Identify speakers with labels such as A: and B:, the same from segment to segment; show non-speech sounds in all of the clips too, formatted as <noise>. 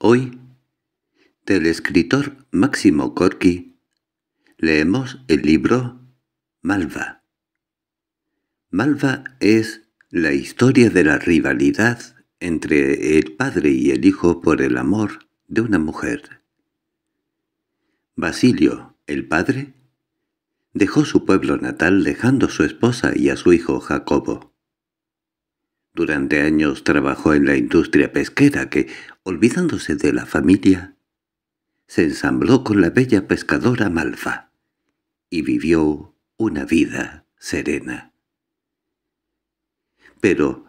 A: Hoy, del escritor Máximo Corky, leemos el libro Malva. Malva es la historia de la rivalidad entre el padre y el hijo por el amor de una mujer. Basilio, el padre, dejó su pueblo natal dejando a su esposa y a su hijo Jacobo. Durante años trabajó en la industria pesquera que, olvidándose de la familia, se ensambló con la bella pescadora Malfa y vivió una vida serena. Pero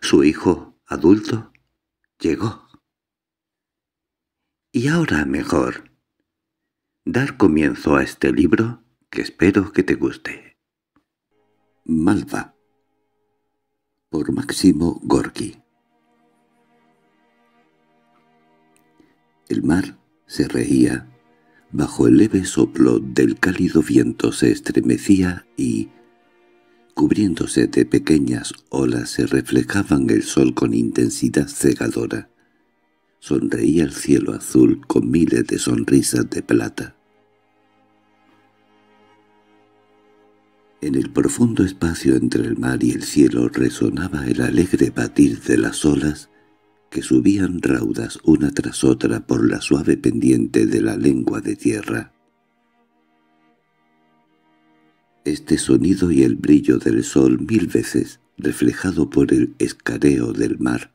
A: su hijo adulto llegó. Y ahora mejor dar comienzo a este libro que espero que te guste. Malva por Máximo Gorki El mar se reía, bajo el leve soplo del cálido viento se estremecía y, cubriéndose de pequeñas olas se reflejaban el sol con intensidad cegadora. Sonreía el cielo azul con miles de sonrisas de plata. En el profundo espacio entre el mar y el cielo resonaba el alegre batir de las olas que subían raudas una tras otra por la suave pendiente de la lengua de tierra. Este sonido y el brillo del sol mil veces, reflejado por el escareo del mar,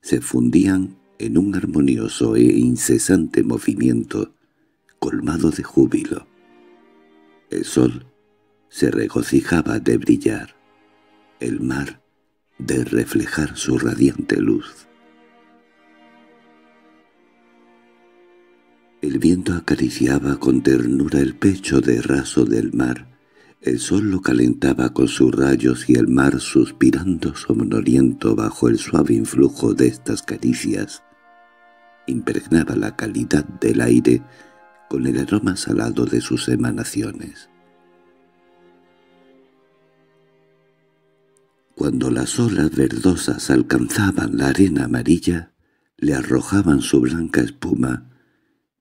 A: se fundían en un armonioso e incesante movimiento, colmado de júbilo. El sol se regocijaba de brillar, el mar de reflejar su radiante luz. El viento acariciaba con ternura el pecho de raso del mar, el sol lo calentaba con sus rayos y el mar suspirando somnoliento bajo el suave influjo de estas caricias. Impregnaba la calidad del aire con el aroma salado de sus emanaciones. Cuando las olas verdosas alcanzaban la arena amarilla, le arrojaban su blanca espuma,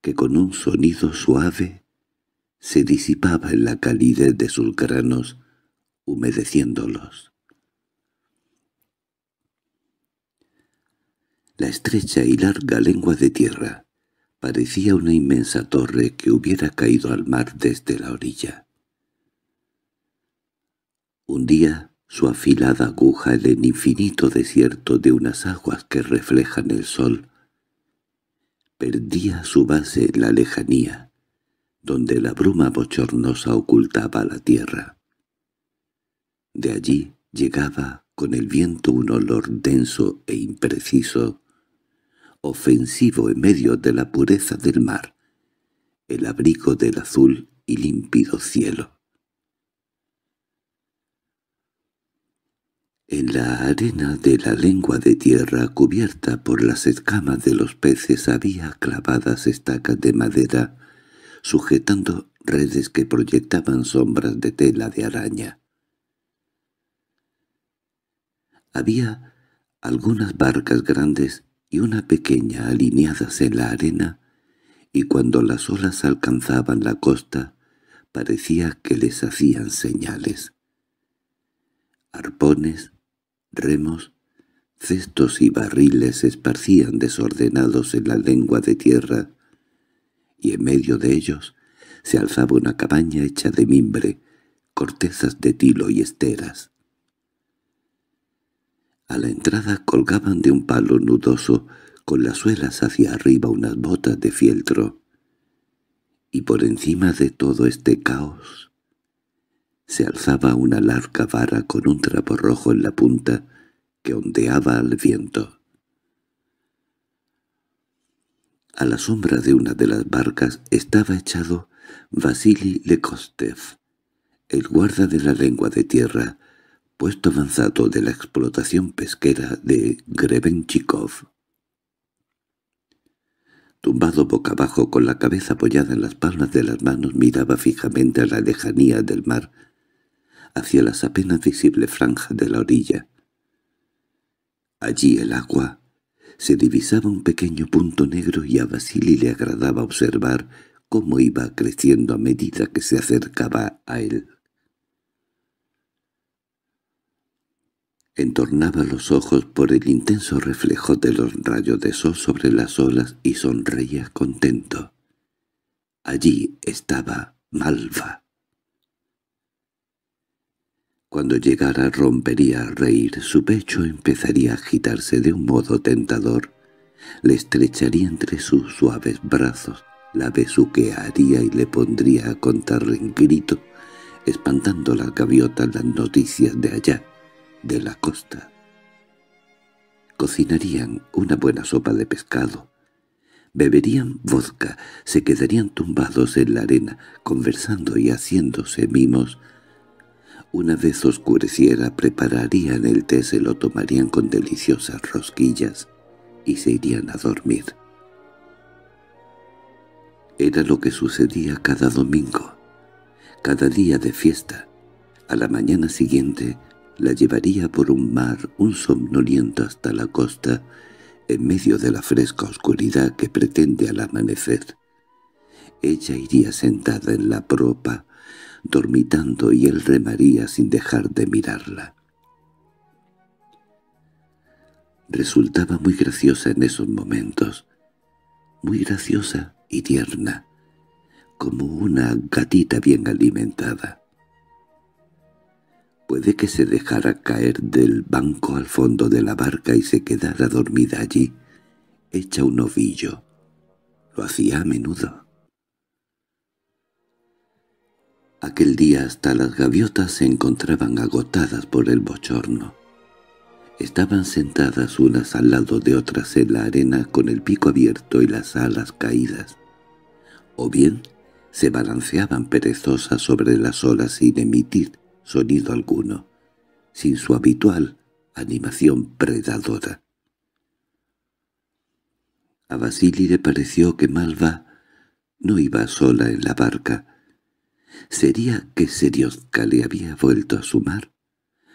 A: que con un sonido suave se disipaba en la calidez de sus granos, humedeciéndolos. La estrecha y larga lengua de tierra parecía una inmensa torre que hubiera caído al mar desde la orilla. Un día su afilada aguja en el infinito desierto de unas aguas que reflejan el sol. Perdía su base en la lejanía, donde la bruma bochornosa ocultaba la tierra. De allí llegaba con el viento un olor denso e impreciso, ofensivo en medio de la pureza del mar, el abrigo del azul y límpido cielo. En la arena de la lengua de tierra cubierta por las escamas de los peces había clavadas estacas de madera, sujetando redes que proyectaban sombras de tela de araña. Había algunas barcas grandes y una pequeña alineadas en la arena, y cuando las olas alcanzaban la costa, parecía que les hacían señales. Arpones, Remos, cestos y barriles se esparcían desordenados en la lengua de tierra, y en medio de ellos se alzaba una cabaña hecha de mimbre, cortezas de tilo y esteras. A la entrada colgaban de un palo nudoso con las suelas hacia arriba unas botas de fieltro. Y por encima de todo este caos se alzaba una larga vara con un trapo rojo en la punta que ondeaba al viento. A la sombra de una de las barcas estaba echado Vasily Lekostev, el guarda de la lengua de tierra, puesto avanzado de la explotación pesquera de Grebenchikov. Tumbado boca abajo con la cabeza apoyada en las palmas de las manos miraba fijamente a la lejanía del mar hacia las apenas visibles franjas de la orilla. Allí el agua se divisaba un pequeño punto negro y a Basili le agradaba observar cómo iba creciendo a medida que se acercaba a él. Entornaba los ojos por el intenso reflejo de los rayos de sol sobre las olas y sonreía contento. Allí estaba Malva. Cuando llegara rompería a reír, su pecho empezaría a agitarse de un modo tentador. Le estrecharía entre sus suaves brazos, la besuquearía y le pondría a contarle en grito, espantando las gaviotas las noticias de allá, de la costa. Cocinarían una buena sopa de pescado, beberían vodka, se quedarían tumbados en la arena, conversando y haciéndose mimos, una vez oscureciera prepararían el té, se lo tomarían con deliciosas rosquillas y se irían a dormir. Era lo que sucedía cada domingo, cada día de fiesta. A la mañana siguiente la llevaría por un mar, un somnoliento hasta la costa, en medio de la fresca oscuridad que pretende al amanecer. Ella iría sentada en la propa, dormitando y él remaría sin dejar de mirarla. Resultaba muy graciosa en esos momentos, muy graciosa y tierna, como una gatita bien alimentada. Puede que se dejara caer del banco al fondo de la barca y se quedara dormida allí, hecha un ovillo. Lo hacía a menudo. Aquel día hasta las gaviotas se encontraban agotadas por el bochorno. Estaban sentadas unas al lado de otras en la arena con el pico abierto y las alas caídas. O bien se balanceaban perezosas sobre las olas sin emitir sonido alguno, sin su habitual animación predadora. A Basili le pareció que Malva no iba sola en la barca, ¿Sería que Serioska le había vuelto a sumar? mar?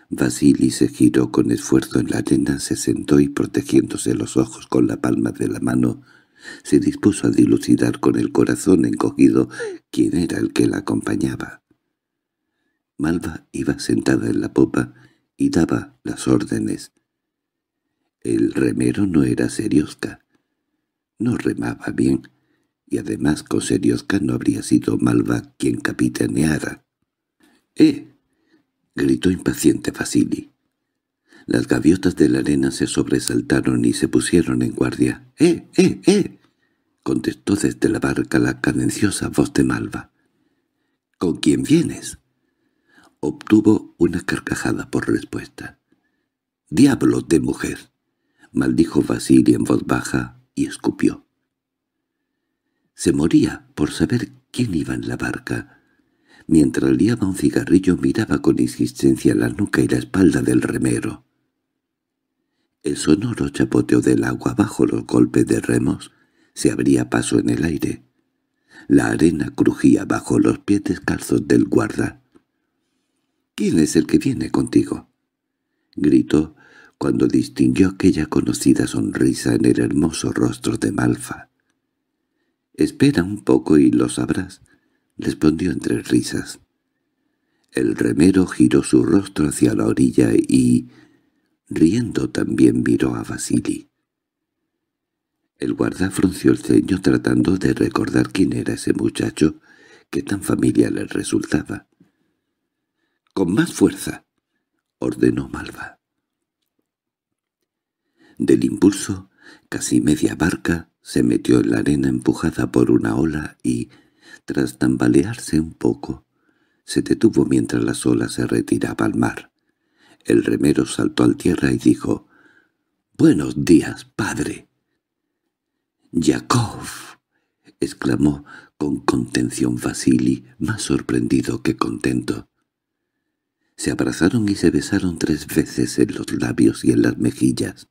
A: Vasily se giró con esfuerzo en la arena, se sentó y protegiéndose los ojos con la palma de la mano, se dispuso a dilucidar con el corazón encogido quién era el que la acompañaba. Malva iba sentada en la popa y daba las órdenes. El remero no era Serioska. No remaba bien, y además seriosca no habría sido Malva quien capitaneara. —¡Eh! —gritó impaciente Vasili. Las gaviotas de la arena se sobresaltaron y se pusieron en guardia. —¡Eh, eh, eh! —contestó desde la barca la cadenciosa voz de Malva. —¿Con quién vienes? Obtuvo una carcajada por respuesta. —¡Diablo de mujer! —maldijo Basili en voz baja y escupió. Se moría por saber quién iba en la barca. Mientras liaba un cigarrillo miraba con insistencia la nuca y la espalda del remero. El sonoro chapoteo del agua bajo los golpes de remos se abría paso en el aire. La arena crujía bajo los pies descalzos del guarda. —¿Quién es el que viene contigo? —gritó cuando distinguió aquella conocida sonrisa en el hermoso rostro de Malfa. Espera un poco y lo sabrás, respondió entre risas. El remero giró su rostro hacia la orilla y, riendo también, miró a Basili. El guarda frunció el ceño tratando de recordar quién era ese muchacho que tan familiar le resultaba. —¡Con más fuerza! —ordenó Malva. Del impulso, Casi media barca se metió en la arena empujada por una ola y, tras tambalearse un poco, se detuvo mientras la ola se retiraba al mar. El remero saltó al tierra y dijo, «¡Buenos días, padre!» «¡Jacob!» exclamó con contención Vasili, más sorprendido que contento. Se abrazaron y se besaron tres veces en los labios y en las mejillas.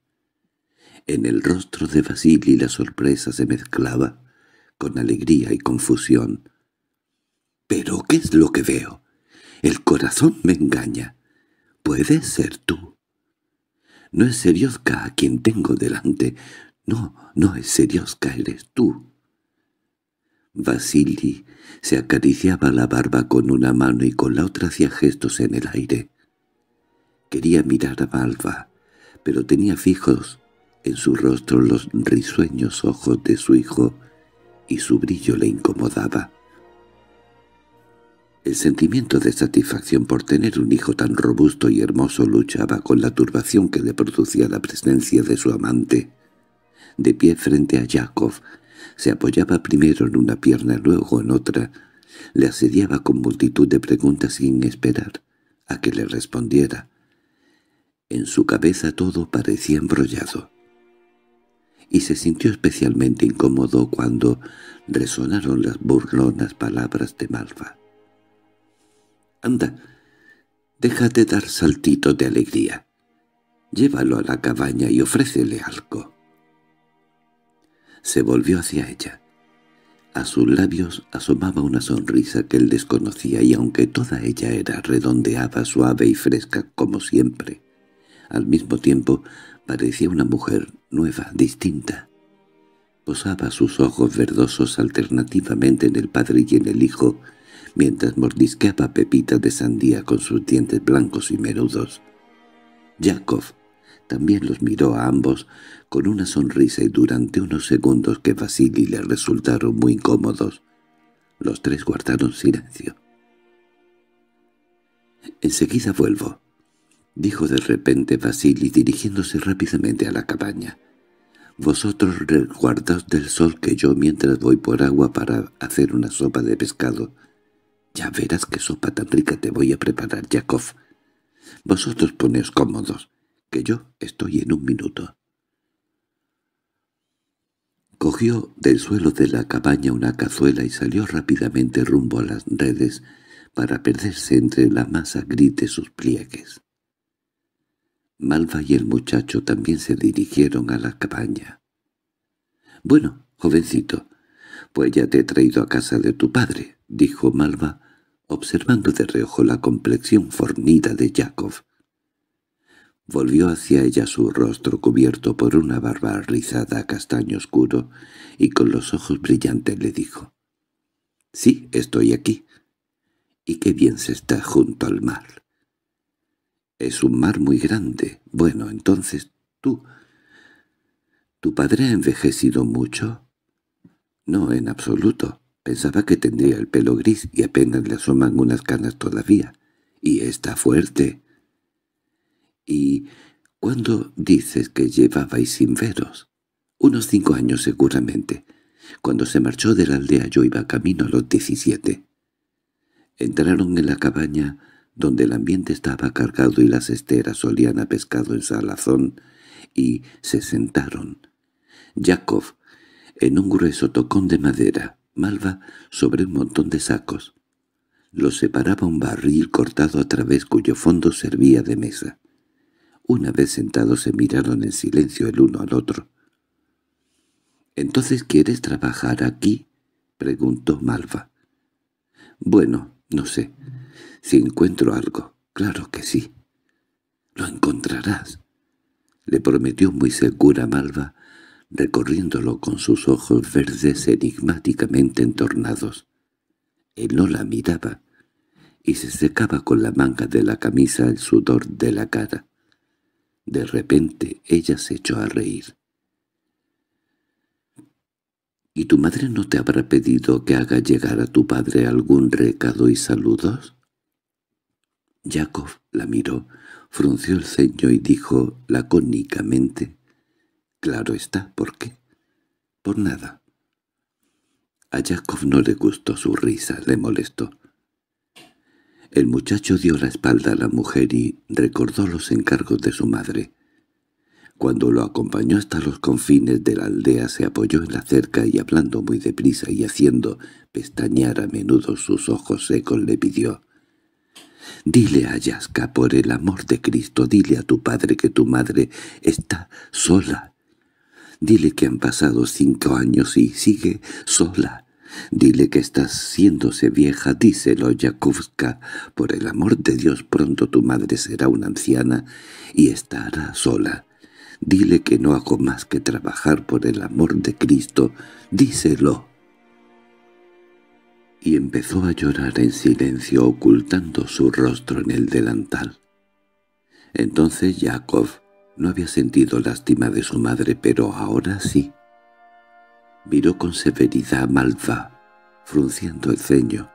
A: En el rostro de Basili la sorpresa se mezclaba con alegría y confusión. —¿Pero qué es lo que veo? El corazón me engaña. —Puedes ser tú. —No es Seriosca a quien tengo delante. No, no es Seriosca, eres tú. Vasili se acariciaba la barba con una mano y con la otra hacía gestos en el aire. Quería mirar a Malva, pero tenía fijos en su rostro los risueños ojos de su hijo y su brillo le incomodaba. El sentimiento de satisfacción por tener un hijo tan robusto y hermoso luchaba con la turbación que le producía la presencia de su amante. De pie frente a Jacob, se apoyaba primero en una pierna, luego en otra. Le asediaba con multitud de preguntas sin esperar a que le respondiera. En su cabeza todo parecía embrollado y se sintió especialmente incómodo cuando resonaron las burlonas palabras de Malva. —Anda, déjate dar saltitos de alegría. Llévalo a la cabaña y ofrécele algo. Se volvió hacia ella. A sus labios asomaba una sonrisa que él desconocía y aunque toda ella era redondeada, suave y fresca como siempre, al mismo tiempo parecía una mujer nueva, distinta. Posaba sus ojos verdosos alternativamente en el padre y en el hijo, mientras mordisqueaba pepitas de sandía con sus dientes blancos y menudos. Yakov también los miró a ambos con una sonrisa y durante unos segundos que y le resultaron muy incómodos, los tres guardaron silencio. «Enseguida vuelvo», —dijo de repente Basili dirigiéndose rápidamente a la cabaña. —Vosotros resguardaos del sol que yo mientras voy por agua para hacer una sopa de pescado. Ya verás qué sopa tan rica te voy a preparar, Yakov. Vosotros poneos cómodos, que yo estoy en un minuto. Cogió del suelo de la cabaña una cazuela y salió rápidamente rumbo a las redes para perderse entre la masa gris de sus pliegues. Malva y el muchacho también se dirigieron a la cabaña. —Bueno, jovencito, pues ya te he traído a casa de tu padre —dijo Malva, observando de reojo la complexión fornida de Jacob. Volvió hacia ella su rostro cubierto por una barba rizada castaño oscuro y con los ojos brillantes le dijo. —Sí, estoy aquí. —Y qué bien se está junto al mar. Es un mar muy grande. Bueno, entonces tú... ¿Tu padre ha envejecido mucho? No, en absoluto. Pensaba que tendría el pelo gris y apenas le asoman unas canas todavía. Y está fuerte. ¿Y cuándo dices que llevabais sin veros? Unos cinco años seguramente. Cuando se marchó de la aldea yo iba camino a los diecisiete. Entraron en la cabaña donde el ambiente estaba cargado y las esteras olían a pescado en salazón, y se sentaron. Jacob, en un grueso tocón de madera, Malva sobre un montón de sacos. Los separaba un barril cortado a través cuyo fondo servía de mesa. Una vez sentados se miraron en silencio el uno al otro. —¿Entonces quieres trabajar aquí? —preguntó Malva. —Bueno no sé. Si encuentro algo. Claro que sí. Lo encontrarás. Le prometió muy segura Malva, recorriéndolo con sus ojos verdes enigmáticamente entornados. Él no la miraba, y se secaba con la manga de la camisa el sudor de la cara. De repente ella se echó a reír. ¿Y tu madre no te habrá pedido que haga llegar a tu padre algún recado y saludos? Jacob la miró, frunció el ceño y dijo lacónicamente, «Claro está, ¿por qué?» «Por nada». A Jacob no le gustó su risa, le molestó. El muchacho dio la espalda a la mujer y recordó los encargos de su madre. Cuando lo acompañó hasta los confines de la aldea se apoyó en la cerca y hablando muy deprisa y haciendo pestañear a menudo sus ojos secos le pidió «Dile a Yaska, por el amor de Cristo, dile a tu padre que tu madre está sola. Dile que han pasado cinco años y sigue sola. Dile que estás siéndose vieja, díselo, Yakovska, Por el amor de Dios pronto tu madre será una anciana y estará sola». Dile que no hago más que trabajar por el amor de Cristo. Díselo. Y empezó a llorar en silencio ocultando su rostro en el delantal. Entonces Jacob no había sentido lástima de su madre, pero ahora sí. Miró con severidad a Malva, frunciendo el ceño.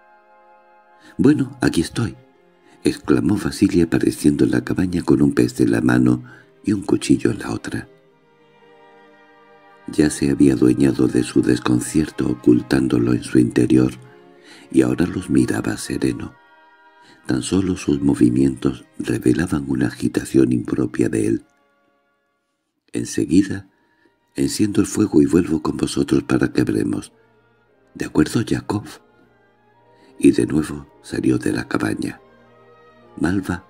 A: «Bueno, aquí estoy», exclamó Basilia apareciendo en la cabaña con un pez de la mano y un cuchillo en la otra. Ya se había adueñado de su desconcierto ocultándolo en su interior, y ahora los miraba sereno. Tan solo sus movimientos revelaban una agitación impropia de él. Enseguida, enciendo el fuego y vuelvo con vosotros para que hablemos. —¿De acuerdo, Jacob? Y de nuevo salió de la cabaña. Malva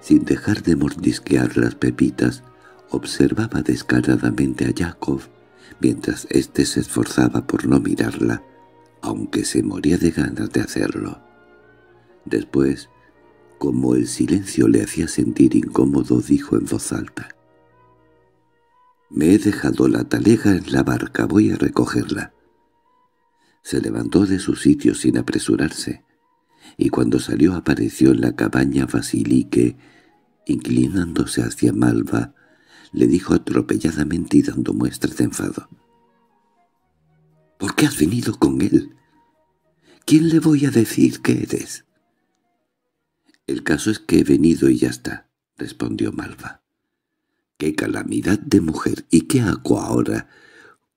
A: sin dejar de mordisquear las pepitas, observaba descaradamente a Jacob, mientras éste se esforzaba por no mirarla, aunque se moría de ganas de hacerlo. Después, como el silencio le hacía sentir incómodo, dijo en voz alta. «Me he dejado la talega en la barca, voy a recogerla». Se levantó de su sitio sin apresurarse y cuando salió apareció en la cabaña basilique, inclinándose hacia Malva, le dijo atropelladamente y dando muestras de enfado. —¿Por qué has venido con él? ¿Quién le voy a decir que eres? —El caso es que he venido y ya está —respondió Malva. —¡Qué calamidad de mujer! ¿Y qué hago ahora?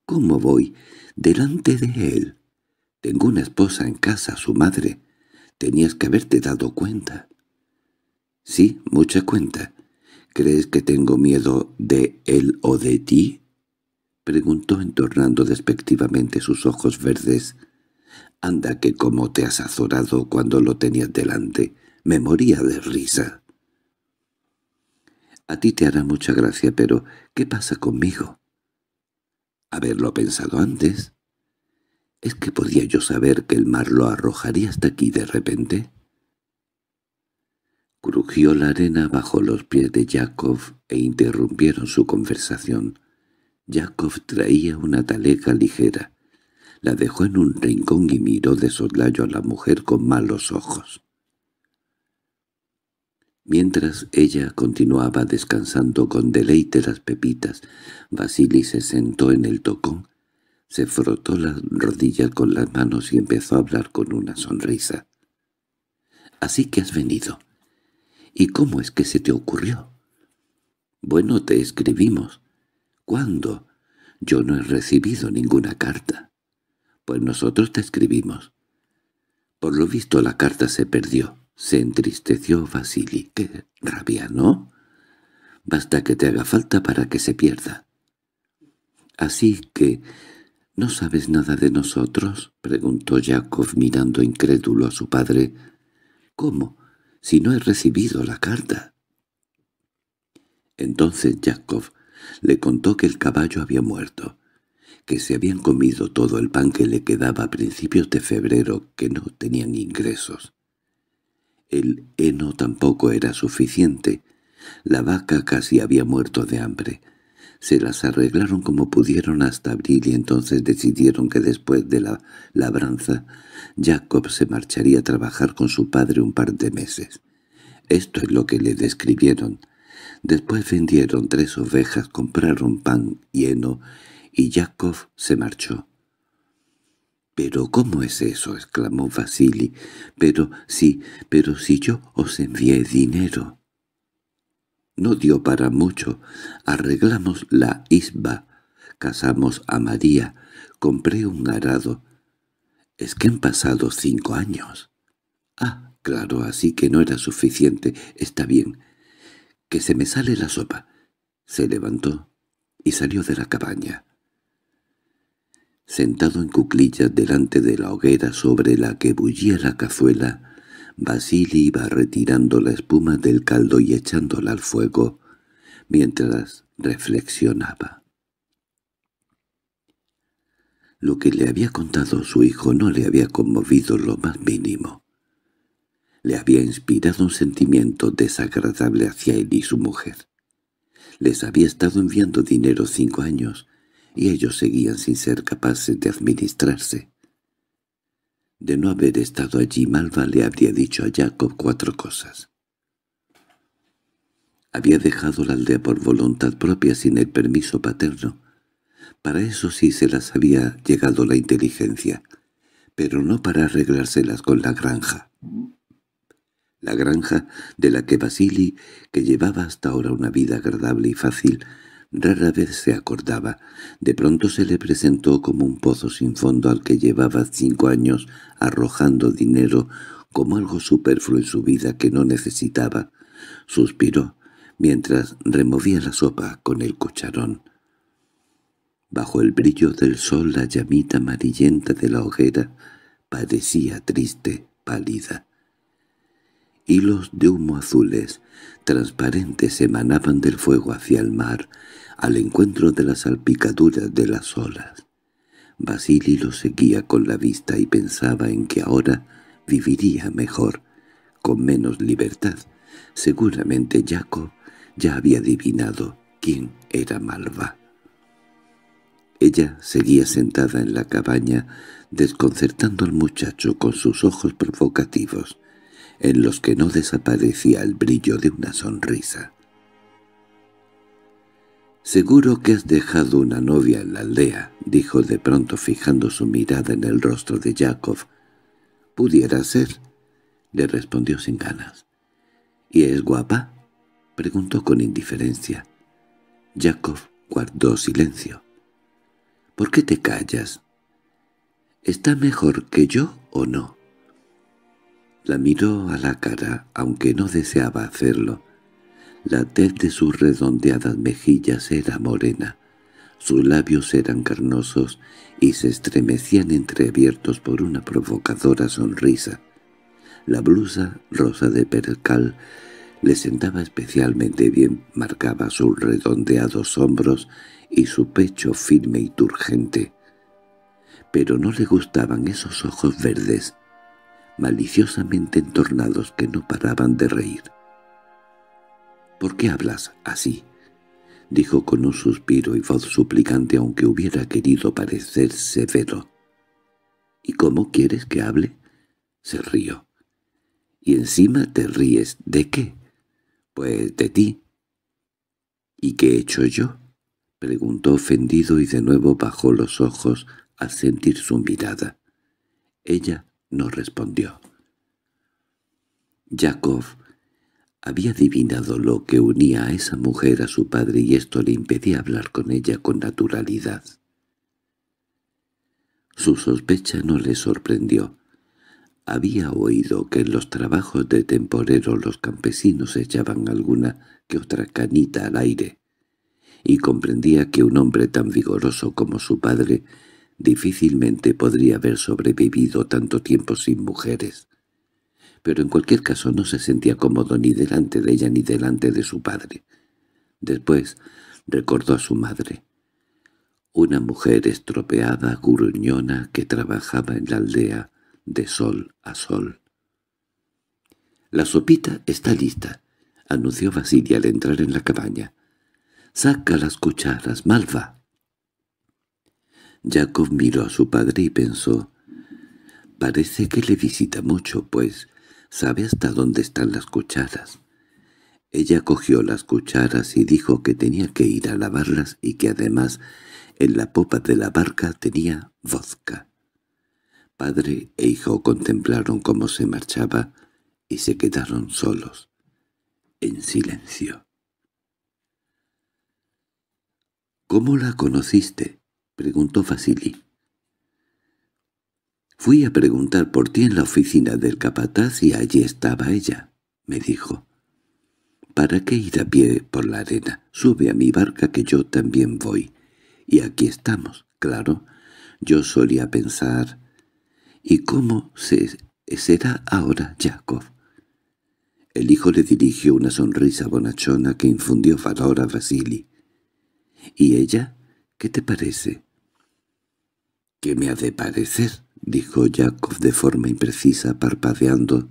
A: ¿Cómo voy? Delante de él. Tengo una esposa en casa, su madre. Tenías que haberte dado cuenta. —Sí, mucha cuenta. —¿Crees que tengo miedo de él o de ti? —preguntó entornando despectivamente sus ojos verdes. —Anda que como te has azorado cuando lo tenías delante. Me moría de risa. —A ti te hará mucha gracia, pero ¿qué pasa conmigo? —Haberlo pensado antes. ¿Es que podía yo saber que el mar lo arrojaría hasta aquí de repente? Crujió la arena bajo los pies de Jacob e interrumpieron su conversación. Jacob traía una talega ligera. La dejó en un rincón y miró de soslayo a la mujer con malos ojos. Mientras ella continuaba descansando con deleite las pepitas, Basili se sentó en el tocón se frotó las rodillas con las manos y empezó a hablar con una sonrisa. —Así que has venido. ¿Y cómo es que se te ocurrió? —Bueno, te escribimos. —¿Cuándo? Yo no he recibido ninguna carta. —Pues nosotros te escribimos. Por lo visto la carta se perdió. Se entristeció Vasily. —¡Qué rabia, ¿no? Basta que te haga falta para que se pierda. Así que —¿No sabes nada de nosotros? —preguntó Yakov mirando incrédulo a su padre. —¿Cómo? Si no he recibido la carta. Entonces Yakov le contó que el caballo había muerto, que se habían comido todo el pan que le quedaba a principios de febrero, que no tenían ingresos. El heno tampoco era suficiente. La vaca casi había muerto de hambre. Se las arreglaron como pudieron hasta abril y entonces decidieron que después de la labranza Jacob se marcharía a trabajar con su padre un par de meses. Esto es lo que le describieron. Después vendieron tres ovejas, compraron pan y heno y Jacob se marchó. —¿Pero cómo es eso? —exclamó Vasily. —Pero sí, pero si yo os envié dinero. No dio para mucho. Arreglamos la isba. Casamos a María. Compré un arado. Es que han pasado cinco años. Ah, claro, así que no era suficiente. Está bien. Que se me sale la sopa. Se levantó y salió de la cabaña. Sentado en cuclillas delante de la hoguera sobre la que bullía la cazuela, Basili iba retirando la espuma del caldo y echándola al fuego, mientras reflexionaba. Lo que le había contado su hijo no le había conmovido lo más mínimo. Le había inspirado un sentimiento desagradable hacia él y su mujer. Les había estado enviando dinero cinco años, y ellos seguían sin ser capaces de administrarse. De no haber estado allí, Malva le habría dicho a Jacob cuatro cosas. Había dejado la aldea por voluntad propia sin el permiso paterno. Para eso sí se las había llegado la inteligencia, pero no para arreglárselas con la granja. La granja de la que Basili, que llevaba hasta ahora una vida agradable y fácil, Rara vez se acordaba. De pronto se le presentó como un pozo sin fondo al que llevaba cinco años arrojando dinero como algo superfluo en su vida que no necesitaba. Suspiró mientras removía la sopa con el cucharón. Bajo el brillo del sol la llamita amarillenta de la hoguera parecía triste, pálida. Hilos de humo azules, transparentes, emanaban del fuego hacia el mar al encuentro de las salpicaduras de las olas. Basili lo seguía con la vista y pensaba en que ahora viviría mejor, con menos libertad. Seguramente Jacob ya había adivinado quién era Malva. Ella seguía sentada en la cabaña, desconcertando al muchacho con sus ojos provocativos, en los que no desaparecía el brillo de una sonrisa. —Seguro que has dejado una novia en la aldea —dijo de pronto fijando su mirada en el rostro de Jacob. —Pudiera ser —le respondió sin ganas. —¿Y es guapa? —preguntó con indiferencia. Jacob guardó silencio. —¿Por qué te callas? —¿Está mejor que yo o no? La miró a la cara, aunque no deseaba hacerlo. La tez de sus redondeadas mejillas era morena, sus labios eran carnosos y se estremecían entreabiertos por una provocadora sonrisa. La blusa rosa de percal le sentaba especialmente bien, marcaba sus redondeados hombros y su pecho firme y turgente. Pero no le gustaban esos ojos verdes, maliciosamente entornados que no paraban de reír. —¿Por qué hablas así? —dijo con un suspiro y voz suplicante aunque hubiera querido parecer severo. —¿Y cómo quieres que hable? —se rió. —¿Y encima te ríes de qué? —Pues de ti. —¿Y qué he hecho yo? —preguntó ofendido y de nuevo bajó los ojos al sentir su mirada. Ella no respondió. Jacob había adivinado lo que unía a esa mujer a su padre y esto le impedía hablar con ella con naturalidad. Su sospecha no le sorprendió. Había oído que en los trabajos de temporero los campesinos echaban alguna que otra canita al aire, y comprendía que un hombre tan vigoroso como su padre difícilmente podría haber sobrevivido tanto tiempo sin mujeres pero en cualquier caso no se sentía cómodo ni delante de ella ni delante de su padre. Después recordó a su madre, una mujer estropeada, gruñona, que trabajaba en la aldea de sol a sol. «La sopita está lista», anunció Basilia al entrar en la cabaña. «Saca las cucharas, Malva». Jacob miró a su padre y pensó, «Parece que le visita mucho, pues sabe hasta dónde están las cucharas. Ella cogió las cucharas y dijo que tenía que ir a lavarlas y que además en la popa de la barca tenía vodka. Padre e hijo contemplaron cómo se marchaba y se quedaron solos, en silencio. —¿Cómo la conociste? —preguntó Vasily. Fui a preguntar por ti en la oficina del capataz y allí estaba ella, me dijo. —¿Para qué ir a pie por la arena? Sube a mi barca que yo también voy. Y aquí estamos, claro. Yo solía pensar... —¿Y cómo se será ahora, Jacob? El hijo le dirigió una sonrisa bonachona que infundió valor a Vasili. —¿Y ella? ¿Qué te parece? —¿Qué me ha de parecer? —dijo Jacob de forma imprecisa, parpadeando.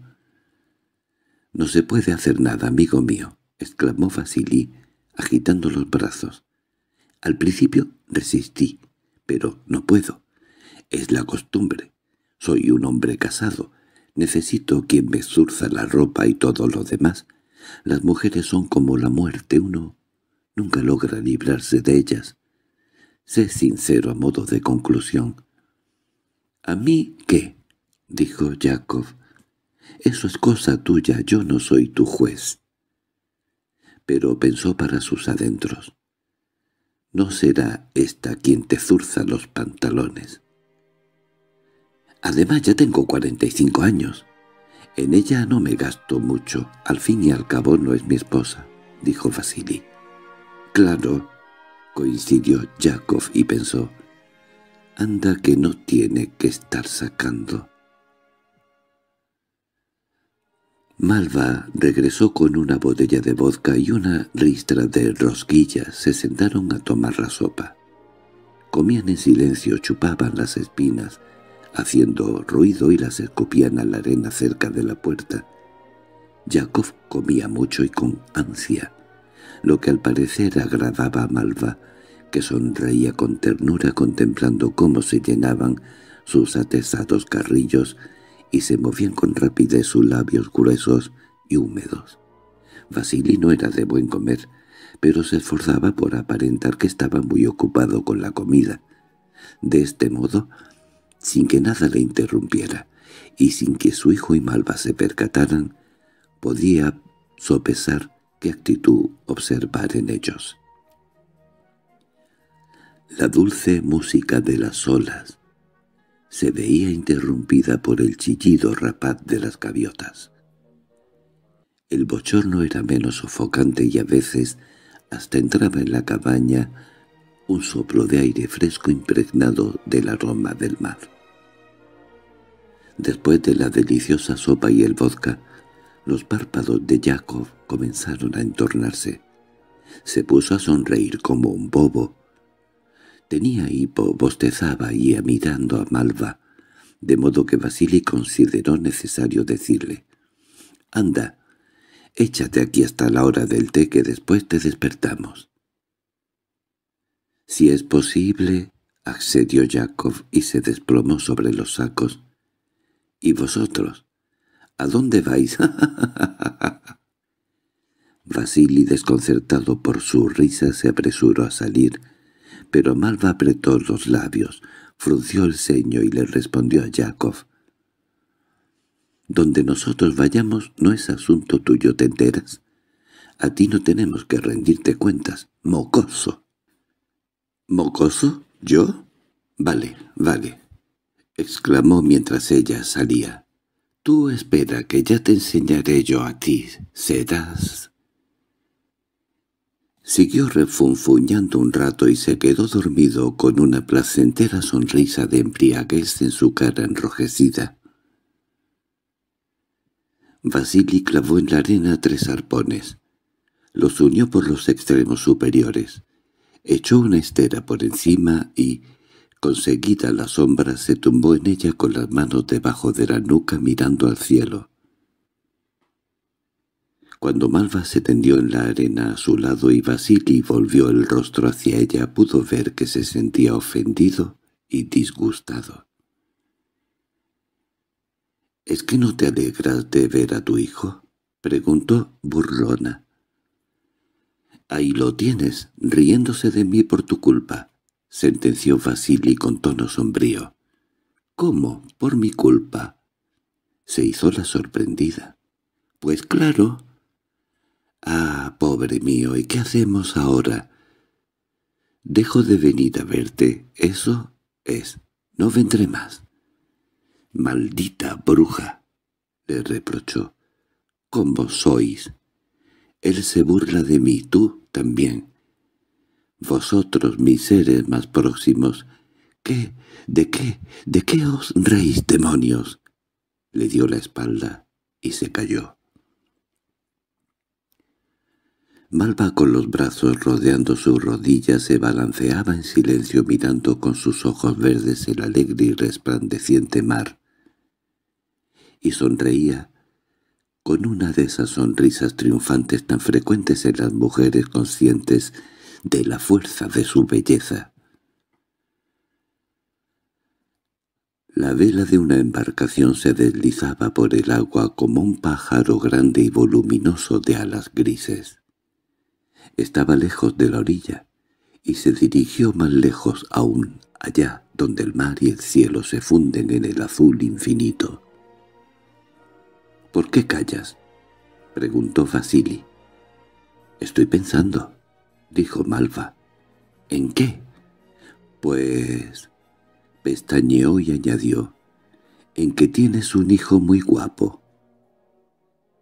A: —No se puede hacer nada, amigo mío —exclamó Vasily, agitando los brazos. —Al principio resistí, pero no puedo. Es la costumbre. Soy un hombre casado. Necesito quien me surza la ropa y todo lo demás. Las mujeres son como la muerte, uno nunca logra librarse de ellas. Sé sincero a modo de conclusión. —¿A mí qué? —dijo Jacob. —Eso es cosa tuya, yo no soy tu juez. Pero pensó para sus adentros. —No será esta quien te zurza los pantalones. Además ya tengo 45 años. En ella no me gasto mucho, al fin y al cabo no es mi esposa —dijo Vasily. —Claro —coincidió Jacob y pensó— Anda que no tiene que estar sacando. Malva regresó con una botella de vodka y una ristra de rosquillas. Se sentaron a tomar la sopa. Comían en silencio, chupaban las espinas, haciendo ruido y las escupían a la arena cerca de la puerta. Jacob comía mucho y con ansia, lo que al parecer agradaba a Malva, que sonreía con ternura contemplando cómo se llenaban sus atesados carrillos y se movían con rapidez sus labios gruesos y húmedos. Vasily no era de buen comer, pero se esforzaba por aparentar que estaba muy ocupado con la comida. De este modo, sin que nada le interrumpiera, y sin que su hijo y Malva se percataran, podía sopesar qué actitud observar en ellos. La dulce música de las olas se veía interrumpida por el chillido rapaz de las gaviotas. El bochorno era menos sofocante y a veces hasta entraba en la cabaña un soplo de aire fresco impregnado del aroma del mar. Después de la deliciosa sopa y el vodka, los párpados de Jacob comenzaron a entornarse. Se puso a sonreír como un bobo Tenía hipo, bostezaba y ia mirando a Malva, de modo que Basili consideró necesario decirle, «Anda, échate aquí hasta la hora del té que después te despertamos». «Si es posible», accedió Jacob y se desplomó sobre los sacos. «¿Y vosotros? ¿A dónde vais?» <laughs> Vasili, desconcertado por su risa, se apresuró a salir, pero Malva apretó los labios, frunció el ceño y le respondió a Jacob. «Donde nosotros vayamos no es asunto tuyo, ¿te enteras? A ti no tenemos que rendirte cuentas, mocoso». «¿Mocoso? ¿Yo? Vale, vale», exclamó mientras ella salía. «Tú espera que ya te enseñaré yo a ti. Serás Siguió refunfuñando un rato y se quedó dormido con una placentera sonrisa de embriaguez en su cara enrojecida. Vasili clavó en la arena tres arpones. Los unió por los extremos superiores. Echó una estera por encima y, conseguida la sombra, se tumbó en ella con las manos debajo de la nuca mirando al cielo. Cuando Malva se tendió en la arena a su lado y Basili volvió el rostro hacia ella, pudo ver que se sentía ofendido y disgustado. —¿Es que no te alegras de ver a tu hijo? —preguntó burlona. —Ahí lo tienes, riéndose de mí por tu culpa —sentenció Basili con tono sombrío. —¿Cómo? ¿Por mi culpa? Se hizo la sorprendida. —Pues claro «Ah, pobre mío, ¿y qué hacemos ahora?» «Dejo de venir a verte, eso es, no vendré más». «Maldita bruja», le reprochó, «¿cómo sois? Él se burla de mí, tú también. Vosotros, mis seres más próximos, ¿qué, de qué, de qué os reís, demonios?» Le dio la espalda y se cayó. Malva con los brazos rodeando sus rodillas se balanceaba en silencio mirando con sus ojos verdes el alegre y resplandeciente mar. Y sonreía con una de esas sonrisas triunfantes tan frecuentes en las mujeres conscientes de la fuerza de su belleza. La vela de una embarcación se deslizaba por el agua como un pájaro grande y voluminoso de alas grises. Estaba lejos de la orilla, y se dirigió más lejos aún, allá donde el mar y el cielo se funden en el azul infinito. —¿Por qué callas? —preguntó Vasily. —Estoy pensando —dijo Malva. —¿En qué? —Pues... —pestañeó y añadió—, en que tienes un hijo muy guapo.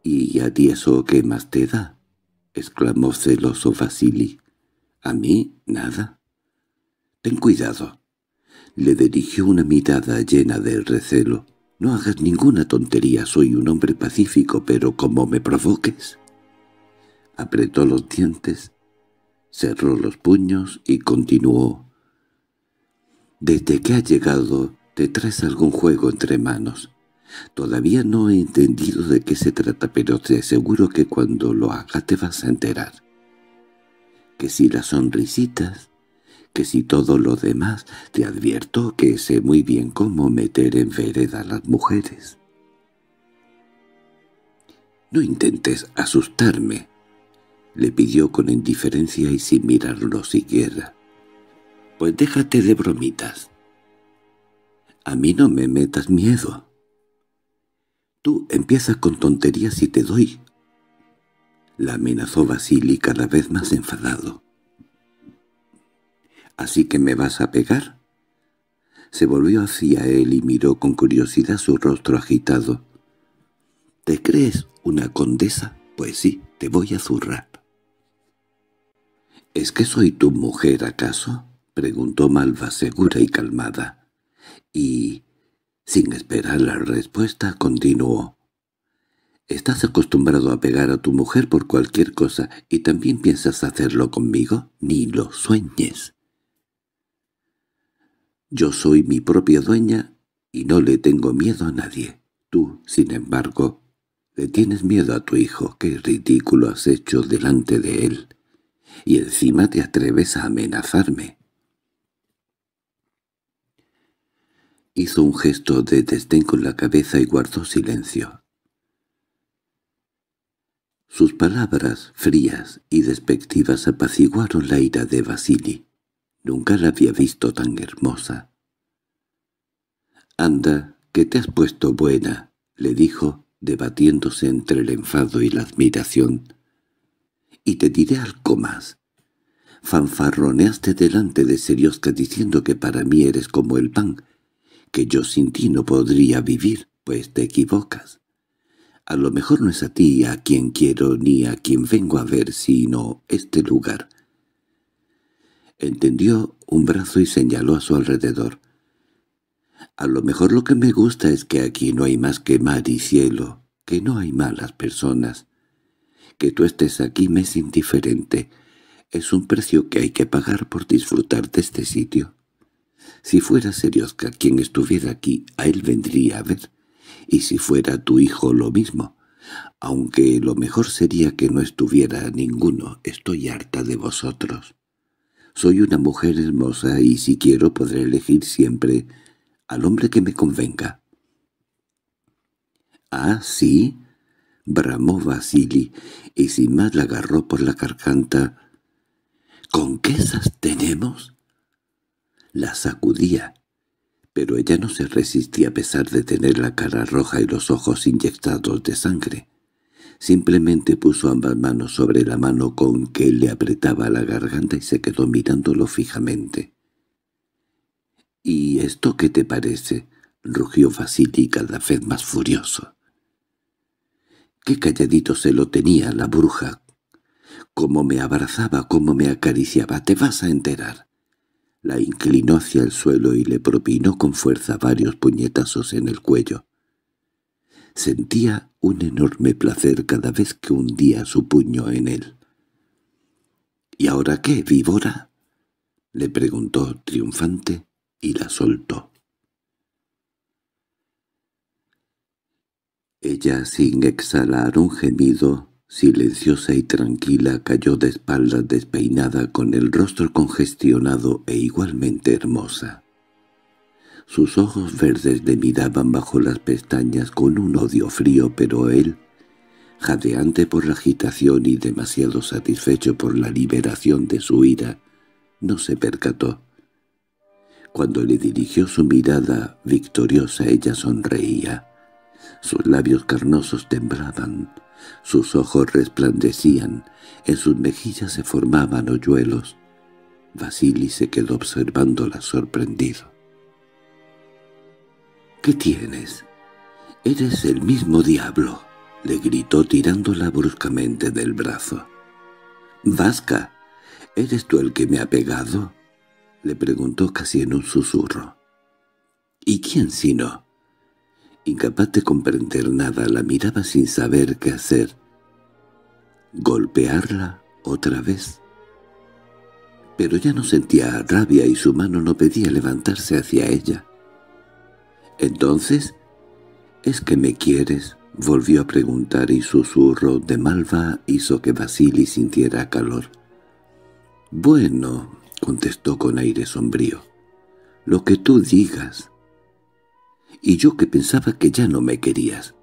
A: —¿Y a ti eso qué más te da? —exclamó celoso Vasili. —¿A mí? ¿Nada? —Ten cuidado. Le dirigió una mirada llena de recelo. —No hagas ninguna tontería, soy un hombre pacífico, pero como me provoques... Apretó los dientes, cerró los puños y continuó. —Desde que ha llegado te traes algún juego entre manos. Todavía no he entendido de qué se trata, pero te aseguro que cuando lo haga te vas a enterar. Que si las sonrisitas, que si todo lo demás, te advierto que sé muy bien cómo meter en vereda a las mujeres. —No intentes asustarme —le pidió con indiferencia y sin mirarlo siquiera. —Pues déjate de bromitas. A mí no me metas miedo. —Tú empiezas con tonterías y te doy. La amenazó Basili cada vez más enfadado. —¿Así que me vas a pegar? Se volvió hacia él y miró con curiosidad su rostro agitado. —¿Te crees una condesa? Pues sí, te voy a zurrar. —¿Es que soy tu mujer, acaso? —preguntó Malva, segura y calmada. —¿Y sin esperar la respuesta, continuó. —¿Estás acostumbrado a pegar a tu mujer por cualquier cosa y también piensas hacerlo conmigo? Ni lo sueñes. Yo soy mi propia dueña y no le tengo miedo a nadie. Tú, sin embargo, le tienes miedo a tu hijo. Qué ridículo has hecho delante de él. Y encima te atreves a amenazarme. Hizo un gesto de desdén con la cabeza y guardó silencio. Sus palabras, frías y despectivas, apaciguaron la ira de Basili. Nunca la había visto tan hermosa. «Anda, que te has puesto buena», le dijo, debatiéndose entre el enfado y la admiración. «Y te diré algo más. Fanfarroneaste delante de Seriosca diciendo que para mí eres como el pan, que yo sin ti no podría vivir, pues te equivocas. A lo mejor no es a ti a quien quiero ni a quien vengo a ver, sino este lugar. Entendió un brazo y señaló a su alrededor. A lo mejor lo que me gusta es que aquí no hay más que mar y cielo, que no hay malas personas. Que tú estés aquí me es indiferente. Es un precio que hay que pagar por disfrutar de este sitio. Si fuera Seriosca quien estuviera aquí, a él vendría a ver, y si fuera tu hijo lo mismo, aunque lo mejor sería que no estuviera ninguno, estoy harta de vosotros. Soy una mujer hermosa y si quiero podré elegir siempre al hombre que me convenga. —¿Ah, sí? —bramó Vasili, y sin más la agarró por la garganta. —¿Con qué esas tenemos? la sacudía. Pero ella no se resistía a pesar de tener la cara roja y los ojos inyectados de sangre. Simplemente puso ambas manos sobre la mano con que le apretaba la garganta y se quedó mirándolo fijamente. —¿Y esto qué te parece? —rugió Vasily cada vez más furioso. Qué calladito se lo tenía la bruja. Cómo me abrazaba, cómo me acariciaba, te vas a enterar. La inclinó hacia el suelo y le propinó con fuerza varios puñetazos en el cuello. Sentía un enorme placer cada vez que hundía su puño en él. —¿Y ahora qué, víbora? —le preguntó triunfante y la soltó. Ella, sin exhalar un gemido, silenciosa y tranquila, cayó de espaldas despeinada con el rostro congestionado e igualmente hermosa. Sus ojos verdes le miraban bajo las pestañas con un odio frío, pero él, jadeante por la agitación y demasiado satisfecho por la liberación de su ira, no se percató. Cuando le dirigió su mirada victoriosa ella sonreía. Sus labios carnosos temblaban, sus ojos resplandecían, en sus mejillas se formaban hoyuelos. Vasily se quedó observándola sorprendido. —¿Qué tienes? —Eres el mismo diablo —le gritó tirándola bruscamente del brazo. —Vasca, ¿eres tú el que me ha pegado? —le preguntó casi en un susurro. —¿Y quién sino? Incapaz de comprender nada, la miraba sin saber qué hacer. ¿Golpearla otra vez? Pero ya no sentía rabia y su mano no pedía levantarse hacia ella. Entonces, ¿es que me quieres? Volvió a preguntar y susurro de malva hizo que Basili sintiera calor. «Bueno», contestó con aire sombrío, «lo que tú digas y yo que pensaba que ya no me querías.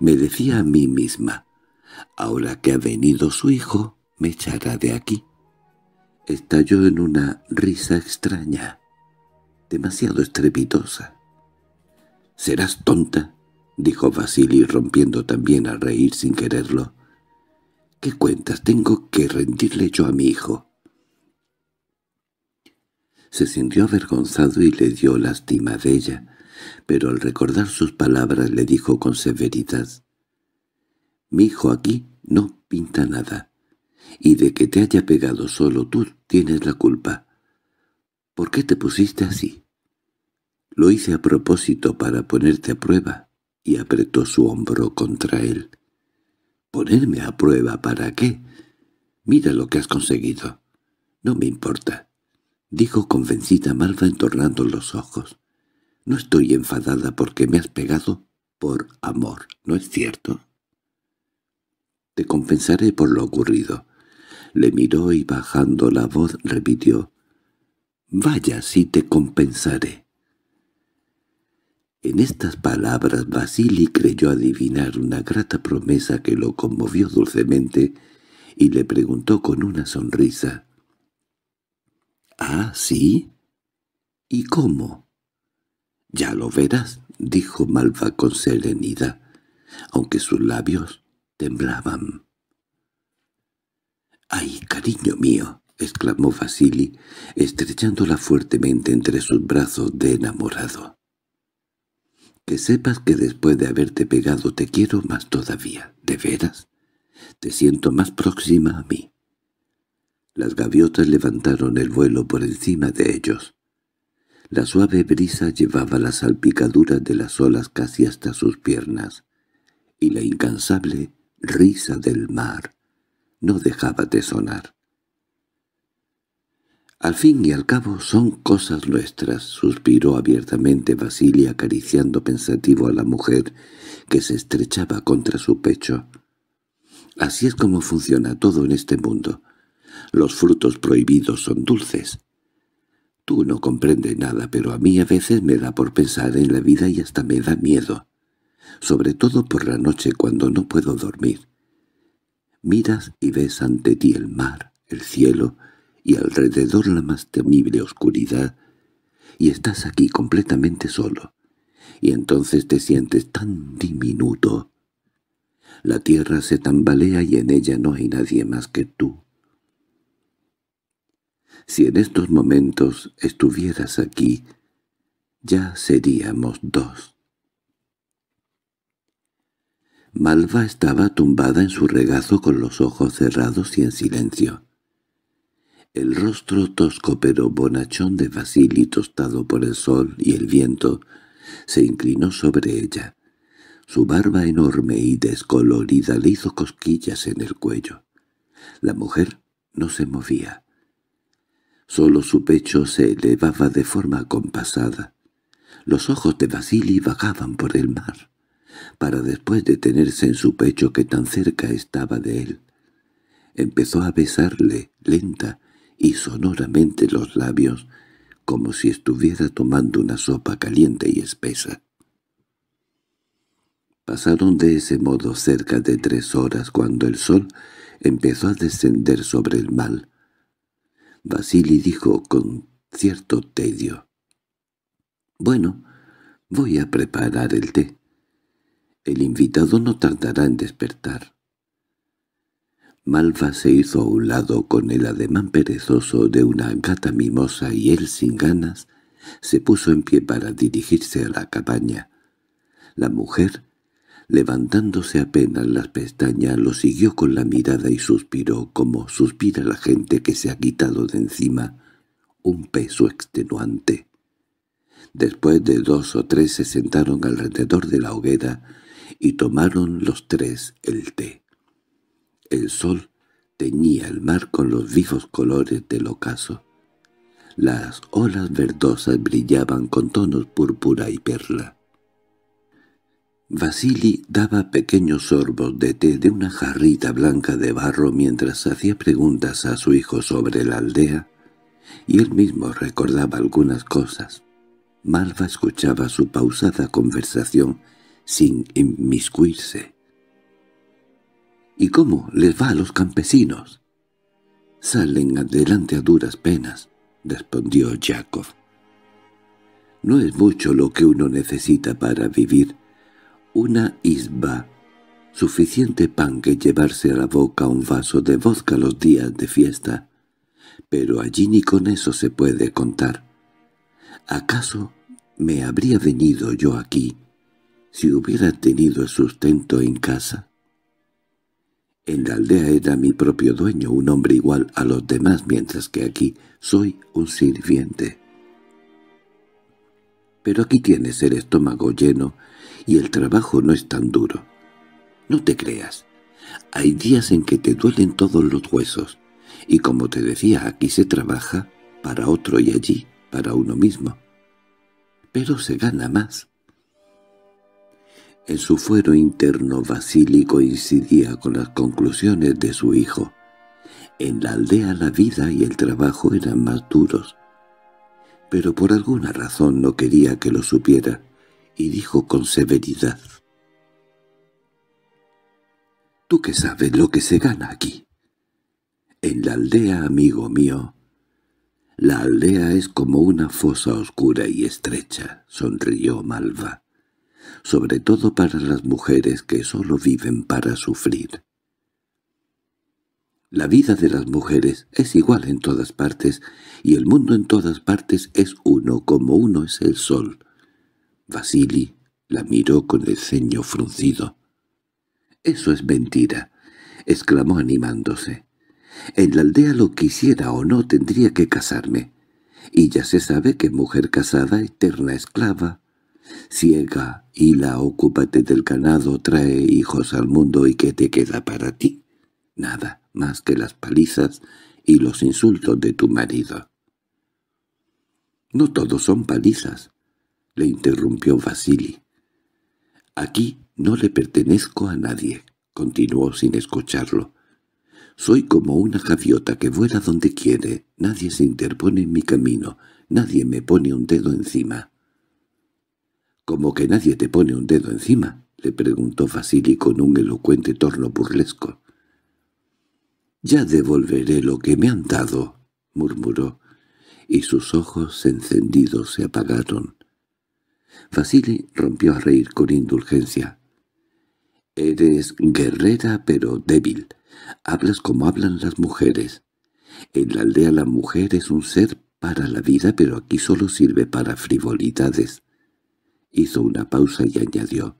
A: Me decía a mí misma, ahora que ha venido su hijo, me echará de aquí. Estalló en una risa extraña, demasiado estrepitosa. —¿Serás tonta? —dijo Vasily rompiendo también a reír sin quererlo. —¿Qué cuentas tengo que rendirle yo a mi hijo? Se sintió avergonzado y le dio lástima de ella, pero al recordar sus palabras le dijo con severidad, «Mi hijo aquí no pinta nada, y de que te haya pegado solo tú tienes la culpa. ¿Por qué te pusiste así?» Lo hice a propósito para ponerte a prueba, y apretó su hombro contra él. —¿Ponerme a prueba para qué? Mira lo que has conseguido. —No me importa —dijo convencida Malva entornando los ojos—. No estoy enfadada porque me has pegado por amor, ¿no es cierto? Te compensaré por lo ocurrido. Le miró y bajando la voz repitió. Vaya si te compensaré. En estas palabras Basili creyó adivinar una grata promesa que lo conmovió dulcemente y le preguntó con una sonrisa. —¿Ah, sí? ¿Y cómo? —Ya lo verás —dijo Malva con serenidad, aunque sus labios temblaban. —¡Ay, cariño mío! —exclamó Vasily, estrechándola fuertemente entre sus brazos de enamorado. —Que sepas que después de haberte pegado te quiero más todavía, de veras. Te siento más próxima a mí. Las gaviotas levantaron el vuelo por encima de ellos. La suave brisa llevaba las salpicadura de las olas casi hasta sus piernas, y la incansable risa del mar no dejaba de sonar. Al fin y al cabo son cosas nuestras, suspiró abiertamente Basilia acariciando pensativo a la mujer que se estrechaba contra su pecho. Así es como funciona todo en este mundo. Los frutos prohibidos son dulces, Tú no comprendes nada, pero a mí a veces me da por pensar en la vida y hasta me da miedo, sobre todo por la noche cuando no puedo dormir. Miras y ves ante ti el mar, el cielo y alrededor la más temible oscuridad, y estás aquí completamente solo, y entonces te sientes tan diminuto. La tierra se tambalea y en ella no hay nadie más que tú. Si en estos momentos estuvieras aquí, ya seríamos dos. Malva estaba tumbada en su regazo con los ojos cerrados y en silencio. El rostro tosco pero bonachón de y tostado por el sol y el viento se inclinó sobre ella. Su barba enorme y descolorida le hizo cosquillas en el cuello. La mujer no se movía. Solo su pecho se elevaba de forma compasada. Los ojos de Basili vagaban por el mar, para después detenerse en su pecho que tan cerca estaba de él. Empezó a besarle, lenta y sonoramente los labios, como si estuviera tomando una sopa caliente y espesa. Pasaron de ese modo cerca de tres horas cuando el sol empezó a descender sobre el mal, Basili dijo con cierto tedio. «Bueno, voy a preparar el té. El invitado no tardará en despertar». Malva se hizo a un lado con el ademán perezoso de una gata mimosa y él, sin ganas, se puso en pie para dirigirse a la cabaña. La mujer Levantándose apenas las pestañas, lo siguió con la mirada y suspiró como suspira la gente que se ha quitado de encima un peso extenuante. Después de dos o tres se sentaron alrededor de la hoguera y tomaron los tres el té. El sol teñía el mar con los vivos colores del ocaso. Las olas verdosas brillaban con tonos púrpura y perla. Vasily daba pequeños sorbos de té de una jarrita blanca de barro mientras hacía preguntas a su hijo sobre la aldea, y él mismo recordaba algunas cosas. Malva escuchaba su pausada conversación sin inmiscuirse. —¿Y cómo les va a los campesinos? —Salen adelante a duras penas —respondió Yakov. —No es mucho lo que uno necesita para vivir, una isba, suficiente pan que llevarse a la boca un vaso de vodka los días de fiesta. Pero allí ni con eso se puede contar. ¿Acaso me habría venido yo aquí si hubiera tenido el sustento en casa? En la aldea era mi propio dueño, un hombre igual a los demás, mientras que aquí soy un sirviente. Pero aquí tienes el estómago lleno y el trabajo no es tan duro. No te creas. Hay días en que te duelen todos los huesos, y como te decía, aquí se trabaja para otro y allí para uno mismo. Pero se gana más. En su fuero interno basílico incidía con las conclusiones de su hijo. En la aldea la vida y el trabajo eran más duros, pero por alguna razón no quería que lo supiera y dijo con severidad. «Tú que sabes lo que se gana aquí. En la aldea, amigo mío, la aldea es como una fosa oscura y estrecha», sonrió Malva, «sobre todo para las mujeres que solo viven para sufrir». La vida de las mujeres es igual en todas partes, y el mundo en todas partes es uno como uno es el sol. Vasily la miró con el ceño fruncido. —Eso es mentira —exclamó animándose. —En la aldea lo quisiera o no tendría que casarme. Y ya se sabe que mujer casada, eterna esclava, ciega, y la ocúpate del ganado, trae hijos al mundo y ¿qué te queda para ti? Nada más que las palizas y los insultos de tu marido. —No todos son palizas —le interrumpió Basili. —Aquí no le pertenezco a nadie —continuó sin escucharlo. —Soy como una javiota que vuela donde quiere. Nadie se interpone en mi camino. Nadie me pone un dedo encima. —¿Como que nadie te pone un dedo encima? —le preguntó Basili con un elocuente torno burlesco. —Ya devolveré lo que me han dado —murmuró, y sus ojos encendidos se apagaron. Vasily rompió a reír con indulgencia. «Eres guerrera pero débil. Hablas como hablan las mujeres. En la aldea la mujer es un ser para la vida, pero aquí solo sirve para frivolidades». Hizo una pausa y añadió.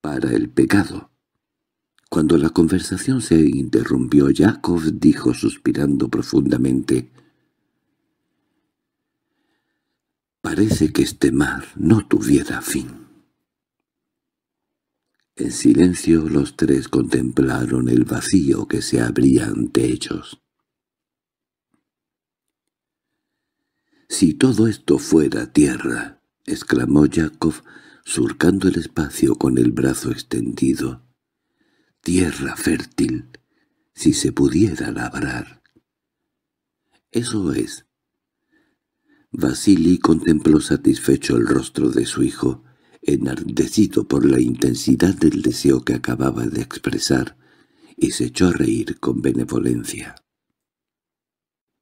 A: «Para el pecado». Cuando la conversación se interrumpió, Yakov dijo suspirando profundamente, Parece que este mar no tuviera fin. En silencio los tres contemplaron el vacío que se abría ante ellos. «Si todo esto fuera tierra», exclamó Jacob, surcando el espacio con el brazo extendido. «Tierra fértil, si se pudiera labrar». «Eso es», Vasily contempló satisfecho el rostro de su hijo, enardecido por la intensidad del deseo que acababa de expresar, y se echó a reír con benevolencia.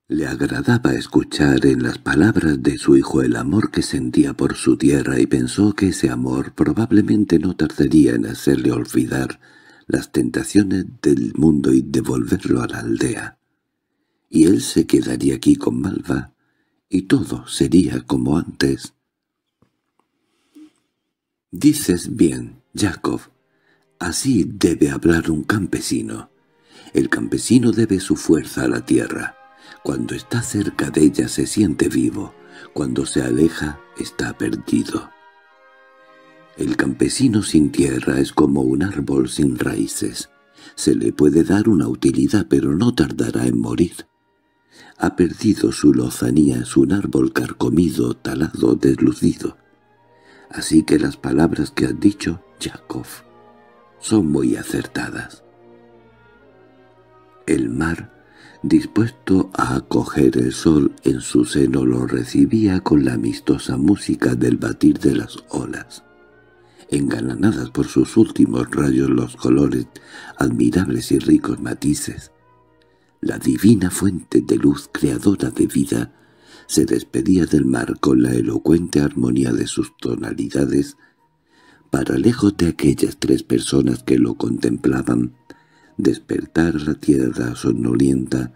A: Le agradaba escuchar en las palabras de su hijo el amor que sentía por su tierra y pensó que ese amor probablemente no tardaría en hacerle olvidar las tentaciones del mundo y devolverlo a la aldea. Y él se quedaría aquí con Malva y todo sería como antes. Dices bien, Jacob, así debe hablar un campesino. El campesino debe su fuerza a la tierra. Cuando está cerca de ella se siente vivo, cuando se aleja está perdido. El campesino sin tierra es como un árbol sin raíces. Se le puede dar una utilidad pero no tardará en morir ha perdido su lozanía, en un árbol carcomido, talado, deslucido. Así que las palabras que has dicho, jakov son muy acertadas. El mar, dispuesto a acoger el sol en su seno, lo recibía con la amistosa música del batir de las olas. Engananadas por sus últimos rayos los colores, admirables y ricos matices, la divina fuente de luz creadora de vida, se despedía del mar con la elocuente armonía de sus tonalidades, para lejos de aquellas tres personas que lo contemplaban, despertar la tierra sonolienta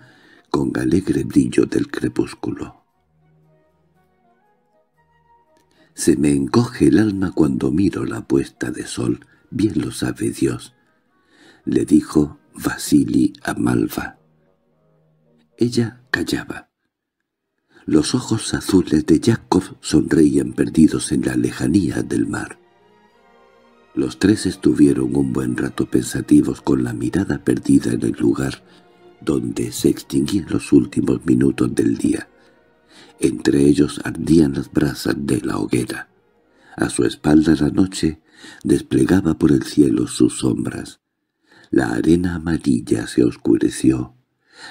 A: con alegre brillo del crepúsculo. Se me encoge el alma cuando miro la puesta de sol, bien lo sabe Dios, le dijo Vasili a Malva. Ella callaba. Los ojos azules de Jacob sonreían perdidos en la lejanía del mar. Los tres estuvieron un buen rato pensativos con la mirada perdida en el lugar donde se extinguían los últimos minutos del día. Entre ellos ardían las brasas de la hoguera. A su espalda la noche desplegaba por el cielo sus sombras. La arena amarilla se oscureció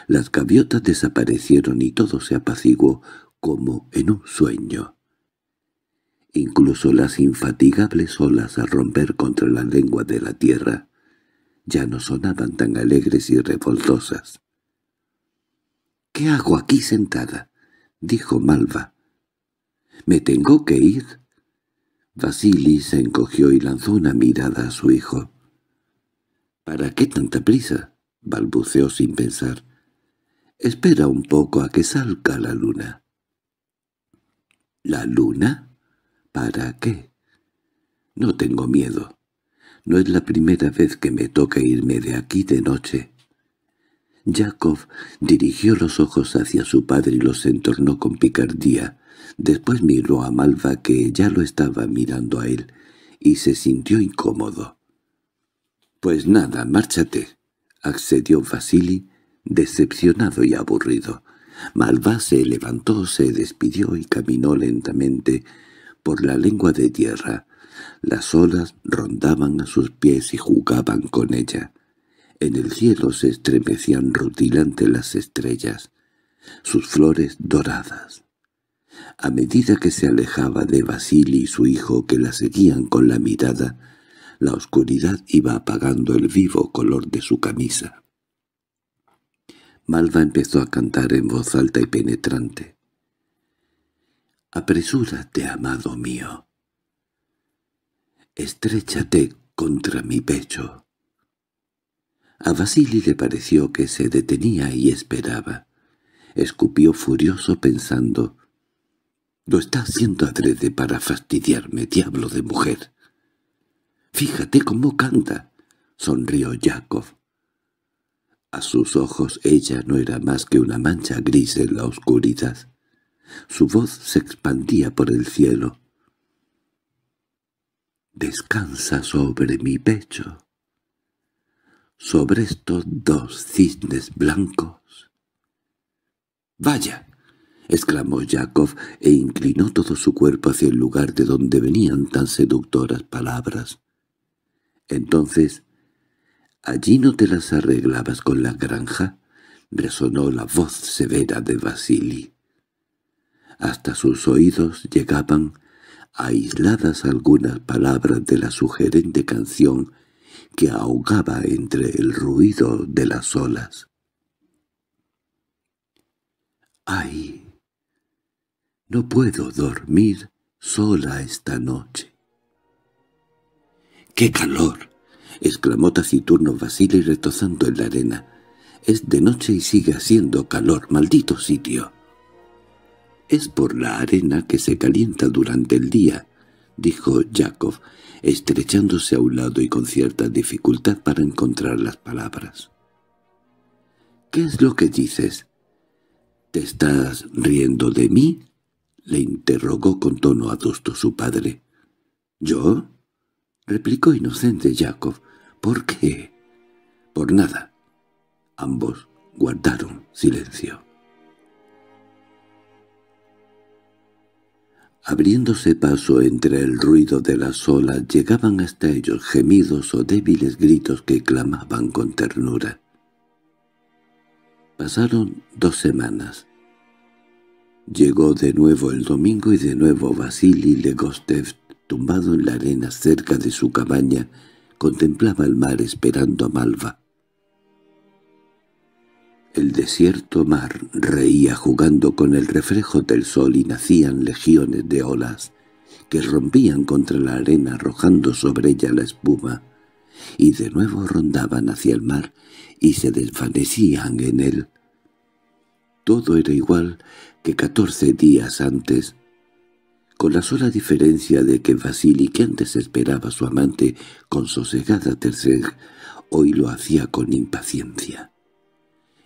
A: las gaviotas desaparecieron y todo se apaciguó como en un sueño. Incluso las infatigables olas al romper contra la lengua de la tierra ya no sonaban tan alegres y revoltosas. —¿Qué hago aquí sentada? —dijo Malva. —¿Me tengo que ir? basili se encogió y lanzó una mirada a su hijo. —¿Para qué tanta prisa? —balbuceó sin pensar. Espera un poco a que salga la luna. ¿La luna? ¿Para qué? No tengo miedo. No es la primera vez que me toca irme de aquí de noche. Jacob dirigió los ojos hacia su padre y los entornó con picardía. Después miró a Malva que ya lo estaba mirando a él y se sintió incómodo. —Pues nada, márchate —accedió Vasily decepcionado y aburrido. Malvá se levantó, se despidió y caminó lentamente por la lengua de tierra. Las olas rondaban a sus pies y jugaban con ella. En el cielo se estremecían rutilante las estrellas, sus flores doradas. A medida que se alejaba de Basili y su hijo que la seguían con la mirada, la oscuridad iba apagando el vivo color de su camisa. Malva empezó a cantar en voz alta y penetrante. «Apresúrate, amado mío. estréchate contra mi pecho». A Basili le pareció que se detenía y esperaba. Escupió furioso pensando, «Lo está haciendo adrede para fastidiarme, diablo de mujer». «Fíjate cómo canta», sonrió Jacob. A sus ojos ella no era más que una mancha gris en la oscuridad. Su voz se expandía por el cielo. «Descansa sobre mi pecho». Sobre estos dos cisnes blancos. «¡Vaya!» exclamó Jacob e inclinó todo su cuerpo hacia el lugar de donde venían tan seductoras palabras. Entonces —¿Allí no te las arreglabas con la granja? —resonó la voz severa de Basili. Hasta sus oídos llegaban, aisladas algunas palabras de la sugerente canción que ahogaba entre el ruido de las olas. —¡Ay! No puedo dormir sola esta noche. —¡Qué calor! —exclamó taciturno Basile retozando en la arena. —Es de noche y sigue haciendo calor, maldito sitio. —Es por la arena que se calienta durante el día —dijo Jacob, estrechándose a un lado y con cierta dificultad para encontrar las palabras. —¿Qué es lo que dices? —¿Te estás riendo de mí? —le interrogó con tono adusto su padre. —¿Yo? —replicó inocente Jacob. —¿Por qué? —Por nada. Ambos guardaron silencio. Abriéndose paso entre el ruido de las olas llegaban hasta ellos gemidos o débiles gritos que clamaban con ternura. Pasaron dos semanas. Llegó de nuevo el domingo y de nuevo Vasily Legostev, tumbado en la arena cerca de su cabaña, Contemplaba el mar esperando a Malva. El desierto mar reía jugando con el reflejo del sol y nacían legiones de olas que rompían contra la arena arrojando sobre ella la espuma, y de nuevo rondaban hacia el mar y se desvanecían en él. Todo era igual que catorce días antes, con la sola diferencia de que Vasily, que antes esperaba a su amante con sosegada tercera, hoy lo hacía con impaciencia.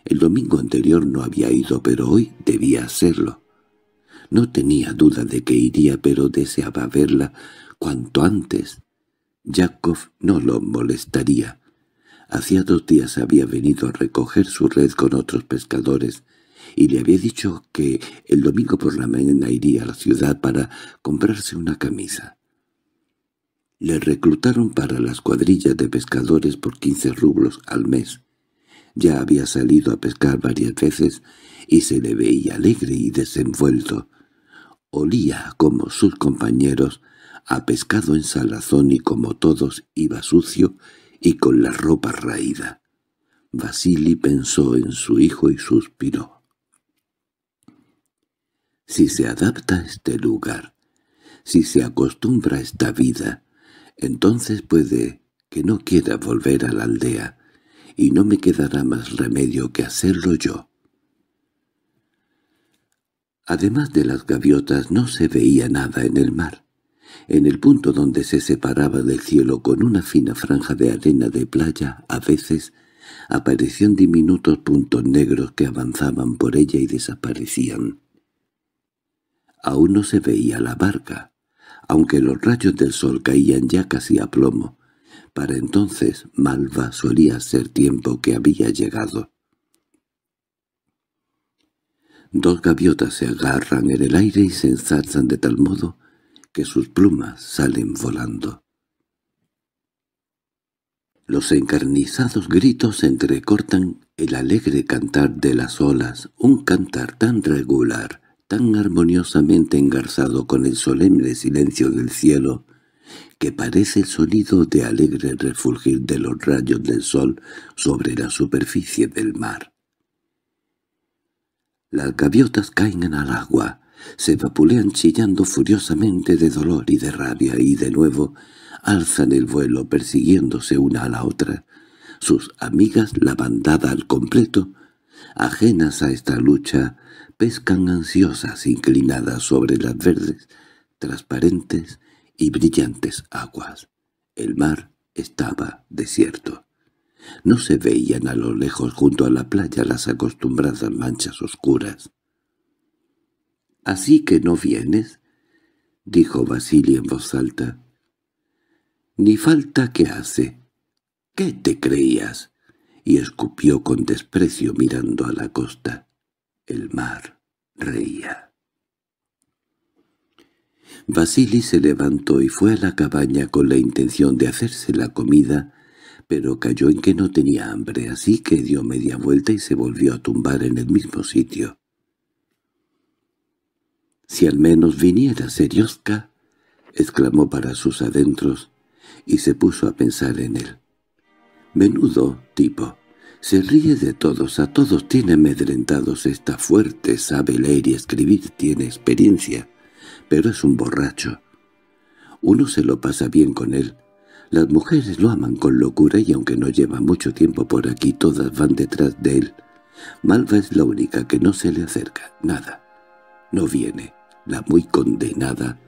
A: El domingo anterior no había ido, pero hoy debía hacerlo. No tenía duda de que iría, pero deseaba verla cuanto antes. Yakov no lo molestaría. Hacía dos días había venido a recoger su red con otros pescadores y le había dicho que el domingo por la mañana iría a la ciudad para comprarse una camisa. Le reclutaron para las cuadrillas de pescadores por quince rublos al mes. Ya había salido a pescar varias veces y se le veía alegre y desenvuelto. Olía, como sus compañeros, a pescado en salazón y como todos iba sucio y con la ropa raída. basili pensó en su hijo y suspiró si se adapta a este lugar, si se acostumbra a esta vida, entonces puede que no quiera volver a la aldea, y no me quedará más remedio que hacerlo yo. Además de las gaviotas no se veía nada en el mar. En el punto donde se separaba del cielo con una fina franja de arena de playa, a veces aparecían diminutos puntos negros que avanzaban por ella y desaparecían. Aún no se veía la barca, aunque los rayos del sol caían ya casi a plomo. Para entonces Malva solía ser tiempo que había llegado. Dos gaviotas se agarran en el aire y se ensalzan de tal modo que sus plumas salen volando. Los encarnizados gritos entrecortan el alegre cantar de las olas, un cantar tan regular tan armoniosamente engarzado con el solemne silencio del cielo, que parece el sonido de alegre refulgir de los rayos del sol sobre la superficie del mar. Las gaviotas caen al agua, se vapulean chillando furiosamente de dolor y de rabia y de nuevo alzan el vuelo persiguiéndose una a la otra, sus amigas la bandada al completo, ajenas a esta lucha pescan ansiosas inclinadas sobre las verdes, transparentes y brillantes aguas. El mar estaba desierto. No se veían a lo lejos junto a la playa las acostumbradas manchas oscuras. —¿Así que no vienes? —dijo Basilio en voz alta. —Ni falta que hace. —¿Qué te creías? y escupió con desprecio mirando a la costa. El mar reía. Basili se levantó y fue a la cabaña con la intención de hacerse la comida, pero cayó en que no tenía hambre, así que dio media vuelta y se volvió a tumbar en el mismo sitio. «Si al menos viniera Serioska», exclamó para sus adentros, y se puso a pensar en él. «Menudo tipo». Se ríe de todos, a todos tiene amedrentados, está fuerte, sabe leer y escribir, tiene experiencia, pero es un borracho. Uno se lo pasa bien con él. Las mujeres lo aman con locura y aunque no lleva mucho tiempo por aquí, todas van detrás de él. Malva es la única que no se le acerca, nada. No viene, la muy condenada.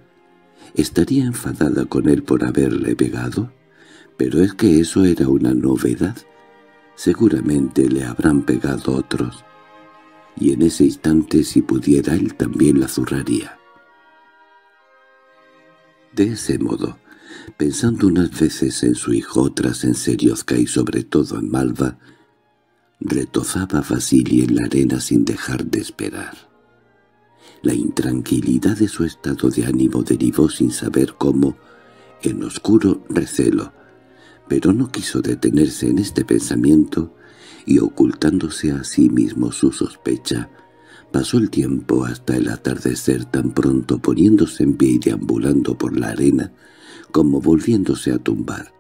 A: ¿Estaría enfadada con él por haberle pegado? Pero es que eso era una novedad seguramente le habrán pegado otros, y en ese instante si pudiera él también la zurraría. De ese modo, pensando unas veces en su hijo, otras en Seriozca y sobre todo en Malva, retozaba Vasily en la arena sin dejar de esperar. La intranquilidad de su estado de ánimo derivó sin saber cómo, en oscuro recelo, pero no quiso detenerse en este pensamiento y ocultándose a sí mismo su sospecha, pasó el tiempo hasta el atardecer tan pronto poniéndose en pie y deambulando por la arena como volviéndose a tumbar.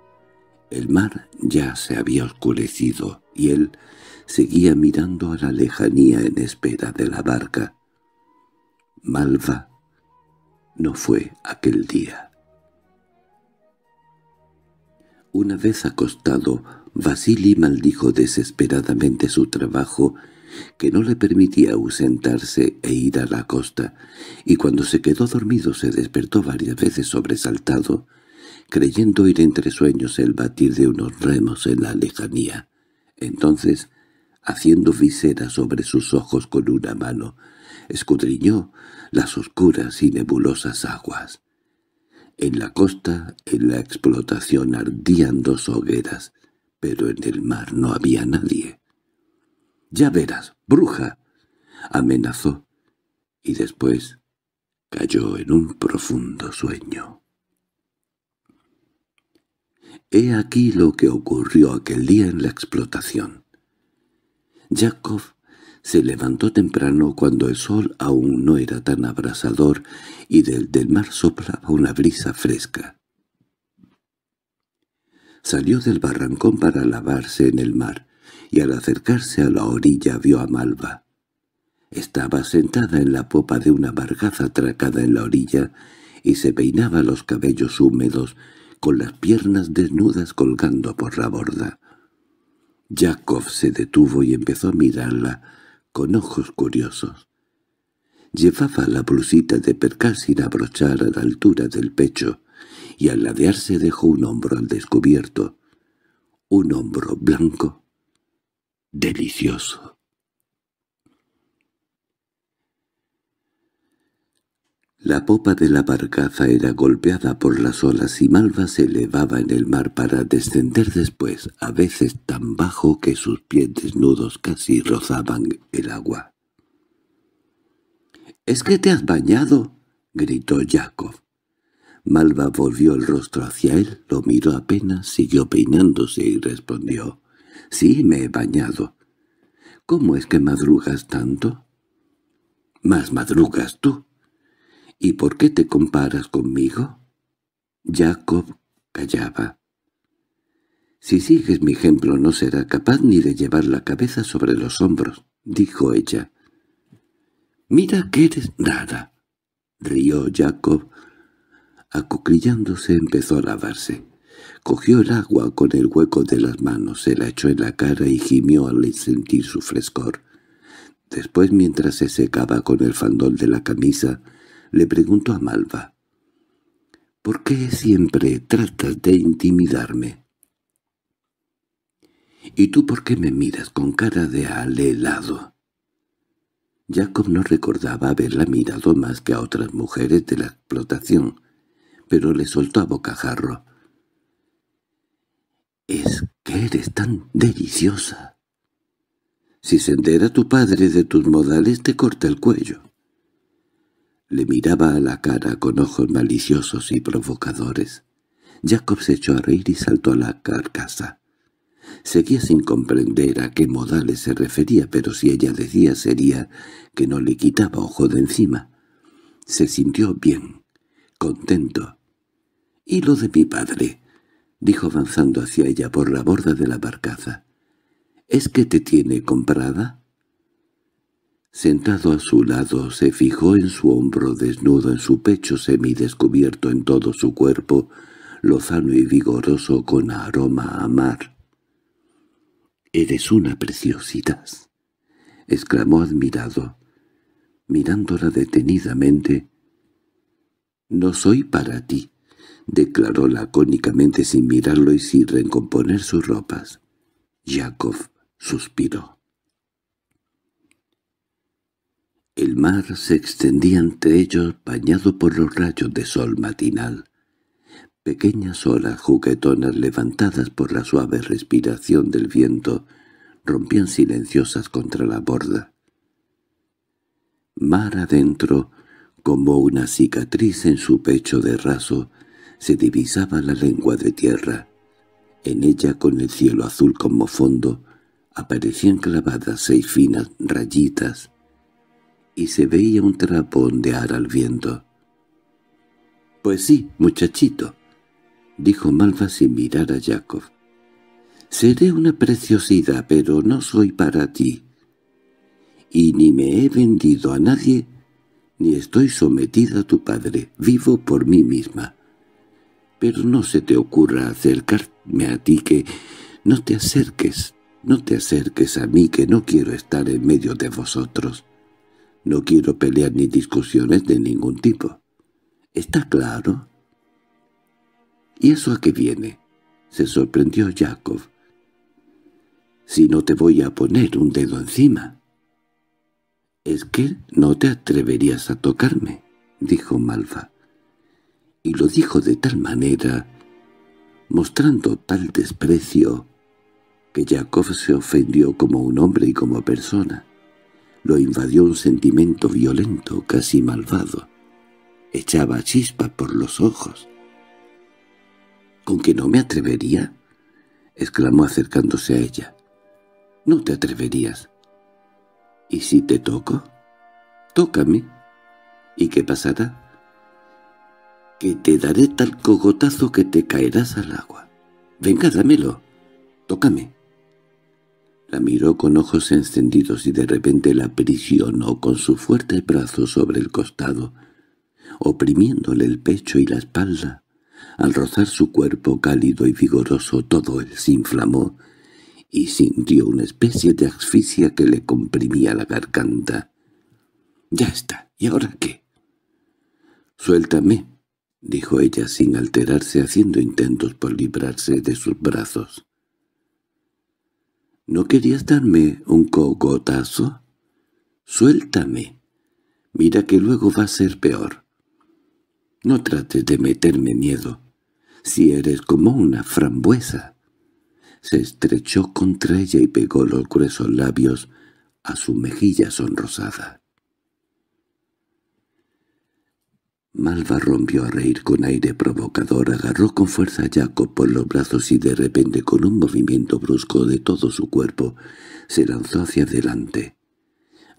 A: El mar ya se había oscurecido y él seguía mirando a la lejanía en espera de la barca. Malva no fue aquel día. Una vez acostado, Vasily maldijo desesperadamente su trabajo, que no le permitía ausentarse e ir a la costa, y cuando se quedó dormido se despertó varias veces sobresaltado, creyendo oír entre sueños el batir de unos remos en la lejanía. Entonces, haciendo visera sobre sus ojos con una mano, escudriñó las oscuras y nebulosas aguas. En la costa, en la explotación, ardían dos hogueras, pero en el mar no había nadie. —¡Ya verás, bruja! —amenazó, y después cayó en un profundo sueño. He aquí lo que ocurrió aquel día en la explotación. Jacob se levantó temprano cuando el sol aún no era tan abrasador y del, mar soplaba una brisa fresca. Salió del barrancón para lavarse en el mar, y al acercarse a la orilla vio a Malva. Estaba sentada en la popa de una bargaza atracada en la orilla y se peinaba los cabellos húmedos, con las piernas desnudas colgando por la borda. Yakov se detuvo y empezó a mirarla con ojos curiosos. Llevaba la blusita de percal sin abrochar a la altura del pecho, y al ladearse dejó un hombro al descubierto, un hombro blanco, delicioso. La popa de la barcaza era golpeada por las olas y Malva se elevaba en el mar para descender después, a veces tan bajo que sus pies desnudos casi rozaban el agua. —¿Es que te has bañado? —gritó Jacob. Malva volvió el rostro hacia él, lo miró apenas, siguió peinándose y respondió. —Sí, me he bañado. —¿Cómo es que madrugas tanto? —Más madrugas tú ¿Y por qué te comparas conmigo? Jacob callaba. «Si sigues mi ejemplo no será capaz ni de llevar la cabeza sobre los hombros», dijo ella. «Mira que eres nada rió Jacob. Acuclillándose empezó a lavarse. Cogió el agua con el hueco de las manos, se la echó en la cara y gimió al sentir su frescor. Después, mientras se secaba con el fandol de la camisa, le preguntó a Malva. —¿Por qué siempre tratas de intimidarme? —¿Y tú por qué me miras con cara de alelado? Jacob no recordaba haberla mirado más que a otras mujeres de la explotación, pero le soltó a bocajarro. —Es que eres tan deliciosa. Si se entera tu padre de tus modales te corta el cuello. Le miraba a la cara con ojos maliciosos y provocadores. Jacob se echó a reír y saltó a la carcasa. Seguía sin comprender a qué modales se refería, pero si ella decía sería que no le quitaba ojo de encima. Se sintió bien, contento. —¿Y lo de mi padre? —dijo avanzando hacia ella por la borda de la barcaza. —¿Es que te tiene comprada? Sentado a su lado, se fijó en su hombro desnudo, en su pecho semidescubierto en todo su cuerpo, lozano y vigoroso con aroma a mar. —¡Eres una preciosidad! —exclamó admirado, mirándola detenidamente. —No soy para ti —declaró lacónicamente sin mirarlo y sin recomponer sus ropas. Yakov suspiró. El mar se extendía ante ellos bañado por los rayos de sol matinal. Pequeñas olas juguetonas levantadas por la suave respiración del viento rompían silenciosas contra la borda. Mar adentro, como una cicatriz en su pecho de raso, se divisaba la lengua de tierra. En ella, con el cielo azul como fondo, aparecían clavadas seis finas rayitas, y se veía un trapo ondear al viento. —Pues sí, muchachito —dijo Malva sin mirar a Jacob. —Seré una preciosidad, pero no soy para ti. Y ni me he vendido a nadie, ni estoy sometida a tu padre, vivo por mí misma. Pero no se te ocurra acercarme a ti que... No te acerques, no te acerques a mí que no quiero estar en medio de vosotros. No quiero pelear ni discusiones de ningún tipo. ¿Está claro? —¿Y eso a qué viene? —se sorprendió Jacob. —Si no te voy a poner un dedo encima. —Es que no te atreverías a tocarme —dijo Malfa. Y lo dijo de tal manera, mostrando tal desprecio, que Jacob se ofendió como un hombre y como persona. Lo invadió un sentimiento violento, casi malvado. Echaba chispa por los ojos. —¿Con que no me atrevería? —exclamó acercándose a ella. —No te atreverías. —¿Y si te toco? —Tócame. —¿Y qué pasará? —Que te daré tal cogotazo que te caerás al agua. —Venga, dámelo. Tócame. La miró con ojos encendidos y de repente la aprisionó con su fuerte brazo sobre el costado, oprimiéndole el pecho y la espalda. Al rozar su cuerpo cálido y vigoroso todo él se inflamó y sintió una especie de asfixia que le comprimía la garganta. —Ya está, ¿y ahora qué? —Suéltame —dijo ella sin alterarse, haciendo intentos por librarse de sus brazos. ¿No querías darme un cogotazo? Suéltame. Mira que luego va a ser peor. No trates de meterme miedo, si eres como una frambuesa. Se estrechó contra ella y pegó los gruesos labios a su mejilla sonrosada. Malva rompió a reír con aire provocador, agarró con fuerza a Jacob por los brazos y de repente con un movimiento brusco de todo su cuerpo se lanzó hacia adelante.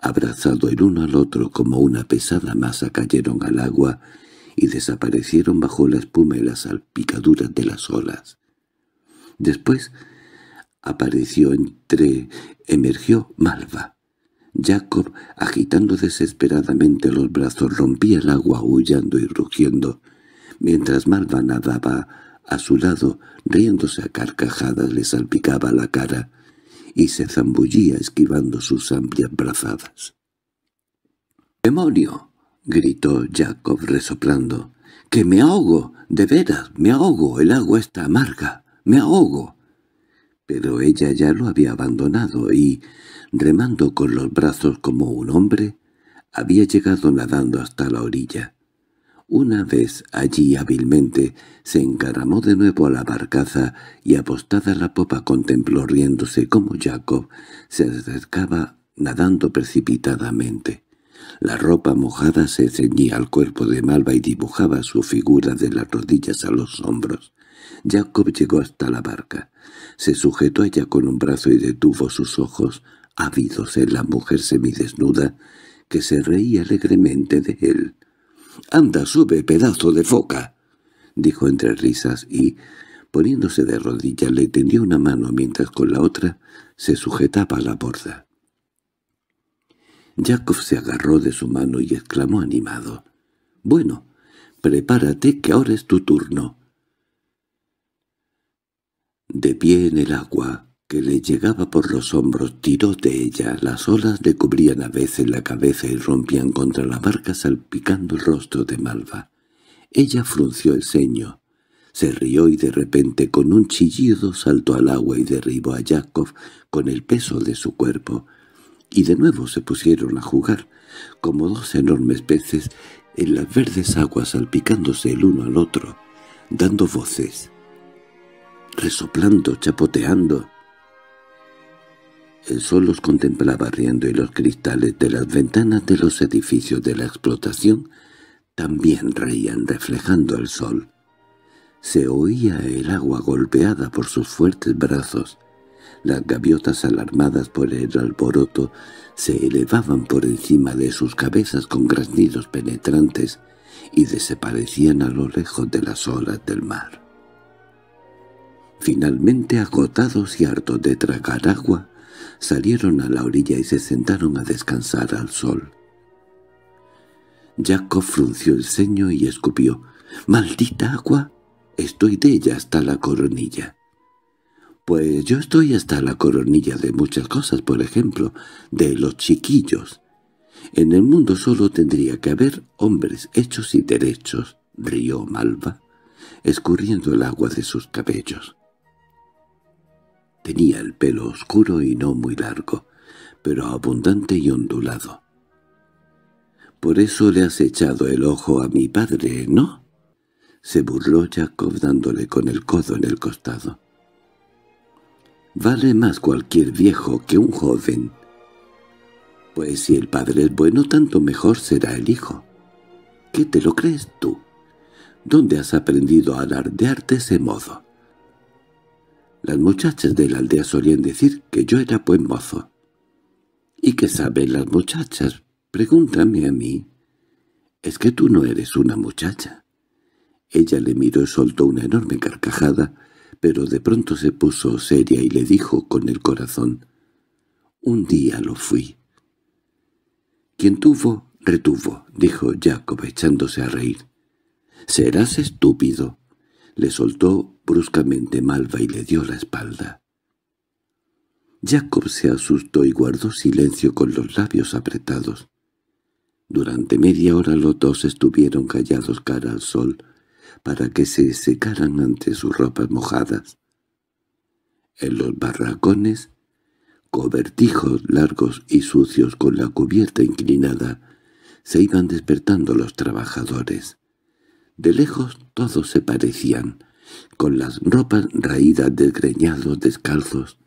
A: Abrazado el uno al otro como una pesada masa cayeron al agua y desaparecieron bajo la espuma y las salpicaduras de las olas. Después apareció entre... emergió Malva. Jacob, agitando desesperadamente los brazos, rompía el agua aullando y rugiendo, mientras Malva nadaba a su lado, riéndose a carcajadas le salpicaba la cara y se zambullía esquivando sus amplias brazadas. —¡Demonio! —gritó Jacob resoplando. —¡Que me ahogo! ¡De veras! ¡Me ahogo! ¡El agua está amarga! ¡Me ahogo! Pero ella ya lo había abandonado y, remando con los brazos como un hombre, había llegado nadando hasta la orilla. Una vez allí hábilmente, se encaramó de nuevo a la barcaza y apostada la popa contempló riéndose como Jacob se acercaba nadando precipitadamente. La ropa mojada se ceñía al cuerpo de Malva y dibujaba su figura de las rodillas a los hombros. Jacob llegó hasta la barca. Se sujetó a ella con un brazo y detuvo sus ojos Habídose la mujer semidesnuda, que se reía alegremente de él. —¡Anda, sube, pedazo de foca! —dijo entre risas y, poniéndose de rodillas, le tendió una mano mientras con la otra se sujetaba a la borda. Jacob se agarró de su mano y exclamó animado. —Bueno, prepárate que ahora es tu turno. De pie en el agua, que le llegaba por los hombros tiró de ella. Las olas le cubrían a veces la cabeza y rompían contra la barca salpicando el rostro de Malva. Ella frunció el ceño, se rió y de repente con un chillido saltó al agua y derribó a Yakov con el peso de su cuerpo, y de nuevo se pusieron a jugar, como dos enormes peces, en las verdes aguas salpicándose el uno al otro, dando voces, resoplando, chapoteando, el sol los contemplaba riendo y los cristales de las ventanas de los edificios de la explotación también reían reflejando el sol. Se oía el agua golpeada por sus fuertes brazos. Las gaviotas alarmadas por el alboroto se elevaban por encima de sus cabezas con graznidos penetrantes y desaparecían a lo lejos de las olas del mar. Finalmente, agotados y hartos de tragar agua, salieron a la orilla y se sentaron a descansar al sol. Jacob frunció el ceño y escupió. —¡Maldita agua! Estoy de ella hasta la coronilla. —Pues yo estoy hasta la coronilla de muchas cosas, por ejemplo, de los chiquillos. En el mundo solo tendría que haber hombres hechos y derechos, rió Malva, escurriendo el agua de sus cabellos. Tenía el pelo oscuro y no muy largo, pero abundante y ondulado. —Por eso le has echado el ojo a mi padre, ¿no? —se burló Jacob dándole con el codo en el costado. —Vale más cualquier viejo que un joven. —Pues si el padre es bueno, tanto mejor será el hijo. —¿Qué te lo crees tú? ¿Dónde has aprendido a alardearte de ese modo? Las muchachas de la aldea solían decir que yo era buen mozo. —¿Y qué saben las muchachas? Pregúntame a mí. —Es que tú no eres una muchacha. Ella le miró y soltó una enorme carcajada, pero de pronto se puso seria y le dijo con el corazón. —Un día lo fui. —Quien tuvo, retuvo —dijo Jacob echándose a reír. —Serás estúpido. Le soltó bruscamente Malva y le dio la espalda. Jacob se asustó y guardó silencio con los labios apretados. Durante media hora los dos estuvieron callados cara al sol para que se secaran ante sus ropas mojadas. En los barracones, cobertijos largos y sucios con la cubierta inclinada, se iban despertando los trabajadores. De lejos todos se parecían, con las ropas raídas desgreñados descalzos.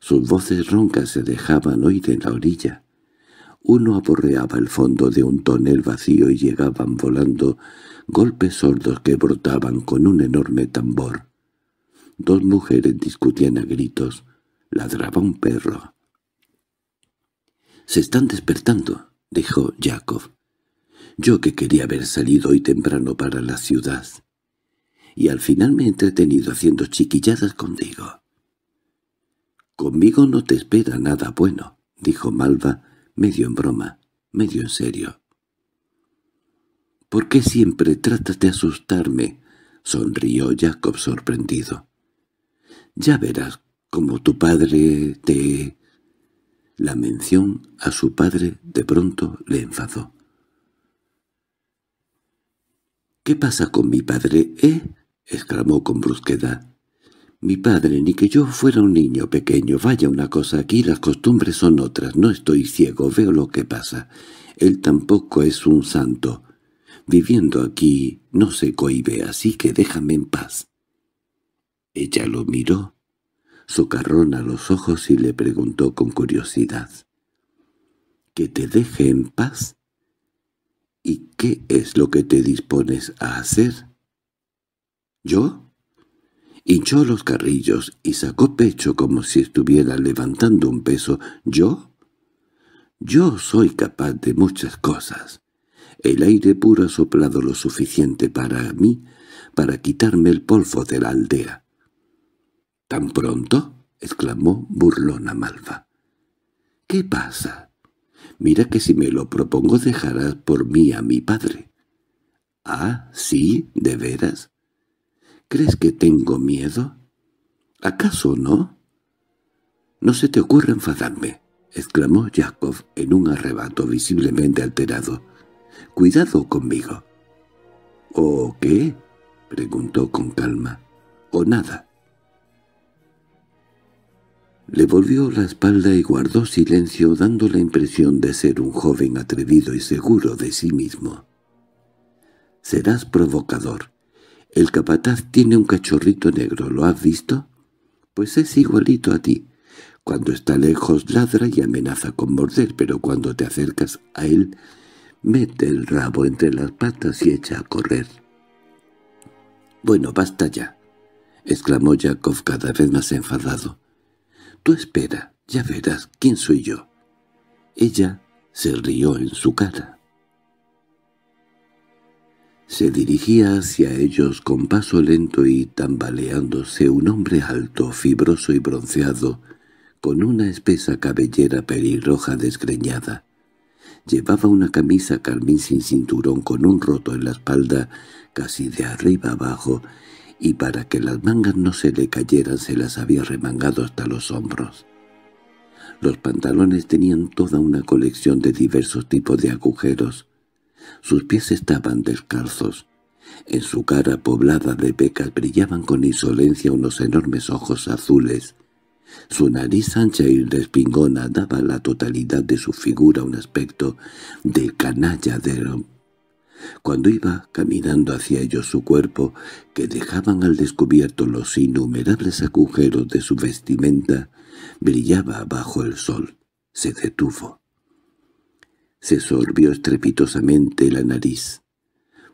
A: Sus voces roncas se dejaban oír en la orilla. Uno aborreaba el fondo de un tonel vacío y llegaban volando golpes sordos que brotaban con un enorme tambor. Dos mujeres discutían a gritos. Ladraba un perro. —Se están despertando —dijo Jacob. —Yo que quería haber salido hoy temprano para la ciudad y al final me he entretenido haciendo chiquilladas contigo. —Conmigo no te espera nada bueno —dijo Malva, medio en broma, medio en serio. —¿Por qué siempre tratas de asustarme? —sonrió Jacob sorprendido. —Ya verás como tu padre te... La mención a su padre de pronto le enfadó. —¿Qué pasa con mi padre, eh? —exclamó con brusquedad. —Mi padre, ni que yo fuera un niño pequeño. Vaya una cosa, aquí las costumbres son otras. No estoy ciego, veo lo que pasa. Él tampoco es un santo. Viviendo aquí no se cohibe, así que déjame en paz. Ella lo miró, socarrón a los ojos y le preguntó con curiosidad. —¿Que te deje en paz? —¿Y qué es lo que te dispones a hacer? —¿Yo? Hinchó los carrillos y sacó pecho como si estuviera levantando un peso. —¿Yo? Yo soy capaz de muchas cosas. El aire puro ha soplado lo suficiente para mí, para quitarme el polvo de la aldea. —¿Tan pronto? —exclamó burlona Malva. —¿Qué pasa? Mira que si me lo propongo dejarás por mí a mi padre. —¿Ah, sí? ¿De veras? ¿Crees que tengo miedo? ¿Acaso no? —No se te ocurra enfadarme —exclamó Jacob en un arrebato visiblemente alterado. —Cuidado conmigo. —¿O qué? —preguntó con calma. —¿O nada? Le volvió la espalda y guardó silencio dando la impresión de ser un joven atrevido y seguro de sí mismo. —Serás provocador el capataz tiene un cachorrito negro, ¿lo has visto? Pues es igualito a ti. Cuando está lejos ladra y amenaza con morder, pero cuando te acercas a él, mete el rabo entre las patas y echa a correr. —Bueno, basta ya —exclamó Jacob cada vez más enfadado. —Tú espera, ya verás quién soy yo. Ella se rió en su cara. Se dirigía hacia ellos con paso lento y tambaleándose un hombre alto, fibroso y bronceado, con una espesa cabellera pelirroja desgreñada. Llevaba una camisa carmín sin cinturón con un roto en la espalda, casi de arriba abajo, y para que las mangas no se le cayeran se las había remangado hasta los hombros. Los pantalones tenían toda una colección de diversos tipos de agujeros, sus pies estaban descalzos. En su cara poblada de pecas brillaban con insolencia unos enormes ojos azules. Su nariz ancha y respingona daba a la totalidad de su figura un aspecto de canalla de cuando iba caminando hacia ellos su cuerpo, que dejaban al descubierto los innumerables agujeros de su vestimenta, brillaba bajo el sol. Se detuvo. Se sorbió estrepitosamente la nariz.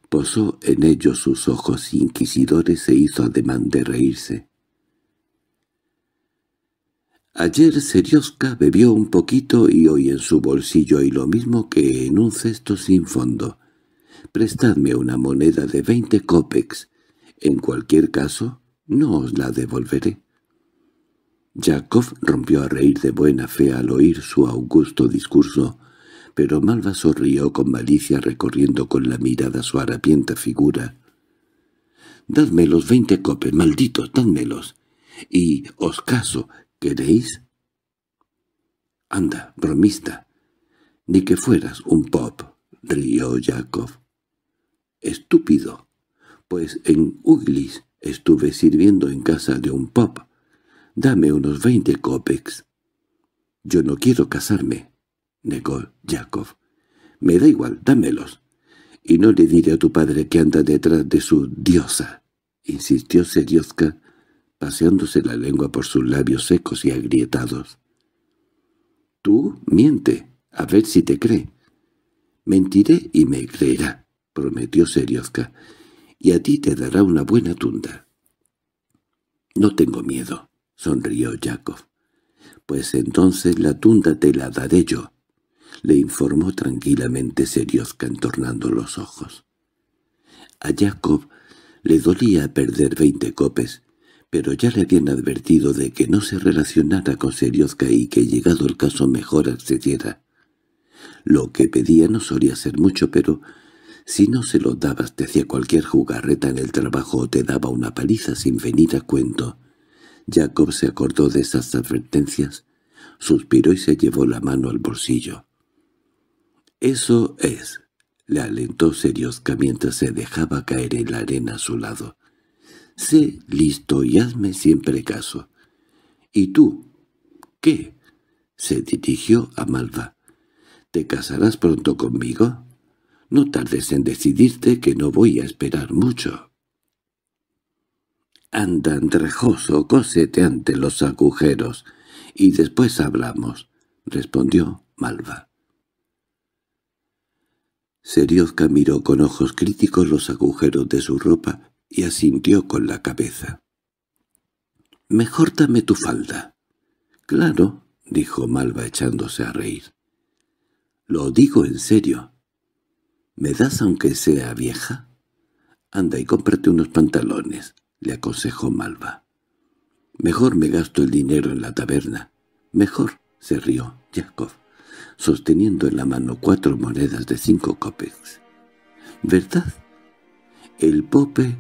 A: Posó en ellos sus ojos inquisidores e hizo ademán de reírse. Ayer Serioska bebió un poquito y hoy en su bolsillo y lo mismo que en un cesto sin fondo. Prestadme una moneda de veinte copex. En cualquier caso, no os la devolveré. Yakov rompió a reír de buena fe al oír su augusto discurso, pero Malva sonrió con malicia recorriendo con la mirada su harapienta figura. «Dadme los veinte copes, malditos, dadmelos. Y os caso, ¿queréis?» «Anda, bromista, ni que fueras un pop», rió Jacob. «Estúpido, pues en Uglis estuve sirviendo en casa de un pop. Dame unos veinte copex. Yo no quiero casarme, negó Jacob. —Me da igual, dámelos. —Y no le diré a tu padre que anda detrás de su diosa —insistió Seriozka, paseándose la lengua por sus labios secos y agrietados. —Tú miente, a ver si te cree. —Mentiré y me creerá —prometió Seriozka—, y a ti te dará una buena tunda. —No tengo miedo —sonrió Jacob. —Pues entonces la tunda te la daré yo le informó tranquilamente Seriozka entornando los ojos. A Jacob le dolía perder veinte copes, pero ya le habían advertido de que no se relacionara con Seriozka y que llegado el caso mejor accediera. Lo que pedía no solía ser mucho, pero si no se lo dabas te hacía cualquier jugarreta en el trabajo o te daba una paliza sin venir a cuento. Jacob se acordó de esas advertencias, suspiró y se llevó la mano al bolsillo. —Eso es —le alentó Seriosca mientras se dejaba caer en la arena a su lado—. Sé listo y hazme siempre caso. —¿Y tú? —¿Qué? —se dirigió a Malva. —¿Te casarás pronto conmigo? No tardes en decidirte que no voy a esperar mucho. —Anda, andrajoso, cósete ante los agujeros, y después hablamos —respondió Malva. Seriozka miró con ojos críticos los agujeros de su ropa y asintió con la cabeza. —Mejor dame tu falda. —Claro —dijo Malva echándose a reír. —Lo digo en serio. —¿Me das aunque sea vieja? —Anda y cómprate unos pantalones —le aconsejó Malva. —Mejor me gasto el dinero en la taberna. —Mejor —se rió Yakov sosteniendo en la mano cuatro monedas de cinco copecks. ¿Verdad? El pope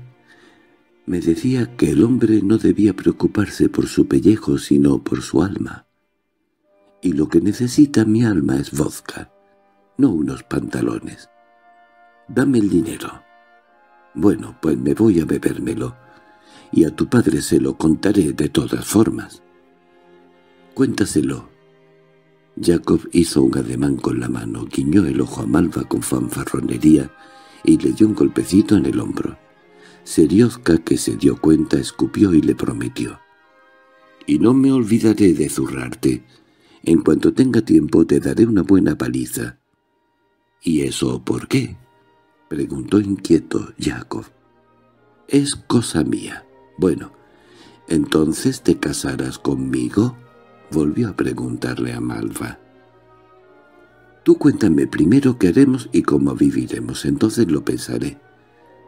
A: me decía que el hombre no debía preocuparse por su pellejo sino por su alma. Y lo que necesita mi alma es vodka, no unos pantalones. Dame el dinero. Bueno, pues me voy a bebérmelo, y a tu padre se lo contaré de todas formas. Cuéntaselo, Jacob hizo un ademán con la mano, guiñó el ojo a Malva con fanfarronería y le dio un golpecito en el hombro. Seriozka, que se dio cuenta, escupió y le prometió. «Y no me olvidaré de zurrarte. En cuanto tenga tiempo te daré una buena paliza». «¿Y eso por qué?» preguntó inquieto Jacob. «Es cosa mía. Bueno, ¿entonces te casarás conmigo?» volvió a preguntarle a Malva. «Tú cuéntame primero qué haremos y cómo viviremos, entonces lo pensaré»,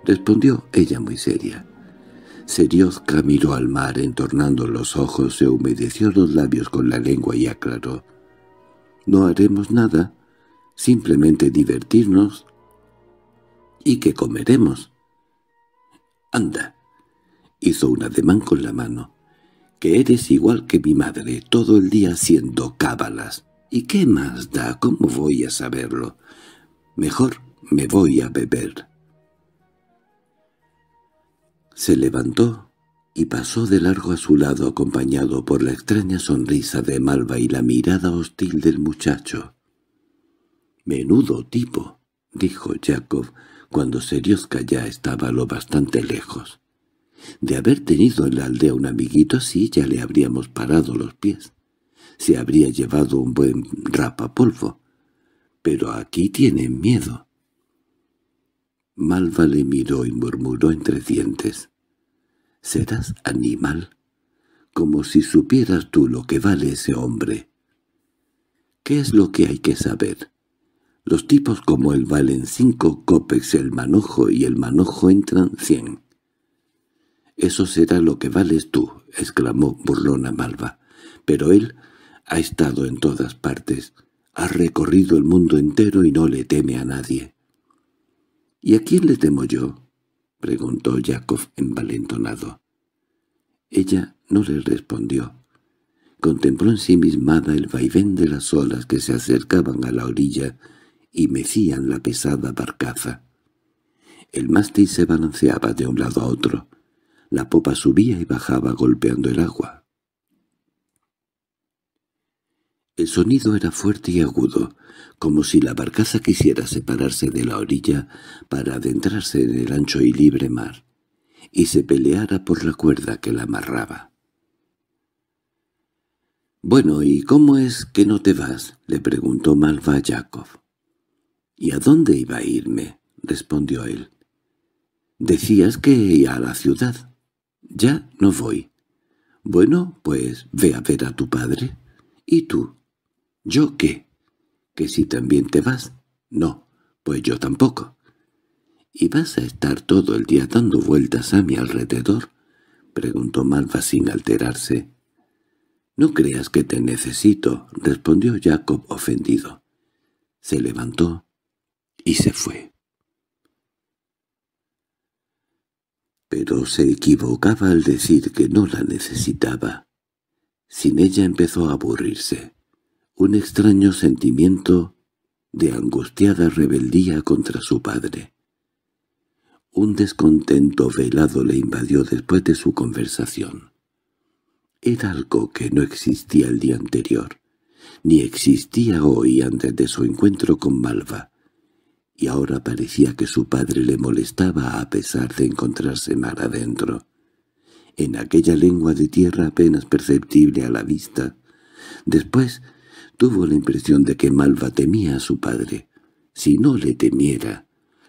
A: respondió ella muy seria. Seriozca miró al mar, entornando los ojos, se humedeció los labios con la lengua y aclaró. «No haremos nada, simplemente divertirnos». «¿Y qué comeremos?» «Anda», hizo un ademán con la mano que eres igual que mi madre todo el día haciendo cábalas. ¿Y qué más da? ¿Cómo voy a saberlo? Mejor me voy a beber. Se levantó y pasó de largo a su lado acompañado por la extraña sonrisa de Malva y la mirada hostil del muchacho. —Menudo tipo —dijo Jacob cuando Seriosca ya estaba lo bastante lejos. De haber tenido en la aldea un amiguito así ya le habríamos parado los pies. Se habría llevado un buen rapapolvo. Pero aquí tienen miedo. Malva le miró y murmuró entre dientes. «¿Serás animal? Como si supieras tú lo que vale ese hombre». «¿Qué es lo que hay que saber?» Los tipos como él valen cinco copex el manojo y el manojo entran cien. —Eso será lo que vales tú —exclamó burlona Malva—, pero él ha estado en todas partes, ha recorrido el mundo entero y no le teme a nadie. —¿Y a quién le temo yo? —preguntó Yakov envalentonado. Ella no le respondió. Contempló en sí mismada el vaivén de las olas que se acercaban a la orilla y mecían la pesada barcaza. El mástil se balanceaba de un lado a otro. La popa subía y bajaba golpeando el agua. El sonido era fuerte y agudo, como si la barcaza quisiera separarse de la orilla para adentrarse en el ancho y libre mar, y se peleara por la cuerda que la amarraba. «Bueno, ¿y cómo es que no te vas?» le preguntó Malva a «¿Y a dónde iba a irme?» respondió él. «Decías que a la ciudad». Ya no voy. Bueno, pues ve a ver a tu padre. ¿Y tú? ¿Yo qué? ¿Que si también te vas? No, pues yo tampoco. —¿Y vas a estar todo el día dando vueltas a mi alrededor? —preguntó Malva sin alterarse. —No creas que te necesito —respondió Jacob ofendido. Se levantó y se fue. pero se equivocaba al decir que no la necesitaba. Sin ella empezó a aburrirse. Un extraño sentimiento de angustiada rebeldía contra su padre. Un descontento velado le invadió después de su conversación. Era algo que no existía el día anterior, ni existía hoy antes de su encuentro con Malva y ahora parecía que su padre le molestaba a pesar de encontrarse mal adentro. En aquella lengua de tierra apenas perceptible a la vista. Después tuvo la impresión de que Malva temía a su padre. Si no le temiera,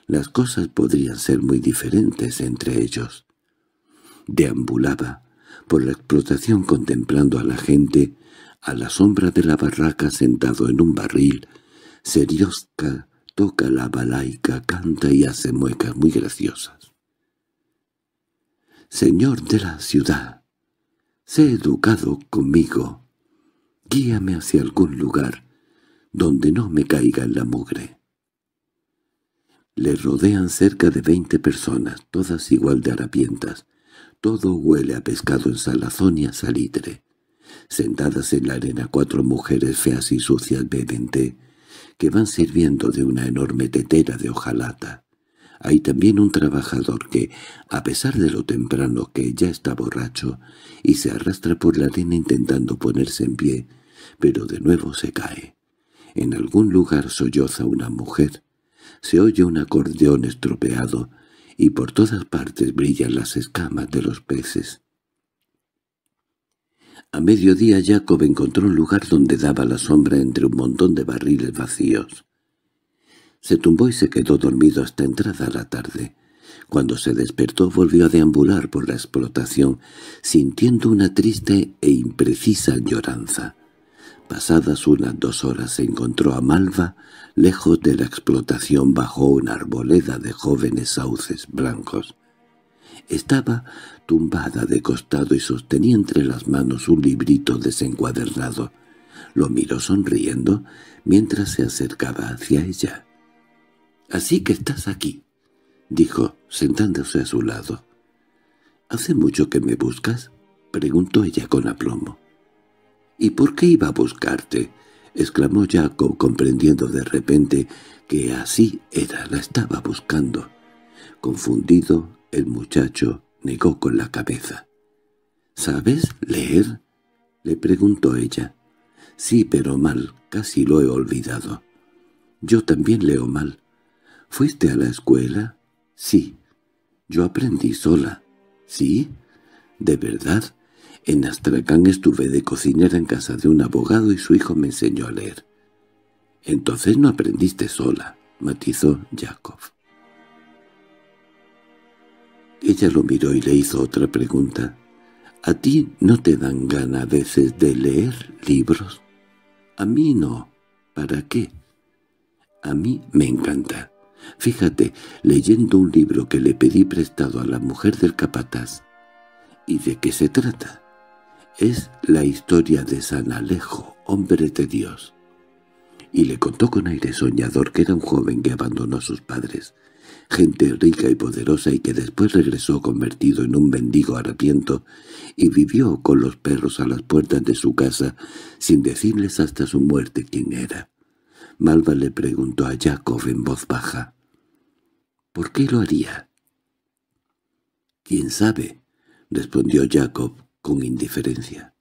A: las cosas podrían ser muy diferentes entre ellos. Deambulaba por la explotación contemplando a la gente a la sombra de la barraca sentado en un barril, seriosca, toca la balaica, canta y hace muecas muy graciosas. «Señor de la ciudad, sé educado conmigo. Guíame hacia algún lugar donde no me caiga en la mugre». Le rodean cerca de veinte personas, todas igual de harapientas. Todo huele a pescado en salazón y a salitre. Sentadas en la arena cuatro mujeres feas y sucias beben té que van sirviendo de una enorme tetera de hojalata. Hay también un trabajador que, a pesar de lo temprano que ya está borracho, y se arrastra por la arena intentando ponerse en pie, pero de nuevo se cae. En algún lugar solloza una mujer, se oye un acordeón estropeado, y por todas partes brillan las escamas de los peces. A mediodía Jacob encontró un lugar donde daba la sombra entre un montón de barriles vacíos. Se tumbó y se quedó dormido hasta entrada la tarde. Cuando se despertó volvió a deambular por la explotación, sintiendo una triste e imprecisa lloranza. Pasadas unas dos horas se encontró a Malva, lejos de la explotación bajo una arboleda de jóvenes sauces blancos. Estaba tumbada de costado y sostenía entre las manos un librito desencuadernado. Lo miró sonriendo mientras se acercaba hacia ella. «Así que estás aquí», dijo, sentándose a su lado. «¿Hace mucho que me buscas?» preguntó ella con aplomo. «¿Y por qué iba a buscarte?» exclamó Jacob comprendiendo de repente que así era, la estaba buscando. Confundido, el muchacho negó con la cabeza. —¿Sabes leer? —le preguntó ella. —Sí, pero mal. Casi lo he olvidado. —Yo también leo mal. —¿Fuiste a la escuela? —Sí. —Yo aprendí sola. —¿Sí? —¿De verdad? En Astracán estuve de cocinera en casa de un abogado y su hijo me enseñó a leer. —Entonces no aprendiste sola —matizó Jacob. Ella lo miró y le hizo otra pregunta. —¿A ti no te dan gana a veces de leer libros? —A mí no. ¿Para qué? —A mí me encanta. Fíjate, leyendo un libro que le pedí prestado a la mujer del capataz. ¿Y de qué se trata? Es la historia de San Alejo, hombre de Dios. Y le contó con aire soñador que era un joven que abandonó a sus padres, gente rica y poderosa y que después regresó convertido en un mendigo harapiento y vivió con los perros a las puertas de su casa sin decirles hasta su muerte quién era. Malva le preguntó a Jacob en voz baja. —¿Por qué lo haría? —¿Quién sabe? —respondió Jacob con indiferencia.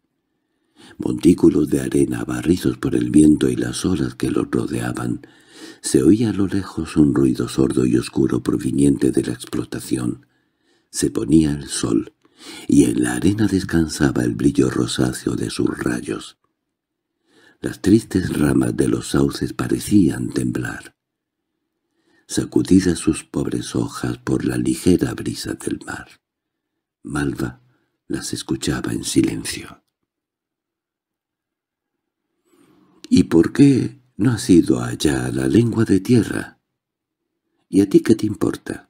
A: Montículos de arena barridos por el viento y las olas que los rodeaban se oía a lo lejos un ruido sordo y oscuro proveniente de la explotación. Se ponía el sol, y en la arena descansaba el brillo rosáceo de sus rayos. Las tristes ramas de los sauces parecían temblar, sacudidas sus pobres hojas por la ligera brisa del mar. Malva las escuchaba en silencio. —¿Y por qué no has ido allá a la lengua de tierra. ¿Y a ti qué te importa?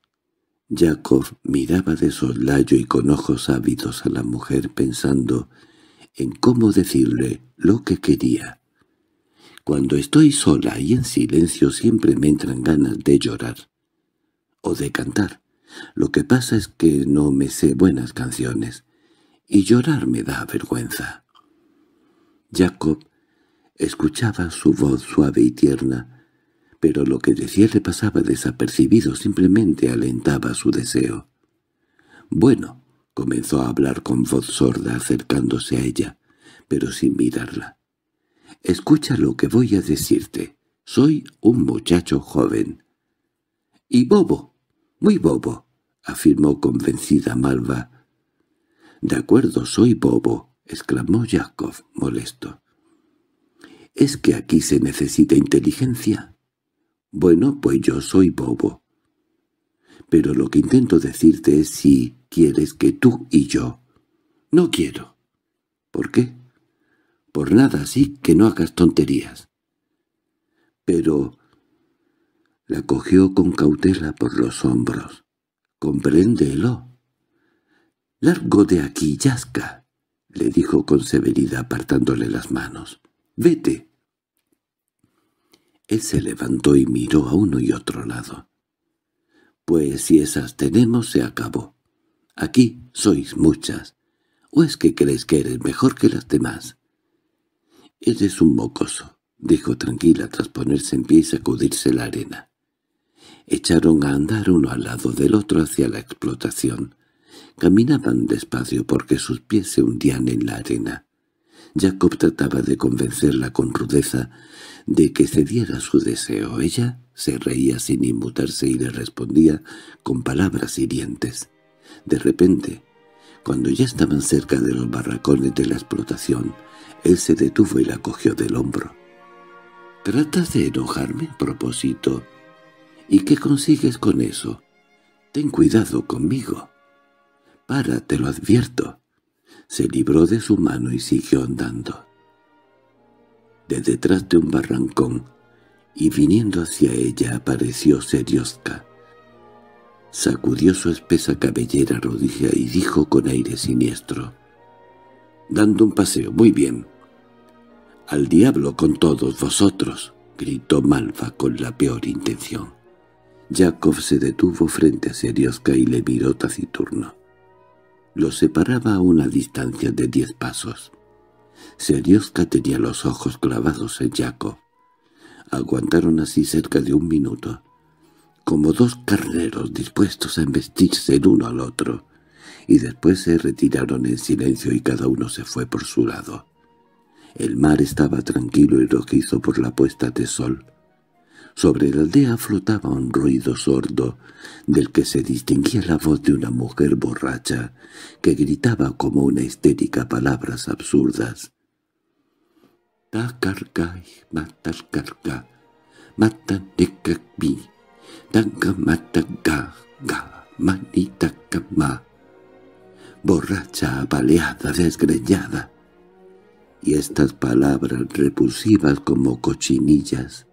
A: Jacob miraba de soslayo y con ojos ávidos a la mujer pensando en cómo decirle lo que quería. Cuando estoy sola y en silencio siempre me entran ganas de llorar o de cantar. Lo que pasa es que no me sé buenas canciones, y llorar me da vergüenza. Jacob Escuchaba su voz suave y tierna, pero lo que decía le pasaba desapercibido, simplemente alentaba su deseo. «Bueno», comenzó a hablar con voz sorda acercándose a ella, pero sin mirarla. «Escucha lo que voy a decirte. Soy un muchacho joven». «Y bobo, muy bobo», afirmó convencida Malva. «De acuerdo, soy bobo», exclamó Yakov, molesto. ¿Es que aquí se necesita inteligencia? Bueno, pues yo soy bobo. Pero lo que intento decirte es si quieres que tú y yo... No quiero. ¿Por qué? Por nada, sí, que no hagas tonterías. Pero... La cogió con cautela por los hombros. —Compréndelo. —Largo de aquí, Yasca —le dijo con severidad apartándole las manos. Vete. Él se levantó y miró a uno y otro lado. Pues si esas tenemos se acabó. Aquí sois muchas. ¿O es que crees que eres mejor que las demás? Eres un mocoso, dijo tranquila tras ponerse en pie y sacudirse la arena. Echaron a andar uno al lado del otro hacia la explotación. Caminaban despacio porque sus pies se hundían en la arena. Jacob trataba de convencerla con rudeza de que cediera su deseo. Ella se reía sin inmutarse y le respondía con palabras hirientes. De repente, cuando ya estaban cerca de los barracones de la explotación, él se detuvo y la cogió del hombro. —¿Tratas de enojarme, propósito? ¿Y qué consigues con eso? Ten cuidado conmigo. Para, te lo advierto. Se libró de su mano y siguió andando. De detrás de un barrancón, y viniendo hacia ella apareció Serioska. Sacudió su espesa cabellera rodilla y dijo con aire siniestro, «Dando un paseo, muy bien». «¡Al diablo con todos vosotros!» gritó Malva con la peor intención. Yakov se detuvo frente a Serioska y le miró taciturno. Los separaba a una distancia de diez pasos. Seriosca tenía los ojos clavados en Yaco. Aguantaron así cerca de un minuto, como dos carneros dispuestos a embestirse el uno al otro, y después se retiraron en silencio y cada uno se fue por su lado. El mar estaba tranquilo y rojizo por la puesta de sol, sobre la aldea flotaba un ruido sordo, del que se distinguía la voz de una mujer borracha, que gritaba como una histérica palabras absurdas. «Ta mata de mata manita Borracha, apaleada, desgreñada. Y estas palabras repulsivas como cochinillas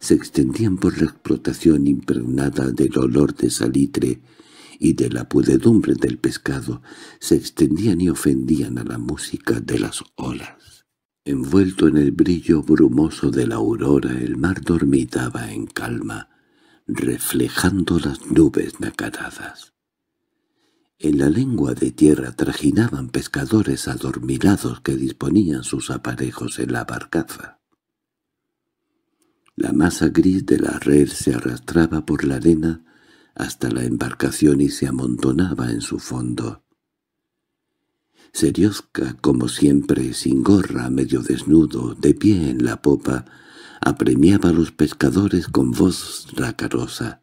A: se extendían por la explotación impregnada del olor de salitre y de la pudedumbre del pescado, se extendían y ofendían a la música de las olas. Envuelto en el brillo brumoso de la aurora, el mar dormitaba en calma, reflejando las nubes nacaradas. En la lengua de tierra trajinaban pescadores adormilados que disponían sus aparejos en la barcaza. La masa gris de la red se arrastraba por la arena hasta la embarcación y se amontonaba en su fondo. Seriosca, como siempre, sin gorra, medio desnudo, de pie en la popa, apremiaba a los pescadores con voz racarosa.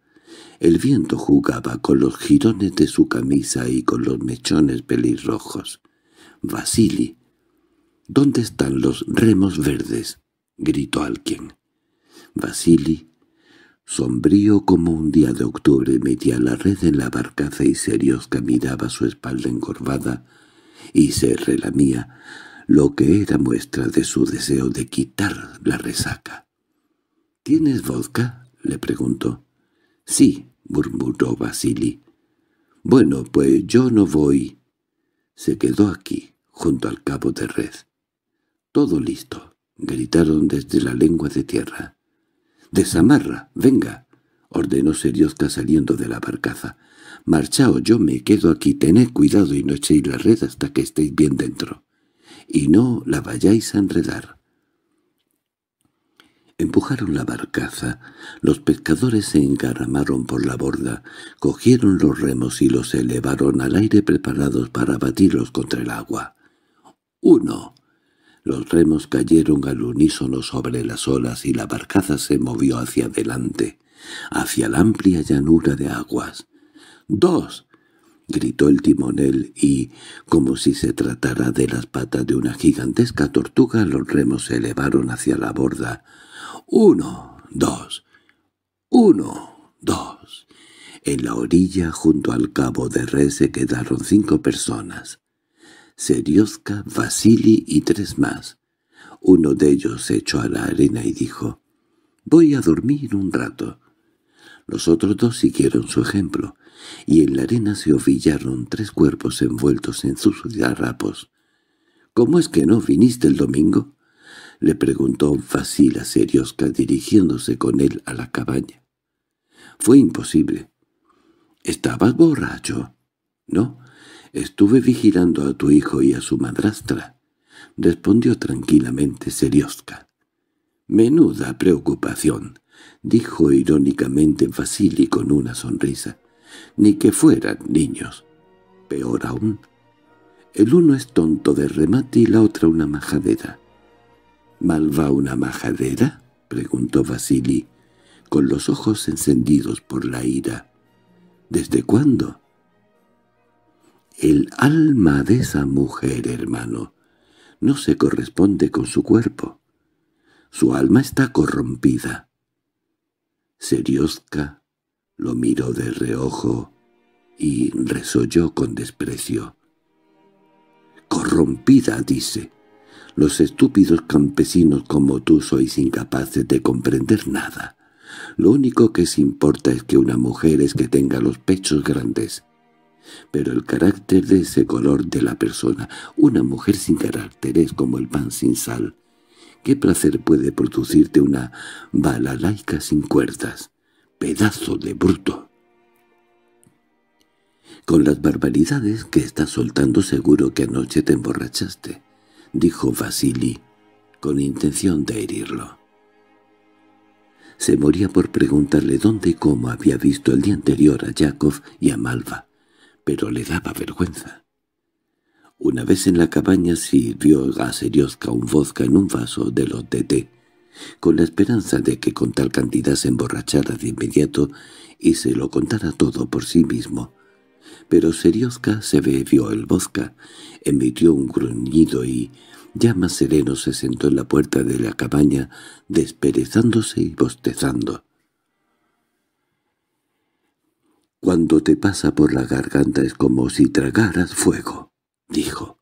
A: El viento jugaba con los jirones de su camisa y con los mechones pelirrojos. «¡Vasili! ¿Dónde están los remos verdes?» gritó alguien. Basili, sombrío como un día de octubre, metía la red en la barcaza y Seriosca miraba su espalda encorvada y se relamía, lo que era muestra de su deseo de quitar la resaca. —¿Tienes vodka? —le preguntó. —Sí —murmuró Basili—. Bueno, pues yo no voy. Se quedó aquí, junto al cabo de red. —Todo listo —gritaron desde la lengua de tierra. —¡Desamarra! ¡Venga! —ordenó Seriozca saliendo de la barcaza. —Marchaos, yo me quedo aquí, tened cuidado y no echéis la red hasta que estéis bien dentro. Y no la vayáis a enredar. Empujaron la barcaza, los pescadores se encaramaron por la borda, cogieron los remos y los elevaron al aire preparados para batirlos contra el agua. —¡Uno! Los remos cayeron al unísono sobre las olas y la barcaza se movió hacia adelante, hacia la amplia llanura de aguas. —¡Dos! —gritó el timonel y, como si se tratara de las patas de una gigantesca tortuga, los remos se elevaron hacia la borda. —¡Uno, dos! —¡Uno, dos! En la orilla, junto al cabo de res, se quedaron cinco personas. Seriosca, Vasili y tres más. Uno de ellos se echó a la arena y dijo, «Voy a dormir un rato». Los otros dos siguieron su ejemplo, y en la arena se ovillaron tres cuerpos envueltos en sus garrapos. «¿Cómo es que no viniste el domingo?» le preguntó a Serioska dirigiéndose con él a la cabaña. Fue imposible. —¿Estabas borracho? —No, Estuve vigilando a tu hijo y a su madrastra, respondió tranquilamente Serioska. Menuda preocupación, dijo irónicamente Vasili con una sonrisa. Ni que fueran niños. Peor aún. El uno es tonto de remate y la otra una majadera. —¿Mal va una majadera? —preguntó Vasili, con los ojos encendidos por la ira. —¿Desde cuándo? El alma de esa mujer, hermano, no se corresponde con su cuerpo. Su alma está corrompida. Serioska lo miró de reojo y resolló con desprecio. «Corrompida», dice. «Los estúpidos campesinos como tú sois incapaces de comprender nada. Lo único que se importa es que una mujer es que tenga los pechos grandes, pero el carácter de ese color de la persona. Una mujer sin carácter es como el pan sin sal. ¿Qué placer puede producirte una laica sin cuerdas? ¡Pedazo de bruto! Con las barbaridades que estás soltando seguro que anoche te emborrachaste, dijo Vasily, con intención de herirlo. Se moría por preguntarle dónde y cómo había visto el día anterior a Yakov y a Malva, pero le daba vergüenza. Una vez en la cabaña sirvió a Seriozka un vodka en un vaso de los de té, con la esperanza de que con tal cantidad se emborrachara de inmediato y se lo contara todo por sí mismo. Pero Seriozka se bebió el vodka, emitió un gruñido y, ya más sereno, se sentó en la puerta de la cabaña, desperezándose y bostezando. Cuando te pasa por la garganta es como si tragaras fuego, dijo.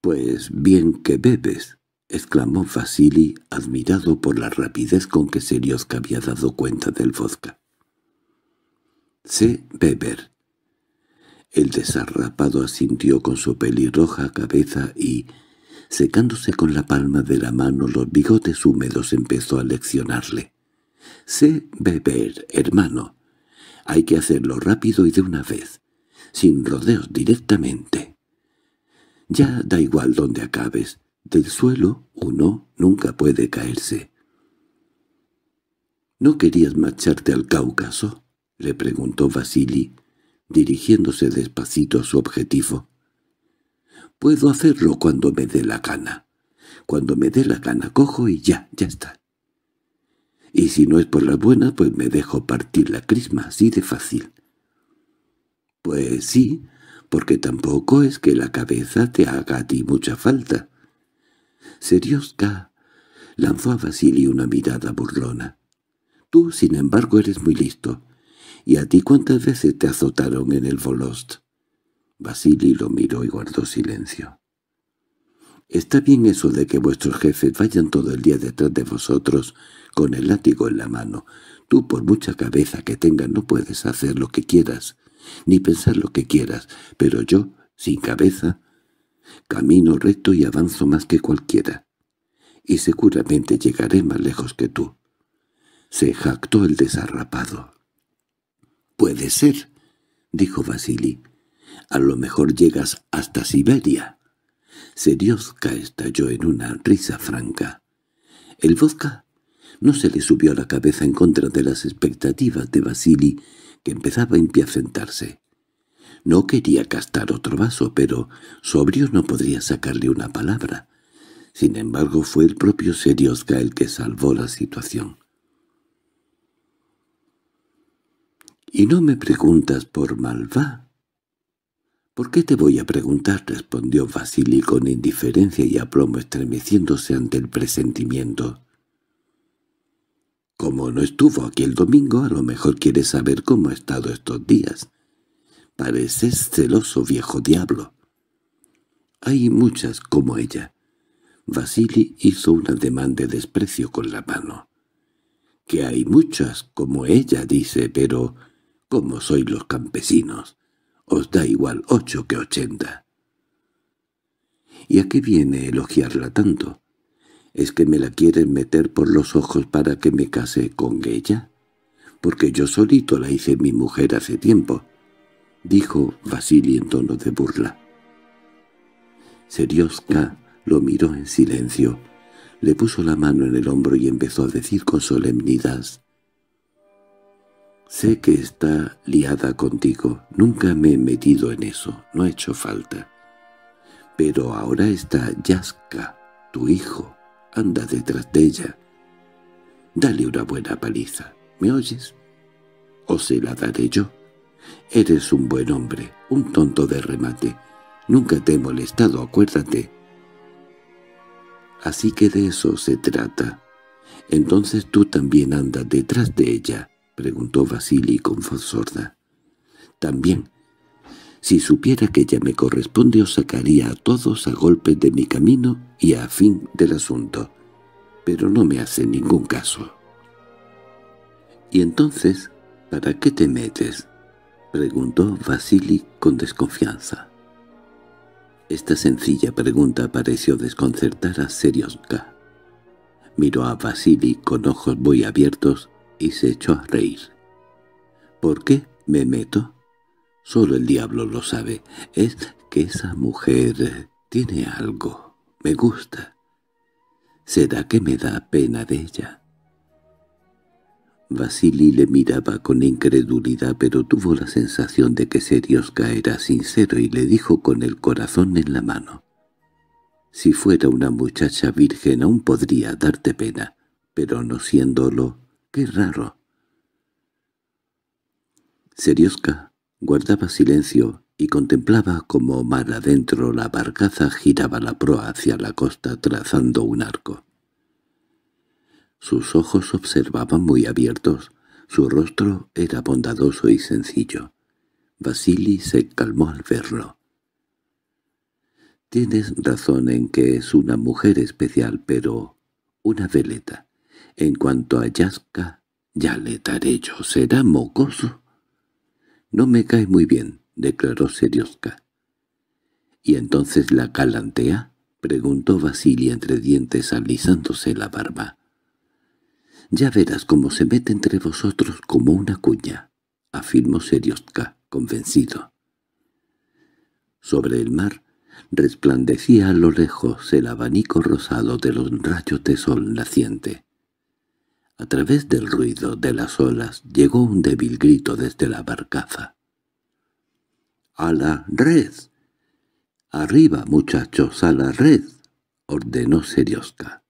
A: —Pues bien que bebes —exclamó Vasily, admirado por la rapidez con que Seriosca había dado cuenta del vodka. —Sé beber. El desarrapado asintió con su pelirroja cabeza y, secándose con la palma de la mano los bigotes húmedos, empezó a leccionarle. —Sé beber, hermano. Hay que hacerlo rápido y de una vez, sin rodeos directamente. Ya da igual donde acabes, del suelo uno nunca puede caerse. —¿No querías marcharte al Cáucaso? —le preguntó Basili, dirigiéndose despacito a su objetivo. —Puedo hacerlo cuando me dé la gana. Cuando me dé la gana cojo y ya, ya está y si no es por la buena, pues me dejo partir la crisma así de fácil. Pues sí, porque tampoco es que la cabeza te haga a ti mucha falta. Serioska lanzó a Basili una mirada burlona. Tú, sin embargo, eres muy listo. ¿Y a ti cuántas veces te azotaron en el Volost? Basili lo miró y guardó silencio. Está bien eso de que vuestros jefes vayan todo el día detrás de vosotros con el látigo en la mano. Tú por mucha cabeza que tengas no puedes hacer lo que quieras, ni pensar lo que quieras, pero yo, sin cabeza, camino recto y avanzo más que cualquiera. Y seguramente llegaré más lejos que tú. Se jactó el desarrapado. —Puede ser —dijo Vasili—. A lo mejor llegas hasta Siberia. Seriozka estalló en una risa franca. —¿El vodka? No se le subió la cabeza en contra de las expectativas de Basili, que empezaba a impiacentarse. No quería gastar otro vaso, pero sobrio no podría sacarle una palabra. Sin embargo, fue el propio Serioska el que salvó la situación. —¿Y no me preguntas por Malva? —¿Por qué te voy a preguntar? —respondió Vasily con indiferencia y aplomo estremeciéndose ante el presentimiento. Como no estuvo aquí el domingo, a lo mejor quiere saber cómo ha estado estos días. Pareces celoso, viejo diablo. Hay muchas como ella. Vasily hizo un ademán de desprecio con la mano. Que hay muchas como ella, dice, pero como sois los campesinos, os da igual ocho que ochenta. —¿Y a qué viene elogiarla tanto? ¿Es que me la quieren meter por los ojos para que me case con ella? Porque yo solito la hice mi mujer hace tiempo, dijo Vasily en tono de burla. Serioska lo miró en silencio, le puso la mano en el hombro y empezó a decir con solemnidad. «Sé que está liada contigo, nunca me he metido en eso, no ha hecho falta. Pero ahora está Yaska, tu hijo». Anda detrás de ella. Dale una buena paliza. ¿Me oyes? O se la daré yo. Eres un buen hombre, un tonto de remate. Nunca te he molestado, acuérdate. Así que de eso se trata. —Entonces tú también andas detrás de ella —preguntó Vasily con voz sorda. —También, si supiera que ella me corresponde os sacaría a todos a golpes de mi camino y a fin del asunto, pero no me hace ningún caso. —¿Y entonces para qué te metes? —preguntó Vasily con desconfianza. Esta sencilla pregunta pareció desconcertar a Serioska. Miró a Vasily con ojos muy abiertos y se echó a reír. —¿Por qué me meto? Solo el diablo lo sabe. Es que esa mujer tiene algo. Me gusta. —¿Será que me da pena de ella. Vasily le miraba con incredulidad, pero tuvo la sensación de que Serioska era sincero y le dijo con el corazón en la mano. «Si fuera una muchacha virgen aún podría darte pena, pero no siéndolo, qué raro». Serioska Guardaba silencio y contemplaba como mal adentro la barcaza giraba la proa hacia la costa trazando un arco. Sus ojos observaban muy abiertos, su rostro era bondadoso y sencillo. Basili se calmó al verlo. «Tienes razón en que es una mujer especial, pero una veleta. En cuanto a Yaska, ya le daré yo, será mocoso no me cae muy bien, declaró Serioska. —¿Y entonces la calantea? —preguntó Basilia entre dientes alisándose la barba. —Ya verás cómo se mete entre vosotros como una cuña —afirmó Serioska, convencido. Sobre el mar resplandecía a lo lejos el abanico rosado de los rayos de sol naciente. A través del ruido de las olas llegó un débil grito desde la barcaza. —¡A la red! —¡Arriba, muchachos, a la red! —ordenó Seriosca.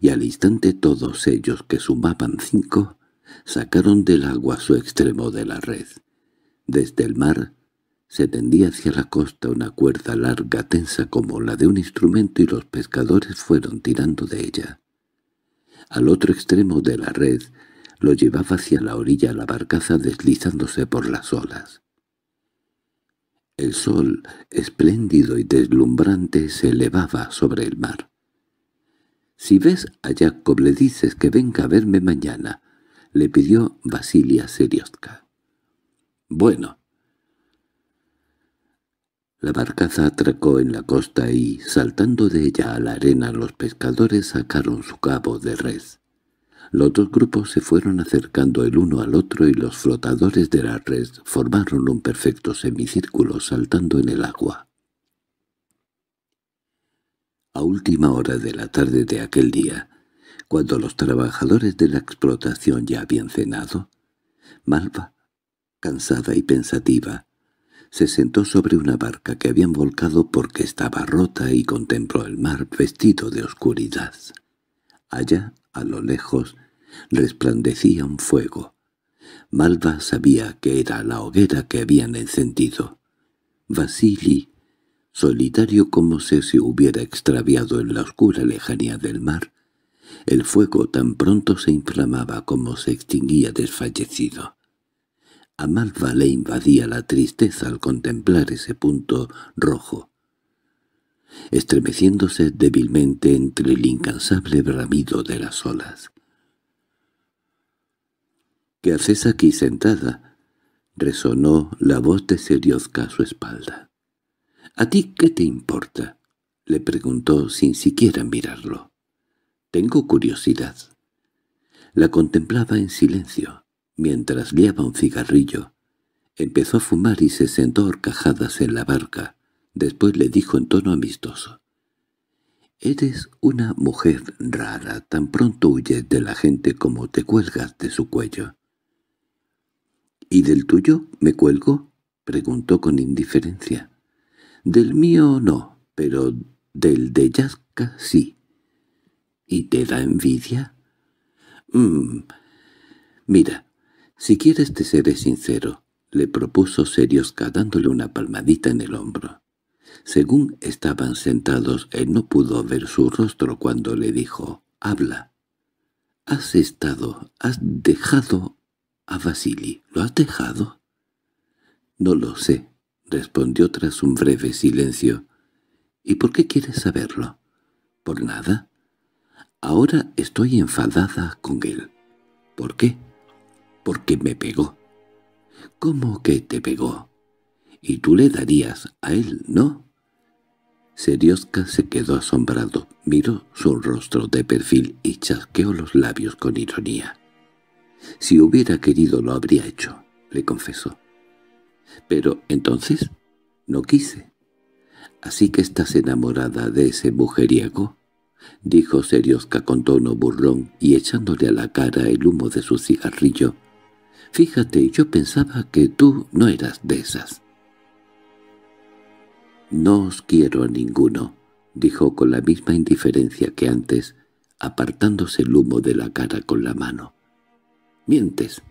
A: Y al instante todos ellos, que sumaban cinco, sacaron del agua su extremo de la red. Desde el mar se tendía hacia la costa una cuerda larga tensa como la de un instrumento y los pescadores fueron tirando de ella. Al otro extremo de la red lo llevaba hacia la orilla la barcaza deslizándose por las olas. El sol, espléndido y deslumbrante, se elevaba sobre el mar. «Si ves a Jacob le dices que venga a verme mañana», le pidió Basilia Serioska. «Bueno», la barcaza atracó en la costa y, saltando de ella a la arena, los pescadores sacaron su cabo de res. Los dos grupos se fueron acercando el uno al otro y los flotadores de la red formaron un perfecto semicírculo saltando en el agua. A última hora de la tarde de aquel día, cuando los trabajadores de la explotación ya habían cenado, Malva, cansada y pensativa, se sentó sobre una barca que habían volcado porque estaba rota y contempló el mar vestido de oscuridad. Allá, a lo lejos, resplandecía un fuego. Malva sabía que era la hoguera que habían encendido. Vasili, solitario como si se hubiera extraviado en la oscura lejanía del mar, el fuego tan pronto se inflamaba como se extinguía desfallecido. A Malva le invadía la tristeza al contemplar ese punto rojo, estremeciéndose débilmente entre el incansable bramido de las olas. —¿Qué haces aquí sentada? —resonó la voz de Seriozca a su espalda. —¿A ti qué te importa? —le preguntó sin siquiera mirarlo. —Tengo curiosidad. La contemplaba en silencio mientras liaba un cigarrillo. Empezó a fumar y se sentó horcajadas en la barca. Después le dijo en tono amistoso. «Eres una mujer rara, tan pronto huyes de la gente como te cuelgas de su cuello». —¿Y del tuyo me cuelgo? —preguntó con indiferencia. —Del mío no, pero del de Yasca sí. —¿Y te da envidia? Mm, mira, si quieres te seré sincero, le propuso Seriosca dándole una palmadita en el hombro. Según estaban sentados, él no pudo ver su rostro cuando le dijo, «Habla». «Has estado, has dejado a Vasily. ¿Lo has dejado?» «No lo sé», respondió tras un breve silencio. «¿Y por qué quieres saberlo?» «Por nada. Ahora estoy enfadada con él». «¿Por qué?» porque me pegó. ¿Cómo que te pegó? Y tú le darías a él, ¿no? Serioska se quedó asombrado, miró su rostro de perfil y chasqueó los labios con ironía. «Si hubiera querido lo habría hecho», le confesó. «Pero entonces no quise». «Así que estás enamorada de ese mujeriego», dijo Serioska con tono burlón y echándole a la cara el humo de su cigarrillo Fíjate, yo pensaba que tú no eras de esas. «No os quiero a ninguno», dijo con la misma indiferencia que antes, apartándose el humo de la cara con la mano. «Mientes».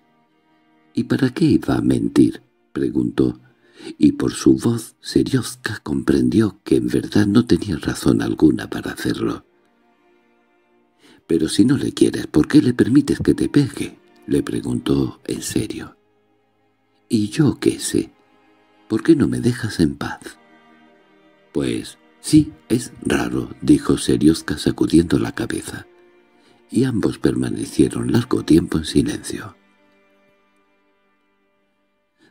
A: «¿Y para qué iba a mentir?» preguntó, y por su voz Seriozka comprendió que en verdad no tenía razón alguna para hacerlo. «Pero si no le quieres, ¿por qué le permites que te pegue?» le preguntó en serio. —¿Y yo qué sé? ¿Por qué no me dejas en paz? —Pues sí, es raro —dijo Serioska sacudiendo la cabeza. Y ambos permanecieron largo tiempo en silencio.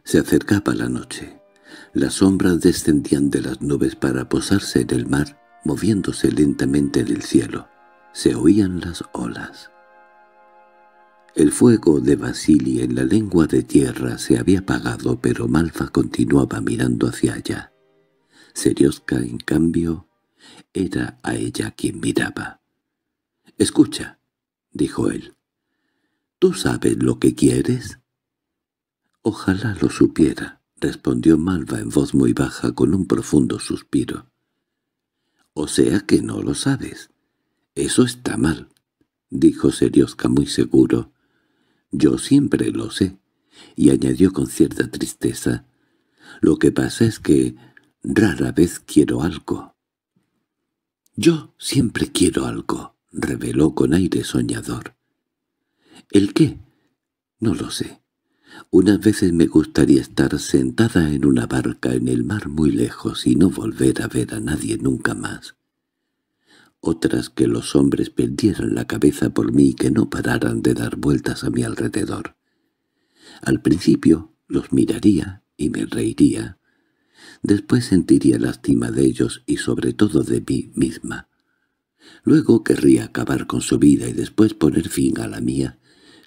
A: Se acercaba la noche. Las sombras descendían de las nubes para posarse en el mar, moviéndose lentamente en el cielo. Se oían las olas. El fuego de Basili en la lengua de tierra se había apagado, pero Malva continuaba mirando hacia allá. Serioska, en cambio, era a ella quien miraba. —Escucha —dijo él—, ¿tú sabes lo que quieres? —Ojalá lo supiera —respondió Malva en voz muy baja con un profundo suspiro. —O sea que no lo sabes. Eso está mal —dijo Serioska muy seguro. Yo siempre lo sé. Y añadió con cierta tristeza, «Lo que pasa es que rara vez quiero algo». «Yo siempre quiero algo», reveló con aire soñador. «¿El qué?» «No lo sé. Unas veces me gustaría estar sentada en una barca en el mar muy lejos y no volver a ver a nadie nunca más» otras que los hombres perdieran la cabeza por mí y que no pararan de dar vueltas a mi alrededor. Al principio los miraría y me reiría. Después sentiría lástima de ellos y sobre todo de mí misma. Luego querría acabar con su vida y después poner fin a la mía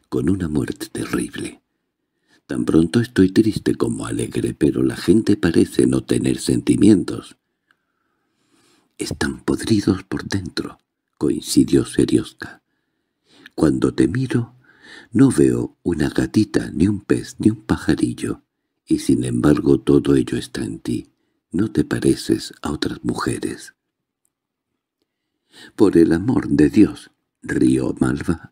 A: con una muerte terrible. Tan pronto estoy triste como alegre, pero la gente parece no tener sentimientos. —Están podridos por dentro —coincidió Seriosca. —Cuando te miro, no veo una gatita, ni un pez, ni un pajarillo, y sin embargo todo ello está en ti. No te pareces a otras mujeres. —Por el amor de Dios —rió Malva—.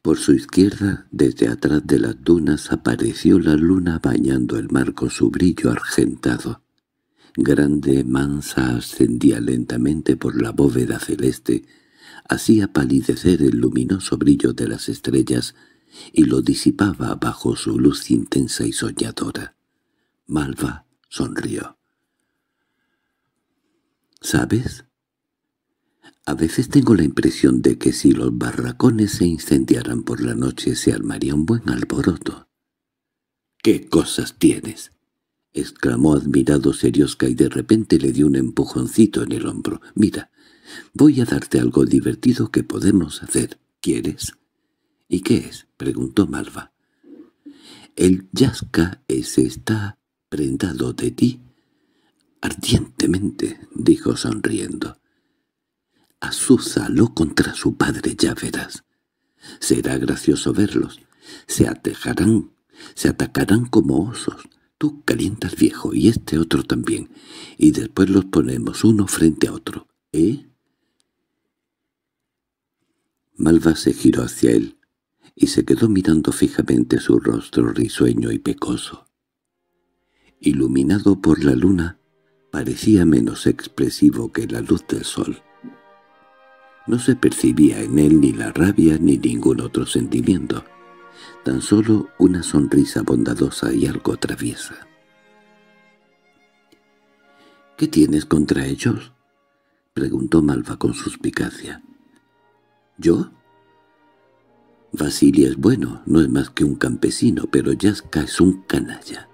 A: Por su izquierda, desde atrás de las dunas, apareció la luna bañando el mar con su brillo argentado grande mansa ascendía lentamente por la bóveda celeste, hacía palidecer el luminoso brillo de las estrellas y lo disipaba bajo su luz intensa y soñadora. Malva sonrió. —¿Sabes? A veces tengo la impresión de que si los barracones se incendiaran por la noche se armaría un buen alboroto. —¿Qué cosas tienes? —exclamó admirado Serioska y de repente le dio un empujoncito en el hombro. —Mira, voy a darte algo divertido que podemos hacer. ¿Quieres? —¿Y qué es? —preguntó Malva. —El yasca ese está prendado de ti. —Ardientemente —dijo sonriendo. —Azúzalo contra su padre, ya verás. Será gracioso verlos. Se atejarán, se atacarán como osos. Tú calientas viejo y este otro también, y después los ponemos uno frente a otro, ¿eh? Malva se giró hacia él y se quedó mirando fijamente su rostro risueño y pecoso. Iluminado por la luna, parecía menos expresivo que la luz del sol. No se percibía en él ni la rabia ni ningún otro sentimiento tan solo una sonrisa bondadosa y algo traviesa. —¿Qué tienes contra ellos? —preguntó Malva con suspicacia. —¿Yo? Basilia es bueno, no es más que un campesino, pero Yaska es un canalla.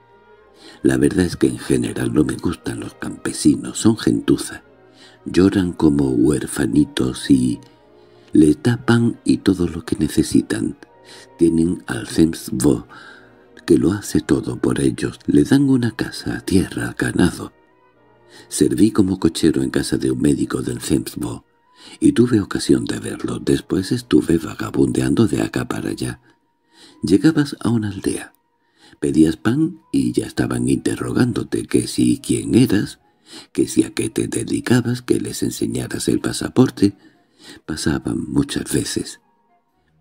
A: La verdad es que en general no me gustan los campesinos, son gentuza. Lloran como huerfanitos y... da tapan y todo lo que necesitan. Tienen al Zemstvo, que lo hace todo por ellos. Le dan una casa, tierra, ganado. Serví como cochero en casa de un médico del Zemzvo y tuve ocasión de verlo. Después estuve vagabundeando de acá para allá. Llegabas a una aldea, pedías pan y ya estaban interrogándote que si quién eras, que si a qué te dedicabas, que les enseñaras el pasaporte. Pasaban muchas veces.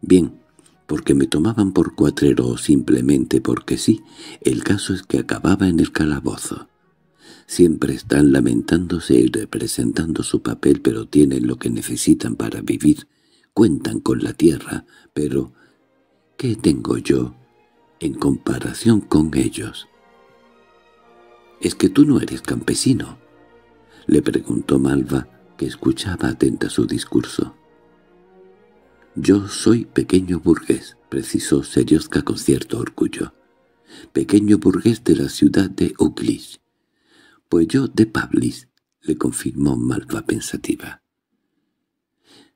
A: Bien, porque me tomaban por cuatrero o simplemente porque sí, el caso es que acababa en el calabozo. Siempre están lamentándose y representando su papel, pero tienen lo que necesitan para vivir. Cuentan con la tierra, pero ¿qué tengo yo en comparación con ellos? —Es que tú no eres campesino —le preguntó Malva, que escuchaba atenta su discurso. Yo soy pequeño burgués, precisó Serioska con cierto orgullo. Pequeño burgués de la ciudad de Uglis. Pues yo de Pablis, le confirmó Malva pensativa.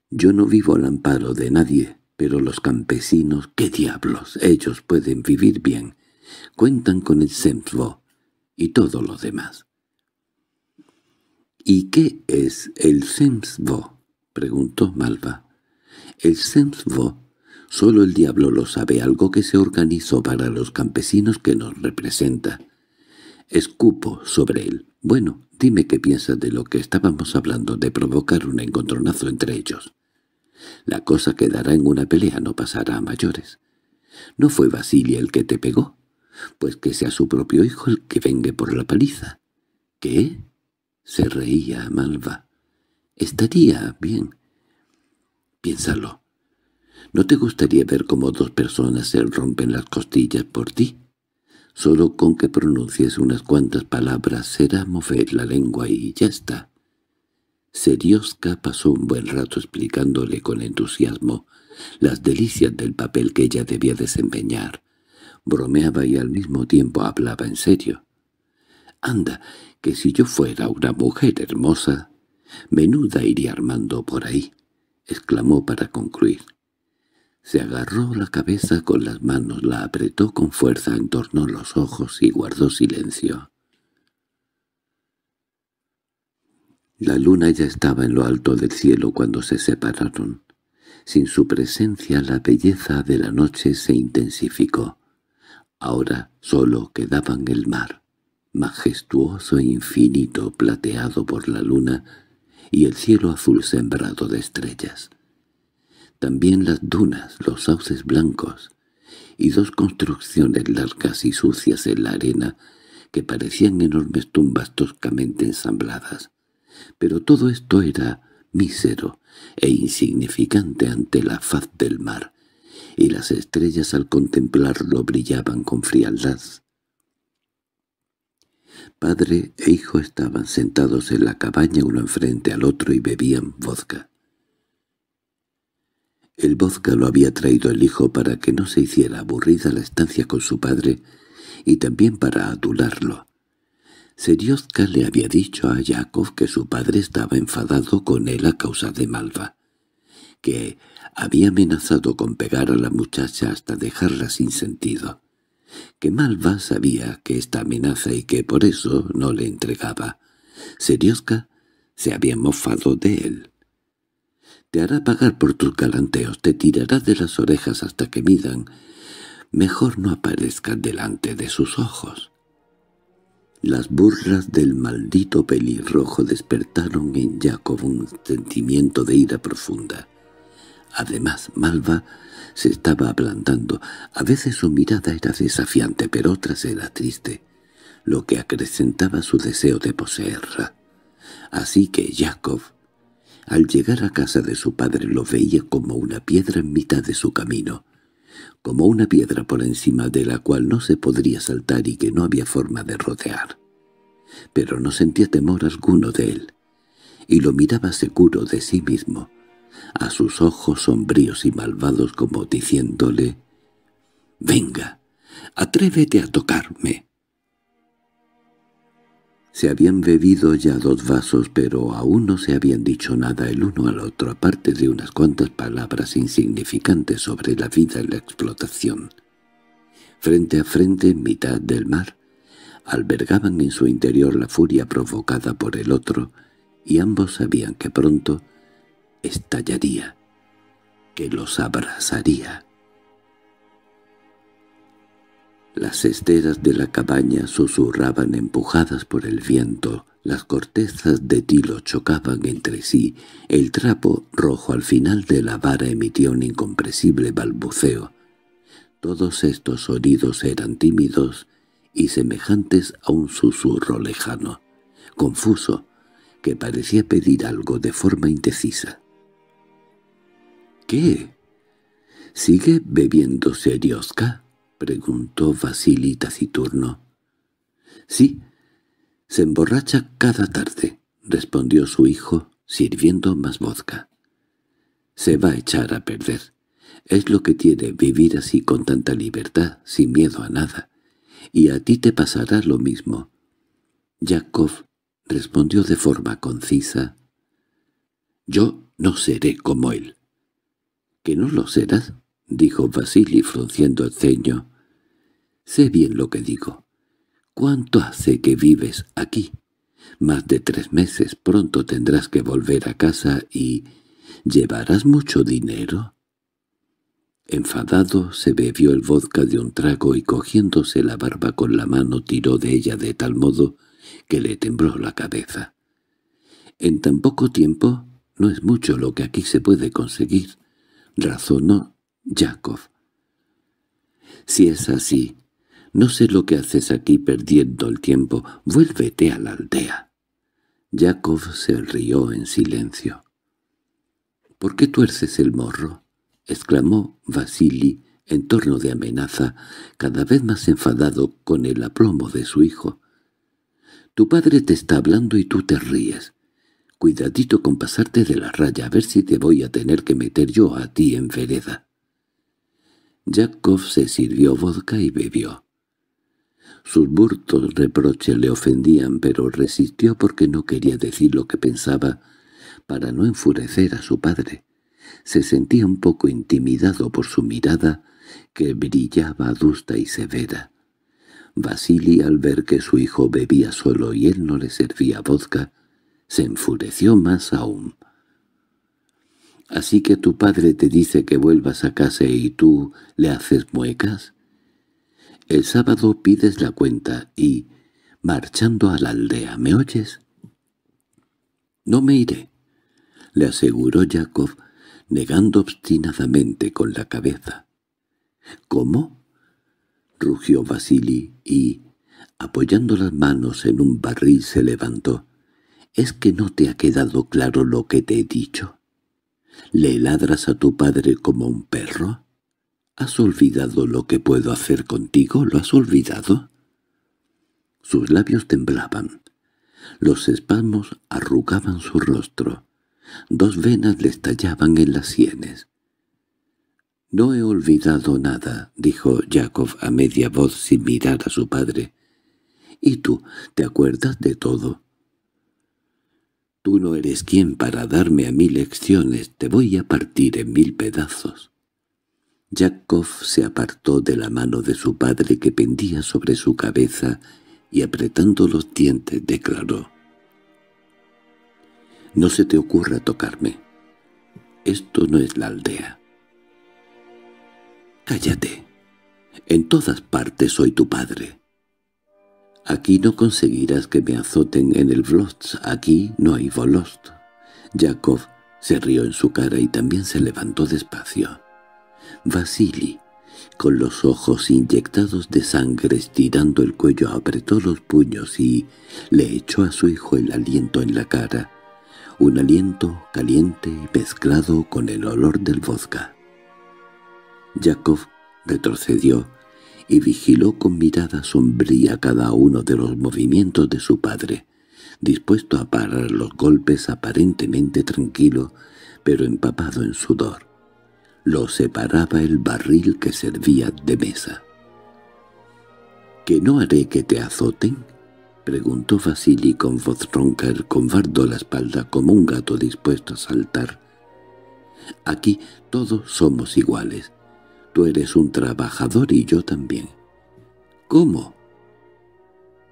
A: Yo no vivo al amparo de nadie, pero los campesinos, ¿qué diablos? Ellos pueden vivir bien. Cuentan con el SEMSVO y todo lo demás. —¿Y qué es el SEMSVO? —preguntó Malva. El Sensvo solo el diablo lo sabe, algo que se organizó para los campesinos que nos representa. Escupo sobre él. Bueno, dime qué piensas de lo que estábamos hablando de provocar un encontronazo entre ellos. La cosa quedará en una pelea, no pasará a mayores. ¿No fue Basilia el que te pegó? Pues que sea su propio hijo el que vengue por la paliza. ¿Qué? Se reía Malva. Estaría bien Piénsalo. ¿No te gustaría ver cómo dos personas se rompen las costillas por ti? Solo con que pronuncies unas cuantas palabras será mover la lengua y ya está. Serioska pasó un buen rato explicándole con entusiasmo las delicias del papel que ella debía desempeñar. Bromeaba y al mismo tiempo hablaba en serio. «Anda, que si yo fuera una mujer hermosa, menuda iría armando por ahí». —exclamó para concluir. Se agarró la cabeza con las manos, la apretó con fuerza, entornó los ojos y guardó silencio. La luna ya estaba en lo alto del cielo cuando se separaron. Sin su presencia la belleza de la noche se intensificó. Ahora solo quedaban el mar, majestuoso e infinito, plateado por la luna, y el cielo azul sembrado de estrellas. También las dunas, los sauces blancos, y dos construcciones largas y sucias en la arena que parecían enormes tumbas toscamente ensambladas. Pero todo esto era mísero e insignificante ante la faz del mar, y las estrellas al contemplarlo brillaban con frialdad Padre e hijo estaban sentados en la cabaña uno enfrente al otro y bebían vodka. El vodka lo había traído el hijo para que no se hiciera aburrida la estancia con su padre y también para adularlo. Seriozka le había dicho a Yakov que su padre estaba enfadado con él a causa de Malva, que había amenazado con pegar a la muchacha hasta dejarla sin sentido que Malva sabía que esta amenaza y que por eso no le entregaba. Serioska se había mofado de él. Te hará pagar por tus galanteos, te tirará de las orejas hasta que midan. Mejor no aparezca delante de sus ojos. Las burlas del maldito pelirrojo despertaron en Jacob un sentimiento de ira profunda. Además, Malva se estaba ablandando. A veces su mirada era desafiante, pero otras era triste, lo que acrecentaba su deseo de poseerla. Así que Jacob, al llegar a casa de su padre, lo veía como una piedra en mitad de su camino, como una piedra por encima de la cual no se podría saltar y que no había forma de rodear. Pero no sentía temor alguno de él, y lo miraba seguro de sí mismo, a sus ojos sombríos y malvados como diciéndole «Venga, atrévete a tocarme». Se habían bebido ya dos vasos, pero aún no se habían dicho nada el uno al otro, aparte de unas cuantas palabras insignificantes sobre la vida y la explotación. Frente a frente, en mitad del mar, albergaban en su interior la furia provocada por el otro, y ambos sabían que pronto estallaría, que los abrazaría. Las esteras de la cabaña susurraban empujadas por el viento, las cortezas de tilo chocaban entre sí, el trapo rojo al final de la vara emitía un incompresible balbuceo. Todos estos sonidos eran tímidos y semejantes a un susurro lejano, confuso, que parecía pedir algo de forma indecisa qué? —¿Sigue bebiendo serioska? —preguntó Vasily taciturno. —Sí, se emborracha cada tarde —respondió su hijo, sirviendo más vodka. —Se va a echar a perder. Es lo que tiene vivir así con tanta libertad, sin miedo a nada. Y a ti te pasará lo mismo. —Yakov respondió de forma concisa. —Yo no seré como él no lo serás, —dijo Vasili frunciendo el ceño. —Sé bien lo que digo. ¿Cuánto hace que vives aquí? Más de tres meses pronto tendrás que volver a casa y... ¿Llevarás mucho dinero? Enfadado, se bebió el vodka de un trago y cogiéndose la barba con la mano tiró de ella de tal modo que le tembló la cabeza. En tan poco tiempo no es mucho lo que aquí se puede conseguir, razonó Jacob. Si es así, no sé lo que haces aquí perdiendo el tiempo. Vuélvete a la aldea. Jacob se rió en silencio. —¿Por qué tuerces el morro? —exclamó Vasily, en torno de amenaza, cada vez más enfadado con el aplomo de su hijo. —Tu padre te está hablando y tú te ríes. Cuidadito con pasarte de la raya, a ver si te voy a tener que meter yo a ti en vereda. Yakov se sirvió vodka y bebió. Sus burtos reproches le ofendían, pero resistió porque no quería decir lo que pensaba para no enfurecer a su padre. Se sentía un poco intimidado por su mirada, que brillaba adusta y severa. Vasily, al ver que su hijo bebía solo y él no le servía vodka, se enfureció más aún. «Así que tu padre te dice que vuelvas a casa y tú le haces muecas. El sábado pides la cuenta y, marchando a la aldea, ¿me oyes?» «No me iré», le aseguró Jacob, negando obstinadamente con la cabeza. «¿Cómo?» rugió Basili y, apoyando las manos en un barril, se levantó. ¿Es que no te ha quedado claro lo que te he dicho? ¿Le ladras a tu padre como un perro? ¿Has olvidado lo que puedo hacer contigo? ¿Lo has olvidado? Sus labios temblaban. Los espasmos arrugaban su rostro. Dos venas le estallaban en las sienes. «No he olvidado nada», dijo Jacob a media voz sin mirar a su padre. «¿Y tú, te acuerdas de todo?» Tú no eres quien para darme a mí lecciones, te voy a partir en mil pedazos. Yakov se apartó de la mano de su padre que pendía sobre su cabeza y apretando los dientes declaró. «No se te ocurra tocarme. Esto no es la aldea». «Cállate. En todas partes soy tu padre. Aquí no conseguirás que me azoten en el Vlost, aquí no hay Volost. Jacob se rió en su cara y también se levantó despacio. Vasily, con los ojos inyectados de sangre estirando el cuello, apretó los puños y le echó a su hijo el aliento en la cara, un aliento caliente y mezclado con el olor del vodka. Jacob retrocedió, y vigiló con mirada sombría cada uno de los movimientos de su padre, dispuesto a parar los golpes aparentemente tranquilo, pero empapado en sudor. Lo separaba el barril que servía de mesa. —¿Que no haré que te azoten? —preguntó Vasily con voz ronca, el convardo la espalda como un gato dispuesto a saltar. —Aquí todos somos iguales eres un trabajador y yo también. ¿Cómo?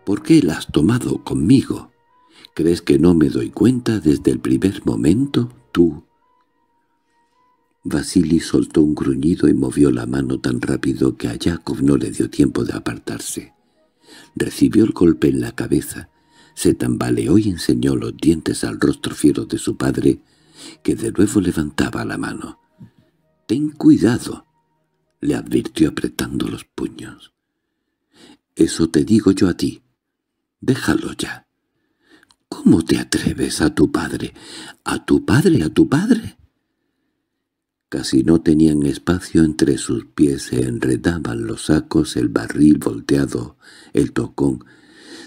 A: ¿Por qué la has tomado conmigo? ¿Crees que no me doy cuenta desde el primer momento, tú? Vasily soltó un gruñido y movió la mano tan rápido que a Yakov no le dio tiempo de apartarse. Recibió el golpe en la cabeza, se tambaleó y enseñó los dientes al rostro fiero de su padre, que de nuevo levantaba la mano. —¡Ten cuidado! le advirtió apretando los puños. —Eso te digo yo a ti. Déjalo ya. —¿Cómo te atreves a tu padre? —¿A tu padre? ¿A tu padre? Casi no tenían espacio entre sus pies, se enredaban los sacos, el barril volteado, el tocón.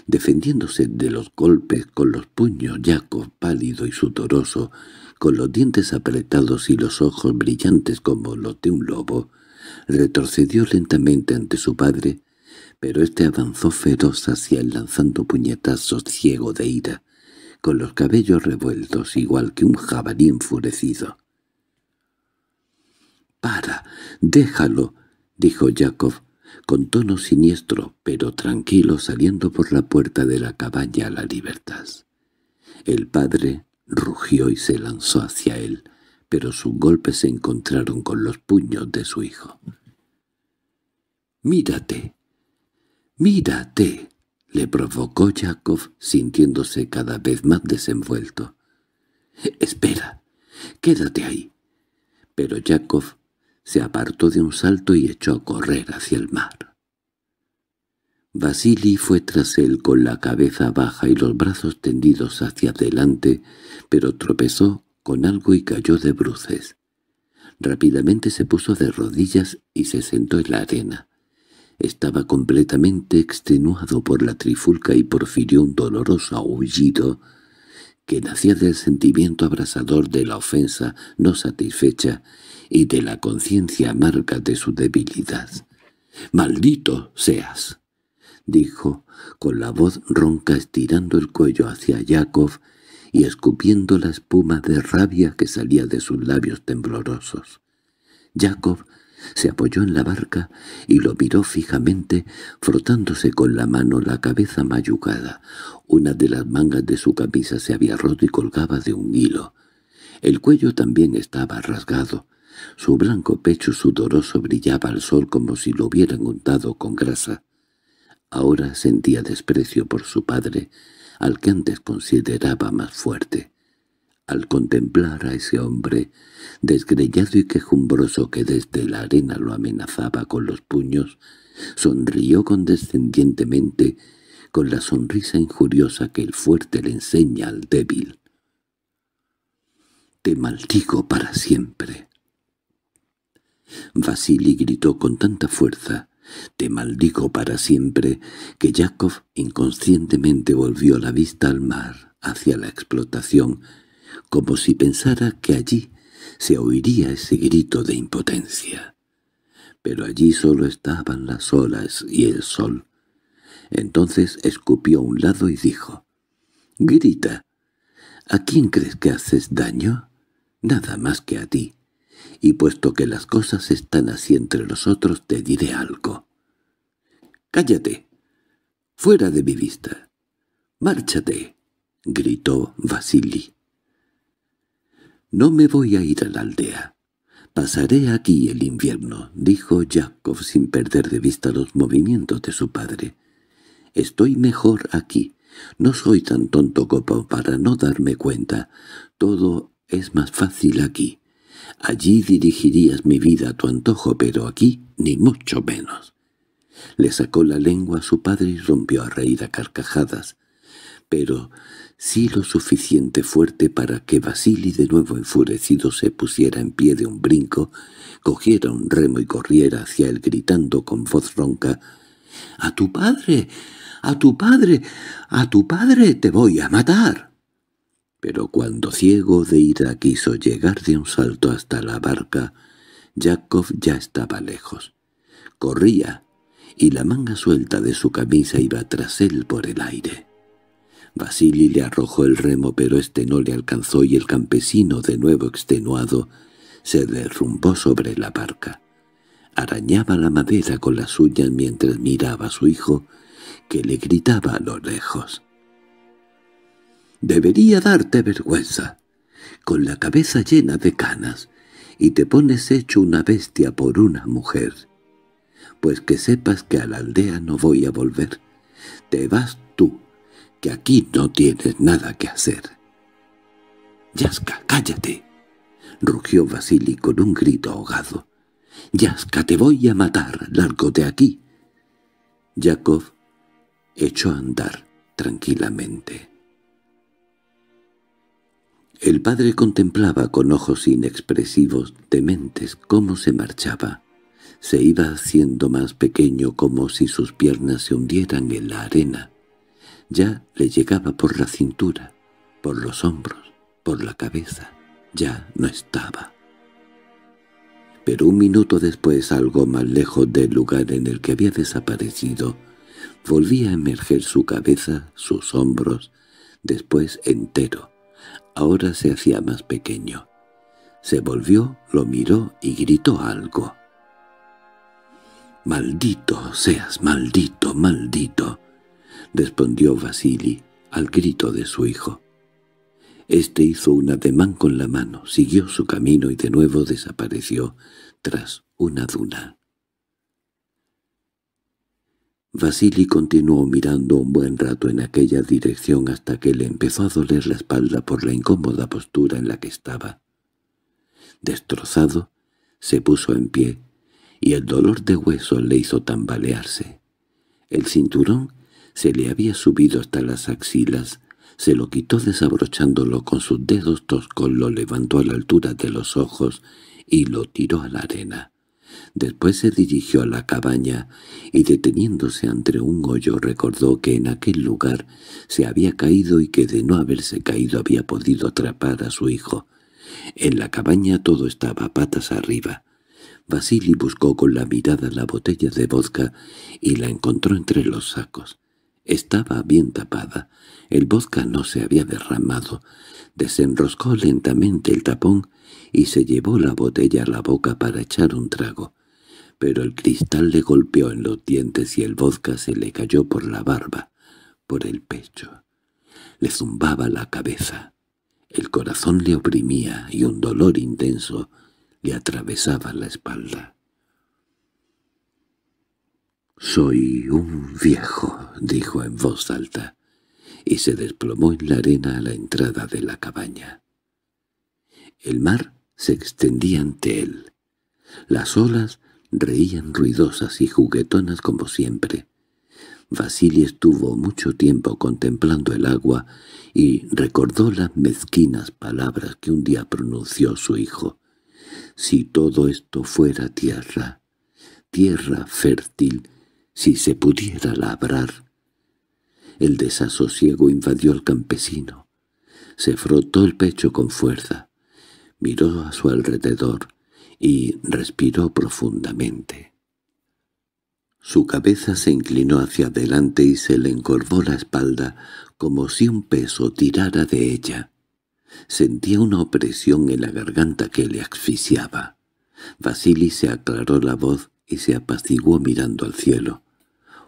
A: Defendiéndose de los golpes con los puños, Jacob, pálido y sudoroso, con los dientes apretados y los ojos brillantes como los de un lobo, retrocedió lentamente ante su padre, pero éste avanzó feroz hacia él lanzando puñetazos ciego de ira, con los cabellos revueltos igual que un jabalí enfurecido. —¡Para! ¡Déjalo! —dijo Jacob, con tono siniestro, pero tranquilo saliendo por la puerta de la cabaña a la libertad. El padre rugió y se lanzó hacia él, pero sus golpes se encontraron con los puños de su hijo. —¡Mírate! ¡Mírate! —le provocó Yakov, sintiéndose cada vez más desenvuelto. —¡Espera! ¡Quédate ahí! Pero Yakov se apartó de un salto y echó a correr hacia el mar. Vasily fue tras él con la cabeza baja y los brazos tendidos hacia adelante, pero tropezó algo y cayó de bruces. Rápidamente se puso de rodillas y se sentó en la arena. Estaba completamente extenuado por la trifulca y porfirió un doloroso aullido que nacía del sentimiento abrasador de la ofensa no satisfecha y de la conciencia amarga de su debilidad. «¡Maldito seas!» dijo, con la voz ronca estirando el cuello hacia Yakov y escupiendo la espuma de rabia que salía de sus labios temblorosos. Jacob se apoyó en la barca y lo miró fijamente, frotándose con la mano la cabeza mayugada. Una de las mangas de su camisa se había roto y colgaba de un hilo. El cuello también estaba rasgado. Su blanco pecho sudoroso brillaba al sol como si lo hubieran untado con grasa. Ahora sentía desprecio por su padre, al que antes consideraba más fuerte. Al contemplar a ese hombre, desgrellado y quejumbroso que desde la arena lo amenazaba con los puños, sonrió condescendientemente con la sonrisa injuriosa que el fuerte le enseña al débil. «Te maldigo para siempre». Vasily gritó con tanta fuerza te maldigo para siempre que Jacob inconscientemente volvió la vista al mar, hacia la explotación, como si pensara que allí se oiría ese grito de impotencia. Pero allí solo estaban las olas y el sol. Entonces escupió a un lado y dijo, «Grita, ¿a quién crees que haces daño? Nada más que a ti y puesto que las cosas están así entre nosotros te diré algo. —¡Cállate! ¡Fuera de mi vista! —¡Márchate! —gritó Vasily. —No me voy a ir a la aldea. Pasaré aquí el invierno —dijo Jacob sin perder de vista los movimientos de su padre. —Estoy mejor aquí. No soy tan tonto como para no darme cuenta. Todo es más fácil aquí. Allí dirigirías mi vida a tu antojo, pero aquí ni mucho menos. Le sacó la lengua a su padre y rompió a reír a carcajadas, pero sí lo suficiente fuerte para que Basili de nuevo enfurecido se pusiera en pie de un brinco, cogiera un remo y corriera hacia él gritando con voz ronca, «¡A tu padre! ¡A tu padre! ¡A tu padre! ¡Te voy a matar!» Pero cuando ciego de ira quiso llegar de un salto hasta la barca, Jacob ya estaba lejos. Corría, y la manga suelta de su camisa iba tras él por el aire. Basili le arrojó el remo, pero este no le alcanzó y el campesino, de nuevo extenuado, se derrumbó sobre la barca. Arañaba la madera con las uñas mientras miraba a su hijo, que le gritaba a lo lejos. Debería darte vergüenza. Con la cabeza llena de canas, y te pones hecho una bestia por una mujer. Pues que sepas que a la aldea no voy a volver. Te vas tú, que aquí no tienes nada que hacer. —¡Yasca, cállate! —rugió Vasily con un grito ahogado. —¡Yasca, te voy a matar! largo de aquí! Yakov echó a andar tranquilamente. El padre contemplaba con ojos inexpresivos, dementes, cómo se marchaba. Se iba haciendo más pequeño como si sus piernas se hundieran en la arena. Ya le llegaba por la cintura, por los hombros, por la cabeza. Ya no estaba. Pero un minuto después, algo más lejos del lugar en el que había desaparecido, volvía a emerger su cabeza, sus hombros, después entero, ahora se hacía más pequeño. Se volvió, lo miró y gritó algo. —¡Maldito seas, maldito, maldito! —respondió Vasili al grito de su hijo. Este hizo un ademán con la mano, siguió su camino y de nuevo desapareció tras una duna. Vasily continuó mirando un buen rato en aquella dirección hasta que le empezó a doler la espalda por la incómoda postura en la que estaba. Destrozado, se puso en pie, y el dolor de hueso le hizo tambalearse. El cinturón se le había subido hasta las axilas, se lo quitó desabrochándolo con sus dedos toscos, lo levantó a la altura de los ojos y lo tiró a la arena. Después se dirigió a la cabaña y deteniéndose entre un hoyo recordó que en aquel lugar se había caído y que de no haberse caído había podido atrapar a su hijo. En la cabaña todo estaba patas arriba. Vasili buscó con la mirada la botella de vodka y la encontró entre los sacos. Estaba bien tapada. El vodka no se había derramado. Desenroscó lentamente el tapón y se llevó la botella a la boca para echar un trago, pero el cristal le golpeó en los dientes y el vodka se le cayó por la barba, por el pecho. Le zumbaba la cabeza. El corazón le oprimía y un dolor intenso le atravesaba la espalda. «Soy un viejo», dijo en voz alta, y se desplomó en la arena a la entrada de la cabaña. El mar se extendía ante él. Las olas reían ruidosas y juguetonas como siempre. Vasily estuvo mucho tiempo contemplando el agua y recordó las mezquinas palabras que un día pronunció su hijo. «Si todo esto fuera tierra, tierra fértil, si se pudiera labrar». El desasosiego invadió al campesino. Se frotó el pecho con fuerza miró a su alrededor y respiró profundamente. Su cabeza se inclinó hacia adelante y se le encorvó la espalda como si un peso tirara de ella. Sentía una opresión en la garganta que le asfixiaba. Vasily se aclaró la voz y se apaciguó mirando al cielo.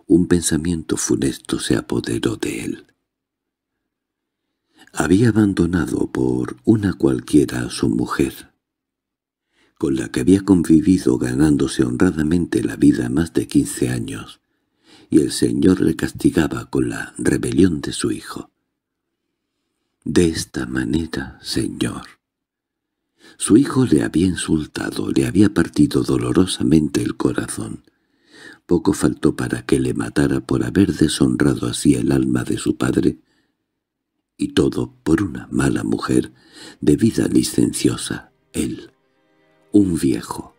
A: Un pensamiento funesto se apoderó de él había abandonado por una cualquiera a su mujer, con la que había convivido ganándose honradamente la vida más de quince años, y el Señor le castigaba con la rebelión de su hijo. De esta manera, Señor. Su hijo le había insultado, le había partido dolorosamente el corazón. Poco faltó para que le matara por haber deshonrado así el alma de su padre, y todo por una mala mujer de vida licenciosa, él, un viejo,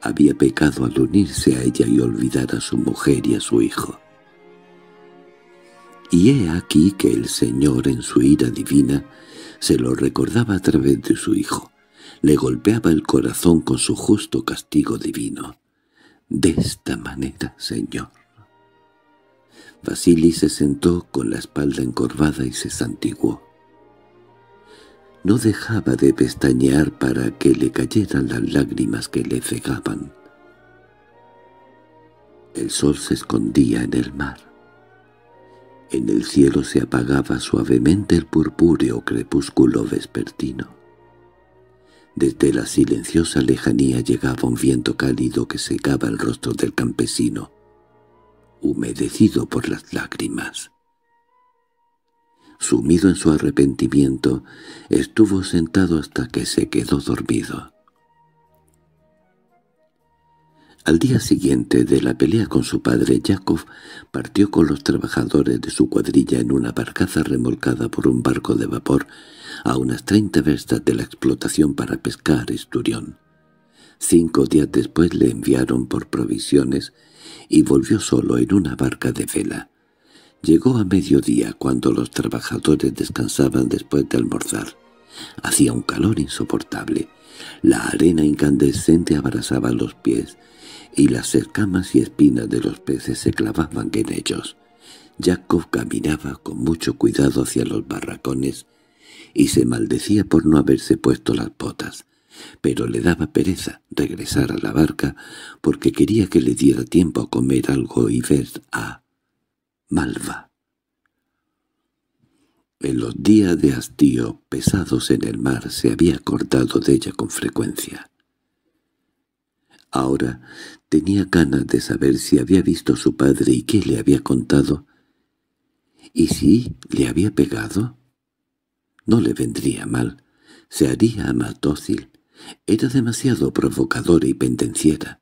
A: había pecado al unirse a ella y olvidar a su mujer y a su hijo. Y he aquí que el Señor en su ira divina se lo recordaba a través de su hijo, le golpeaba el corazón con su justo castigo divino. De esta manera, Señor, Vasily se sentó con la espalda encorvada y se santiguó. No dejaba de pestañear para que le cayeran las lágrimas que le cegaban. El sol se escondía en el mar. En el cielo se apagaba suavemente el purpúreo crepúsculo vespertino. Desde la silenciosa lejanía llegaba un viento cálido que secaba el rostro del campesino humedecido por las lágrimas. Sumido en su arrepentimiento, estuvo sentado hasta que se quedó dormido. Al día siguiente de la pelea con su padre, Jacob partió con los trabajadores de su cuadrilla en una barcaza remolcada por un barco de vapor a unas treinta verstas de la explotación para pescar esturión. Cinco días después le enviaron por provisiones y volvió solo en una barca de vela. Llegó a mediodía cuando los trabajadores descansaban después de almorzar. Hacía un calor insoportable. La arena incandescente abrazaba los pies, y las escamas y espinas de los peces se clavaban en ellos. Jacob caminaba con mucho cuidado hacia los barracones y se maldecía por no haberse puesto las botas pero le daba pereza regresar a la barca porque quería que le diera tiempo a comer algo y ver a Malva. En los días de hastío pesados en el mar se había acordado de ella con frecuencia. Ahora tenía ganas de saber si había visto a su padre y qué le había contado. ¿Y si le había pegado? No le vendría mal. Se haría más dócil. Era demasiado provocadora y pendenciera.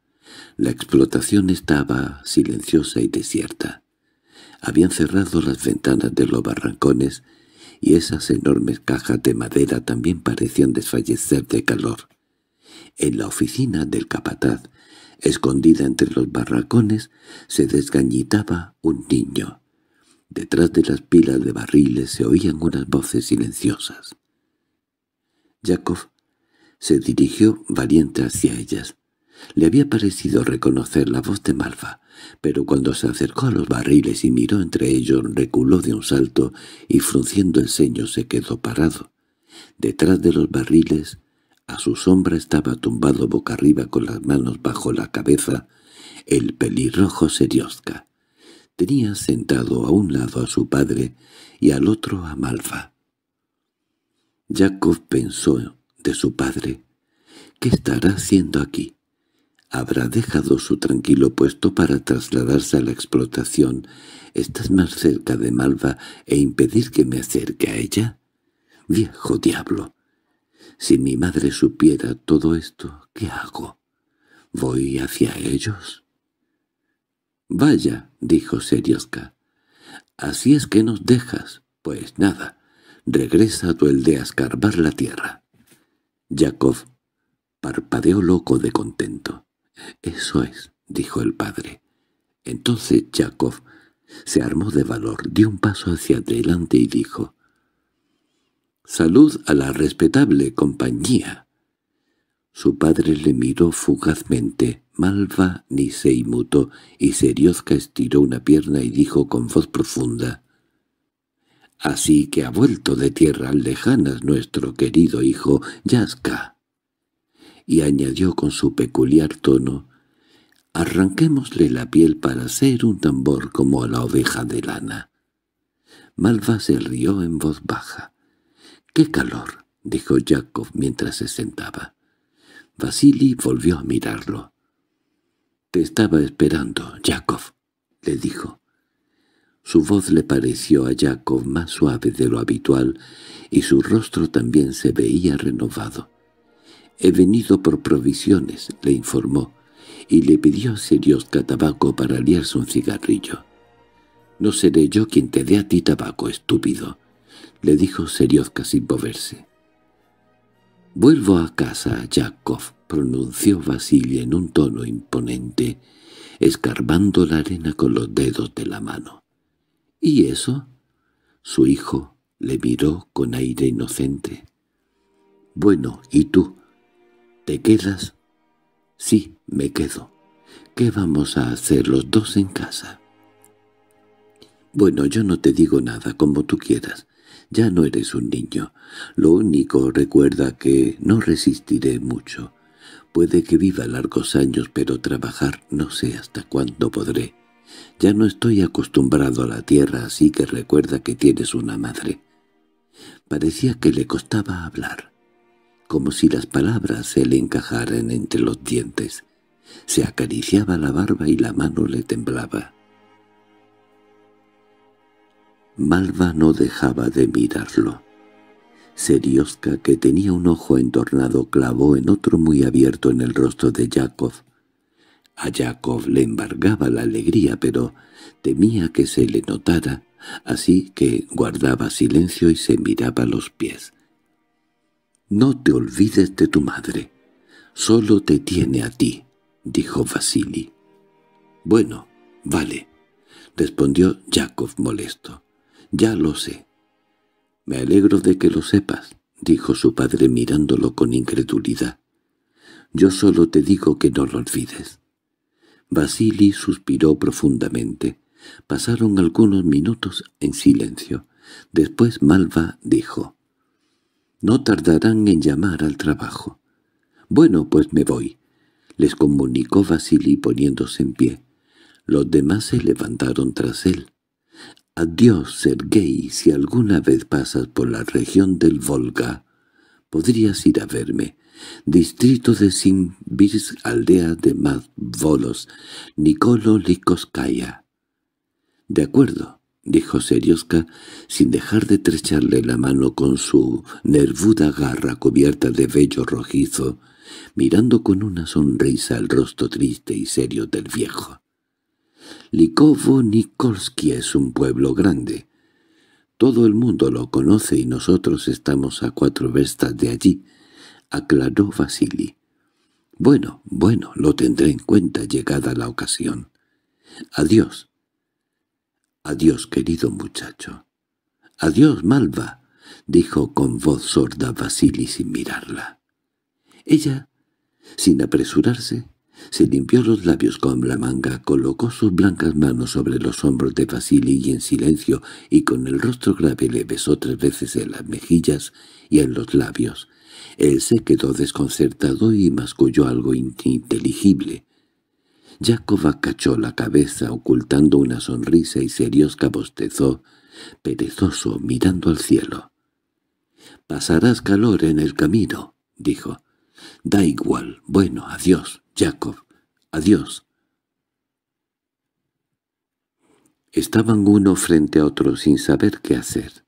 A: La explotación estaba silenciosa y desierta. Habían cerrado las ventanas de los barrancones y esas enormes cajas de madera también parecían desfallecer de calor. En la oficina del capataz, escondida entre los barracones, se desgañitaba un niño. Detrás de las pilas de barriles se oían unas voces silenciosas. Jacob se dirigió valiente hacia ellas. Le había parecido reconocer la voz de Malfa, pero cuando se acercó a los barriles y miró entre ellos reculó de un salto y frunciendo el ceño se quedó parado. Detrás de los barriles, a su sombra estaba tumbado boca arriba con las manos bajo la cabeza, el pelirrojo Serioska. Tenía sentado a un lado a su padre y al otro a Malfa. Jacob pensó de su padre. ¿Qué estará haciendo aquí? Habrá dejado su tranquilo puesto para trasladarse a la explotación, estás más cerca de Malva e impedir que me acerque a ella. Viejo diablo, si mi madre supiera todo esto, ¿qué hago? ¿Voy hacia ellos? —Vaya —dijo Serioska—, así es que nos dejas. Pues nada, regresa a tu aldea a escarbar la tierra. Yakov parpadeó loco de contento. —Eso es —dijo el padre. Entonces Yakov se armó de valor, dio un paso hacia adelante y dijo «Salud a la respetable compañía». Su padre le miró fugazmente, Malva ni se inmutó, y Seriozca estiró una pierna y dijo con voz profunda Así que ha vuelto de tierras lejanas nuestro querido hijo Yaska. Y añadió con su peculiar tono, arranquémosle la piel para hacer un tambor como a la oveja de lana. Malva se rió en voz baja. —¡Qué calor! —dijo Jacob mientras se sentaba. Vasili volvió a mirarlo. —Te estaba esperando, Jacob —le dijo. Su voz le pareció a Jacob más suave de lo habitual y su rostro también se veía renovado. «He venido por provisiones», le informó, y le pidió a Serioska tabaco para liarse un cigarrillo. «No seré yo quien te dé a ti tabaco, estúpido», le dijo Seriosca sin moverse. «Vuelvo a casa, Jacob», pronunció Basilia en un tono imponente, escarbando la arena con los dedos de la mano. —¿Y eso? Su hijo le miró con aire inocente. —Bueno, ¿y tú? ¿Te quedas? —Sí, me quedo. ¿Qué vamos a hacer los dos en casa? —Bueno, yo no te digo nada, como tú quieras. Ya no eres un niño. Lo único recuerda que no resistiré mucho. Puede que viva largos años, pero trabajar no sé hasta cuándo podré. Ya no estoy acostumbrado a la tierra, así que recuerda que tienes una madre. Parecía que le costaba hablar, como si las palabras se le encajaran entre los dientes. Se acariciaba la barba y la mano le temblaba. Malva no dejaba de mirarlo. Seriosca, que tenía un ojo entornado, clavó en otro muy abierto en el rostro de Jacob, a Jacob le embargaba la alegría, pero temía que se le notara, así que guardaba silencio y se miraba los pies. «No te olvides de tu madre. Solo te tiene a ti», dijo Vasili. «Bueno, vale», respondió Jacob molesto. «Ya lo sé». «Me alegro de que lo sepas», dijo su padre mirándolo con incredulidad. «Yo solo te digo que no lo olvides». Basili suspiró profundamente. Pasaron algunos minutos en silencio. Después Malva dijo, «No tardarán en llamar al trabajo». «Bueno, pues me voy», les comunicó Basili poniéndose en pie. Los demás se levantaron tras él. «Adiós, Sergei, si alguna vez pasas por la región del Volga, podrías ir a verme distrito de Simbirsk, aldea de Madvolos, Nicolo Likoskaya. —De acuerdo —dijo Serioska, sin dejar de trecharle la mano con su nervuda garra cubierta de vello rojizo, mirando con una sonrisa el rostro triste y serio del viejo. Likovo Nikolsky es un pueblo grande. Todo el mundo lo conoce y nosotros estamos a cuatro vestas de allí, aclaró Vasily. —Bueno, bueno, lo tendré en cuenta llegada la ocasión. —Adiós. —Adiós, querido muchacho. —Adiós, Malva —dijo con voz sorda Vasily sin mirarla. Ella, sin apresurarse, se limpió los labios con la manga, colocó sus blancas manos sobre los hombros de Vasily y en silencio y con el rostro grave le besó tres veces en las mejillas y en los labios, él se quedó desconcertado y masculló algo ininteligible. Jacob cachó la cabeza ocultando una sonrisa y seriosca bostezó, perezoso, mirando al cielo. «Pasarás calor en el camino», dijo. «Da igual. Bueno, adiós, Jacob. Adiós». Estaban uno frente a otro sin saber qué hacer.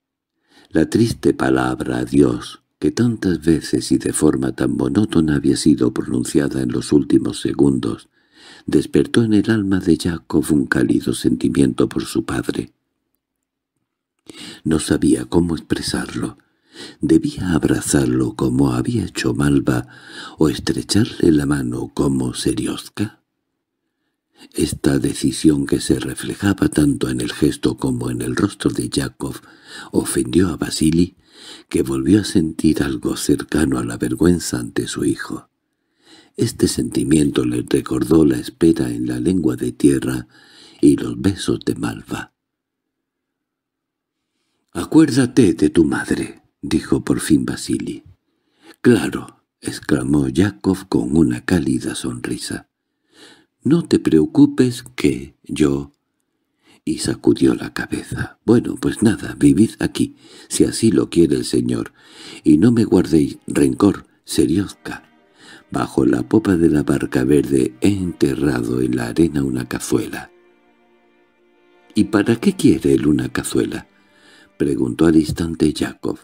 A: La triste palabra «adiós» que tantas veces y de forma tan monótona había sido pronunciada en los últimos segundos, despertó en el alma de Jacob un cálido sentimiento por su padre. No sabía cómo expresarlo. Debía abrazarlo como había hecho Malva o estrecharle la mano como Serioska. Esta decisión que se reflejaba tanto en el gesto como en el rostro de Yakov ofendió a Basili, que volvió a sentir algo cercano a la vergüenza ante su hijo. Este sentimiento le recordó la espera en la lengua de tierra y los besos de Malva. —Acuérdate de tu madre —dijo por fin Basili. —Claro —exclamó Yakov con una cálida sonrisa—. No te preocupes que yo y sacudió la cabeza. «Bueno, pues nada, vivid aquí, si así lo quiere el Señor, y no me guardéis rencor, Serioska. Bajo la popa de la barca verde he enterrado en la arena una cazuela. —¿Y para qué quiere él una cazuela? —preguntó al instante Jacob.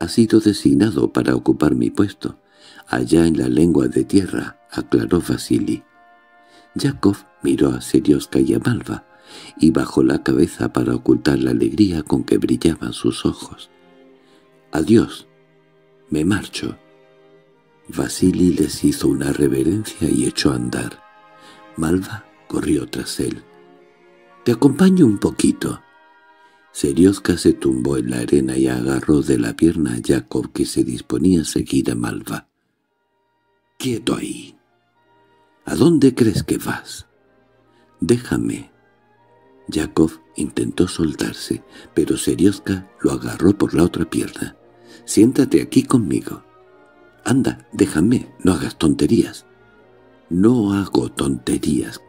A: —Ha sido designado para ocupar mi puesto, allá en la lengua de tierra —aclaró Vasily. Jacob miró a Serioska y a Malva, y bajó la cabeza para ocultar la alegría con que brillaban sus ojos. «Adiós, me marcho». Vasily les hizo una reverencia y echó a andar. Malva corrió tras él. «Te acompaño un poquito». Serioska se tumbó en la arena y agarró de la pierna a Jacob que se disponía a seguir a Malva. «¡Quieto ahí! ¿A dónde crees que vas? Déjame Yakov intentó soltarse, pero Serioska lo agarró por la otra pierna. «Siéntate aquí conmigo». «Anda, déjame, no hagas tonterías». «No hago tonterías.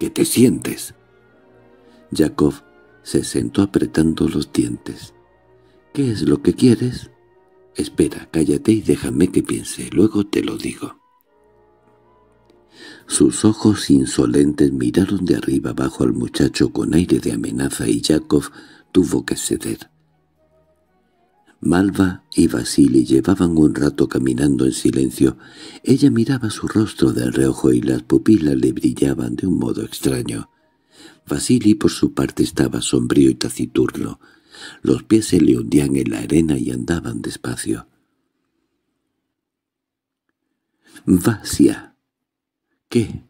A: Que te sientes». Yakov se sentó apretando los dientes. «¿Qué es lo que quieres?» «Espera, cállate y déjame que piense, luego te lo digo». Sus ojos insolentes miraron de arriba abajo al muchacho con aire de amenaza y Yakov tuvo que ceder. Malva y Vasily llevaban un rato caminando en silencio. Ella miraba su rostro de reojo y las pupilas le brillaban de un modo extraño. Vasily por su parte estaba sombrío y taciturno. Los pies se le hundían en la arena y andaban despacio. «Vasia», qué?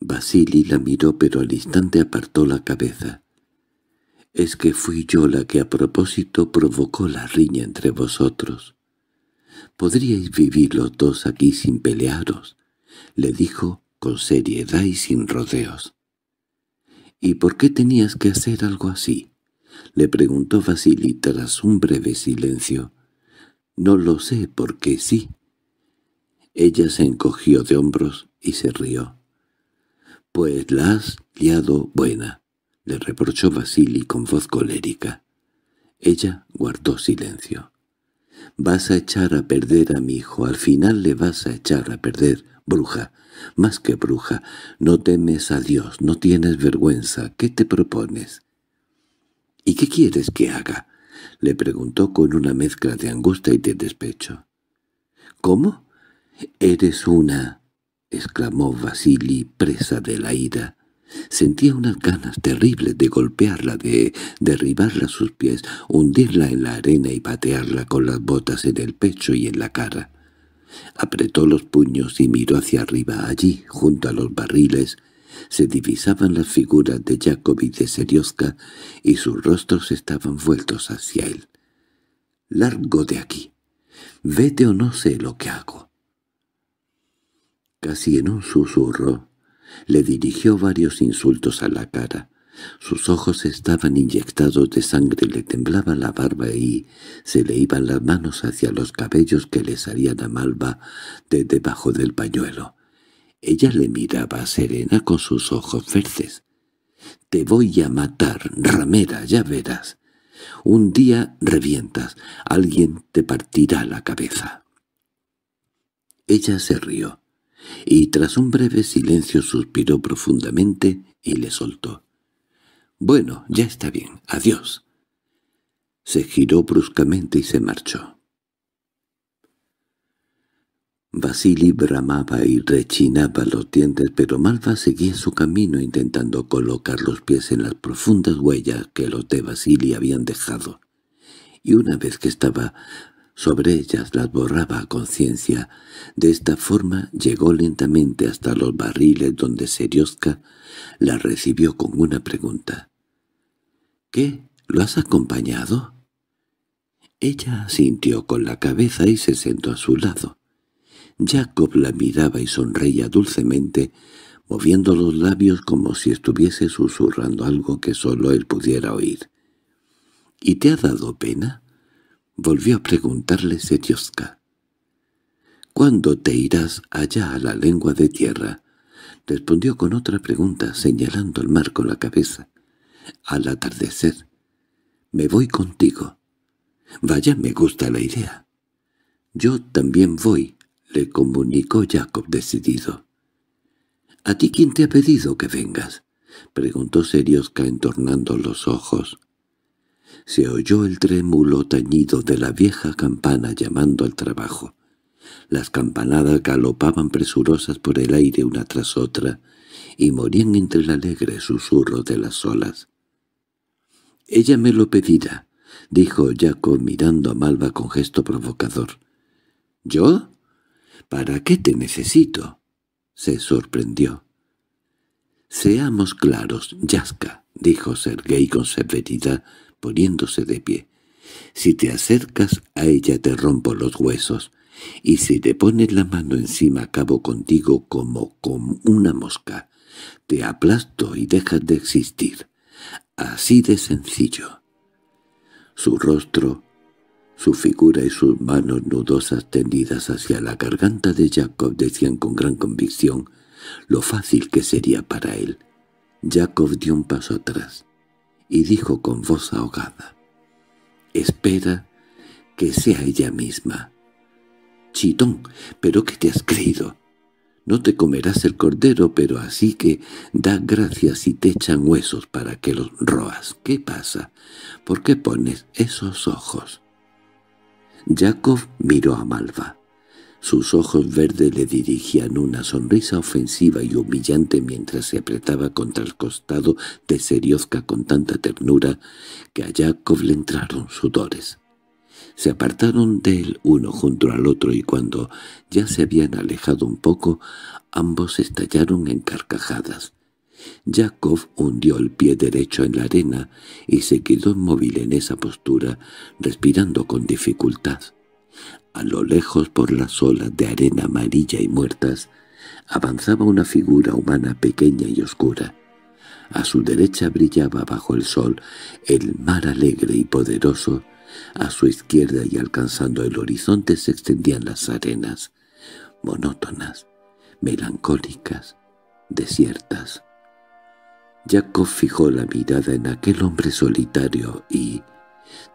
A: Basili la miró pero al instante apartó la cabeza. «Es que fui yo la que a propósito provocó la riña entre vosotros. Podríais vivir los dos aquí sin pelearos», le dijo con seriedad y sin rodeos. «¿Y por qué tenías que hacer algo así?» le preguntó Basili tras un breve silencio. «No lo sé, porque sí», ella se encogió de hombros y se rió. —Pues la has liado buena —le reprochó Basili con voz colérica. Ella guardó silencio. —Vas a echar a perder a mi hijo, al final le vas a echar a perder, bruja, más que bruja, no temes a Dios, no tienes vergüenza, ¿qué te propones? —¿Y qué quieres que haga? —le preguntó con una mezcla de angustia y de despecho. —¿Cómo? —¡Eres una! —exclamó Vasily, presa de la ira. Sentía unas ganas terribles de golpearla, de derribarla a sus pies, hundirla en la arena y patearla con las botas en el pecho y en la cara. Apretó los puños y miró hacia arriba. Allí, junto a los barriles, se divisaban las figuras de Jacob y de Serioska y sus rostros estaban vueltos hacia él. —¡Largo de aquí! Vete o no sé lo que hago. Casi en un susurro, le dirigió varios insultos a la cara. Sus ojos estaban inyectados de sangre, le temblaba la barba y se le iban las manos hacia los cabellos que le salían a Malva de debajo del pañuelo. Ella le miraba serena con sus ojos verdes. «Te voy a matar, ramera, ya verás. Un día revientas, alguien te partirá la cabeza». Ella se rió y tras un breve silencio suspiró profundamente y le soltó. «Bueno, ya está bien. Adiós». Se giró bruscamente y se marchó. Basili bramaba y rechinaba los dientes, pero Malva seguía su camino intentando colocar los pies en las profundas huellas que los de Basili habían dejado. Y una vez que estaba sobre ellas las borraba a conciencia. De esta forma llegó lentamente hasta los barriles donde Serioska la recibió con una pregunta. —¿Qué? ¿Lo has acompañado? Ella sintió con la cabeza y se sentó a su lado. Jacob la miraba y sonreía dulcemente, moviendo los labios como si estuviese susurrando algo que solo él pudiera oír. —¿Y te ha dado pena? volvió a preguntarle Serioska —¿Cuándo te irás allá a la lengua de tierra? Respondió con otra pregunta, señalando al mar con la cabeza. —Al atardecer. —Me voy contigo. —Vaya, me gusta la idea. —Yo también voy —le comunicó Jacob decidido. —¿A ti quién te ha pedido que vengas? —preguntó Serioska entornando los ojos se oyó el trémulo tañido de la vieja campana llamando al trabajo. Las campanadas galopaban presurosas por el aire una tras otra y morían entre el alegre susurro de las olas. —Ella me lo pedirá —dijo Jaco mirando a Malva con gesto provocador. —¿Yo? ¿Para qué te necesito? —se sorprendió. —Seamos claros, Yaska —dijo Sergei con severidad, poniéndose de pie. Si te acercas a ella te rompo los huesos, y si te pones la mano encima acabo contigo como con una mosca. Te aplasto y dejas de existir. Así de sencillo. Su rostro, su figura y sus manos nudosas tendidas hacia la garganta de Jacob decían con gran convicción lo fácil que sería para él. Jacob dio un paso atrás y dijo con voz ahogada, «Espera que sea ella misma». «Chitón, ¿pero qué te has creído? No te comerás el cordero, pero así que da gracias y te echan huesos para que los roas. ¿Qué pasa? ¿Por qué pones esos ojos?» Jacob miró a Malva. Sus ojos verdes le dirigían una sonrisa ofensiva y humillante mientras se apretaba contra el costado de Seriozka con tanta ternura que a Yakov le entraron sudores. Se apartaron de él uno junto al otro y cuando ya se habían alejado un poco, ambos estallaron en carcajadas. Jacob hundió el pie derecho en la arena y se quedó inmóvil en esa postura, respirando con dificultad. A lo lejos por las olas de arena amarilla y muertas, avanzaba una figura humana pequeña y oscura. A su derecha brillaba bajo el sol el mar alegre y poderoso, a su izquierda y alcanzando el horizonte se extendían las arenas, monótonas, melancólicas, desiertas. Jacob fijó la mirada en aquel hombre solitario y,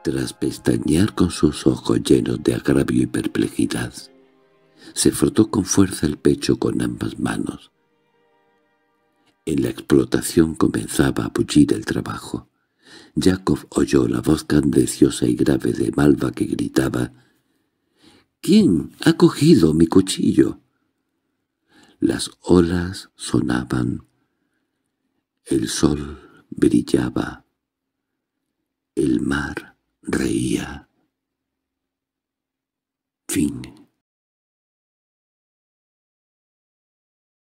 A: tras pestañear con sus ojos llenos de agravio y perplejidad. Se frotó con fuerza el pecho con ambas manos. En la explotación comenzaba a bullir el trabajo. Jacob oyó la voz candeciosa y grave de Malva que gritaba «¿Quién ha cogido mi cuchillo?» Las olas sonaban. El
B: sol brillaba el mar reía. Fin.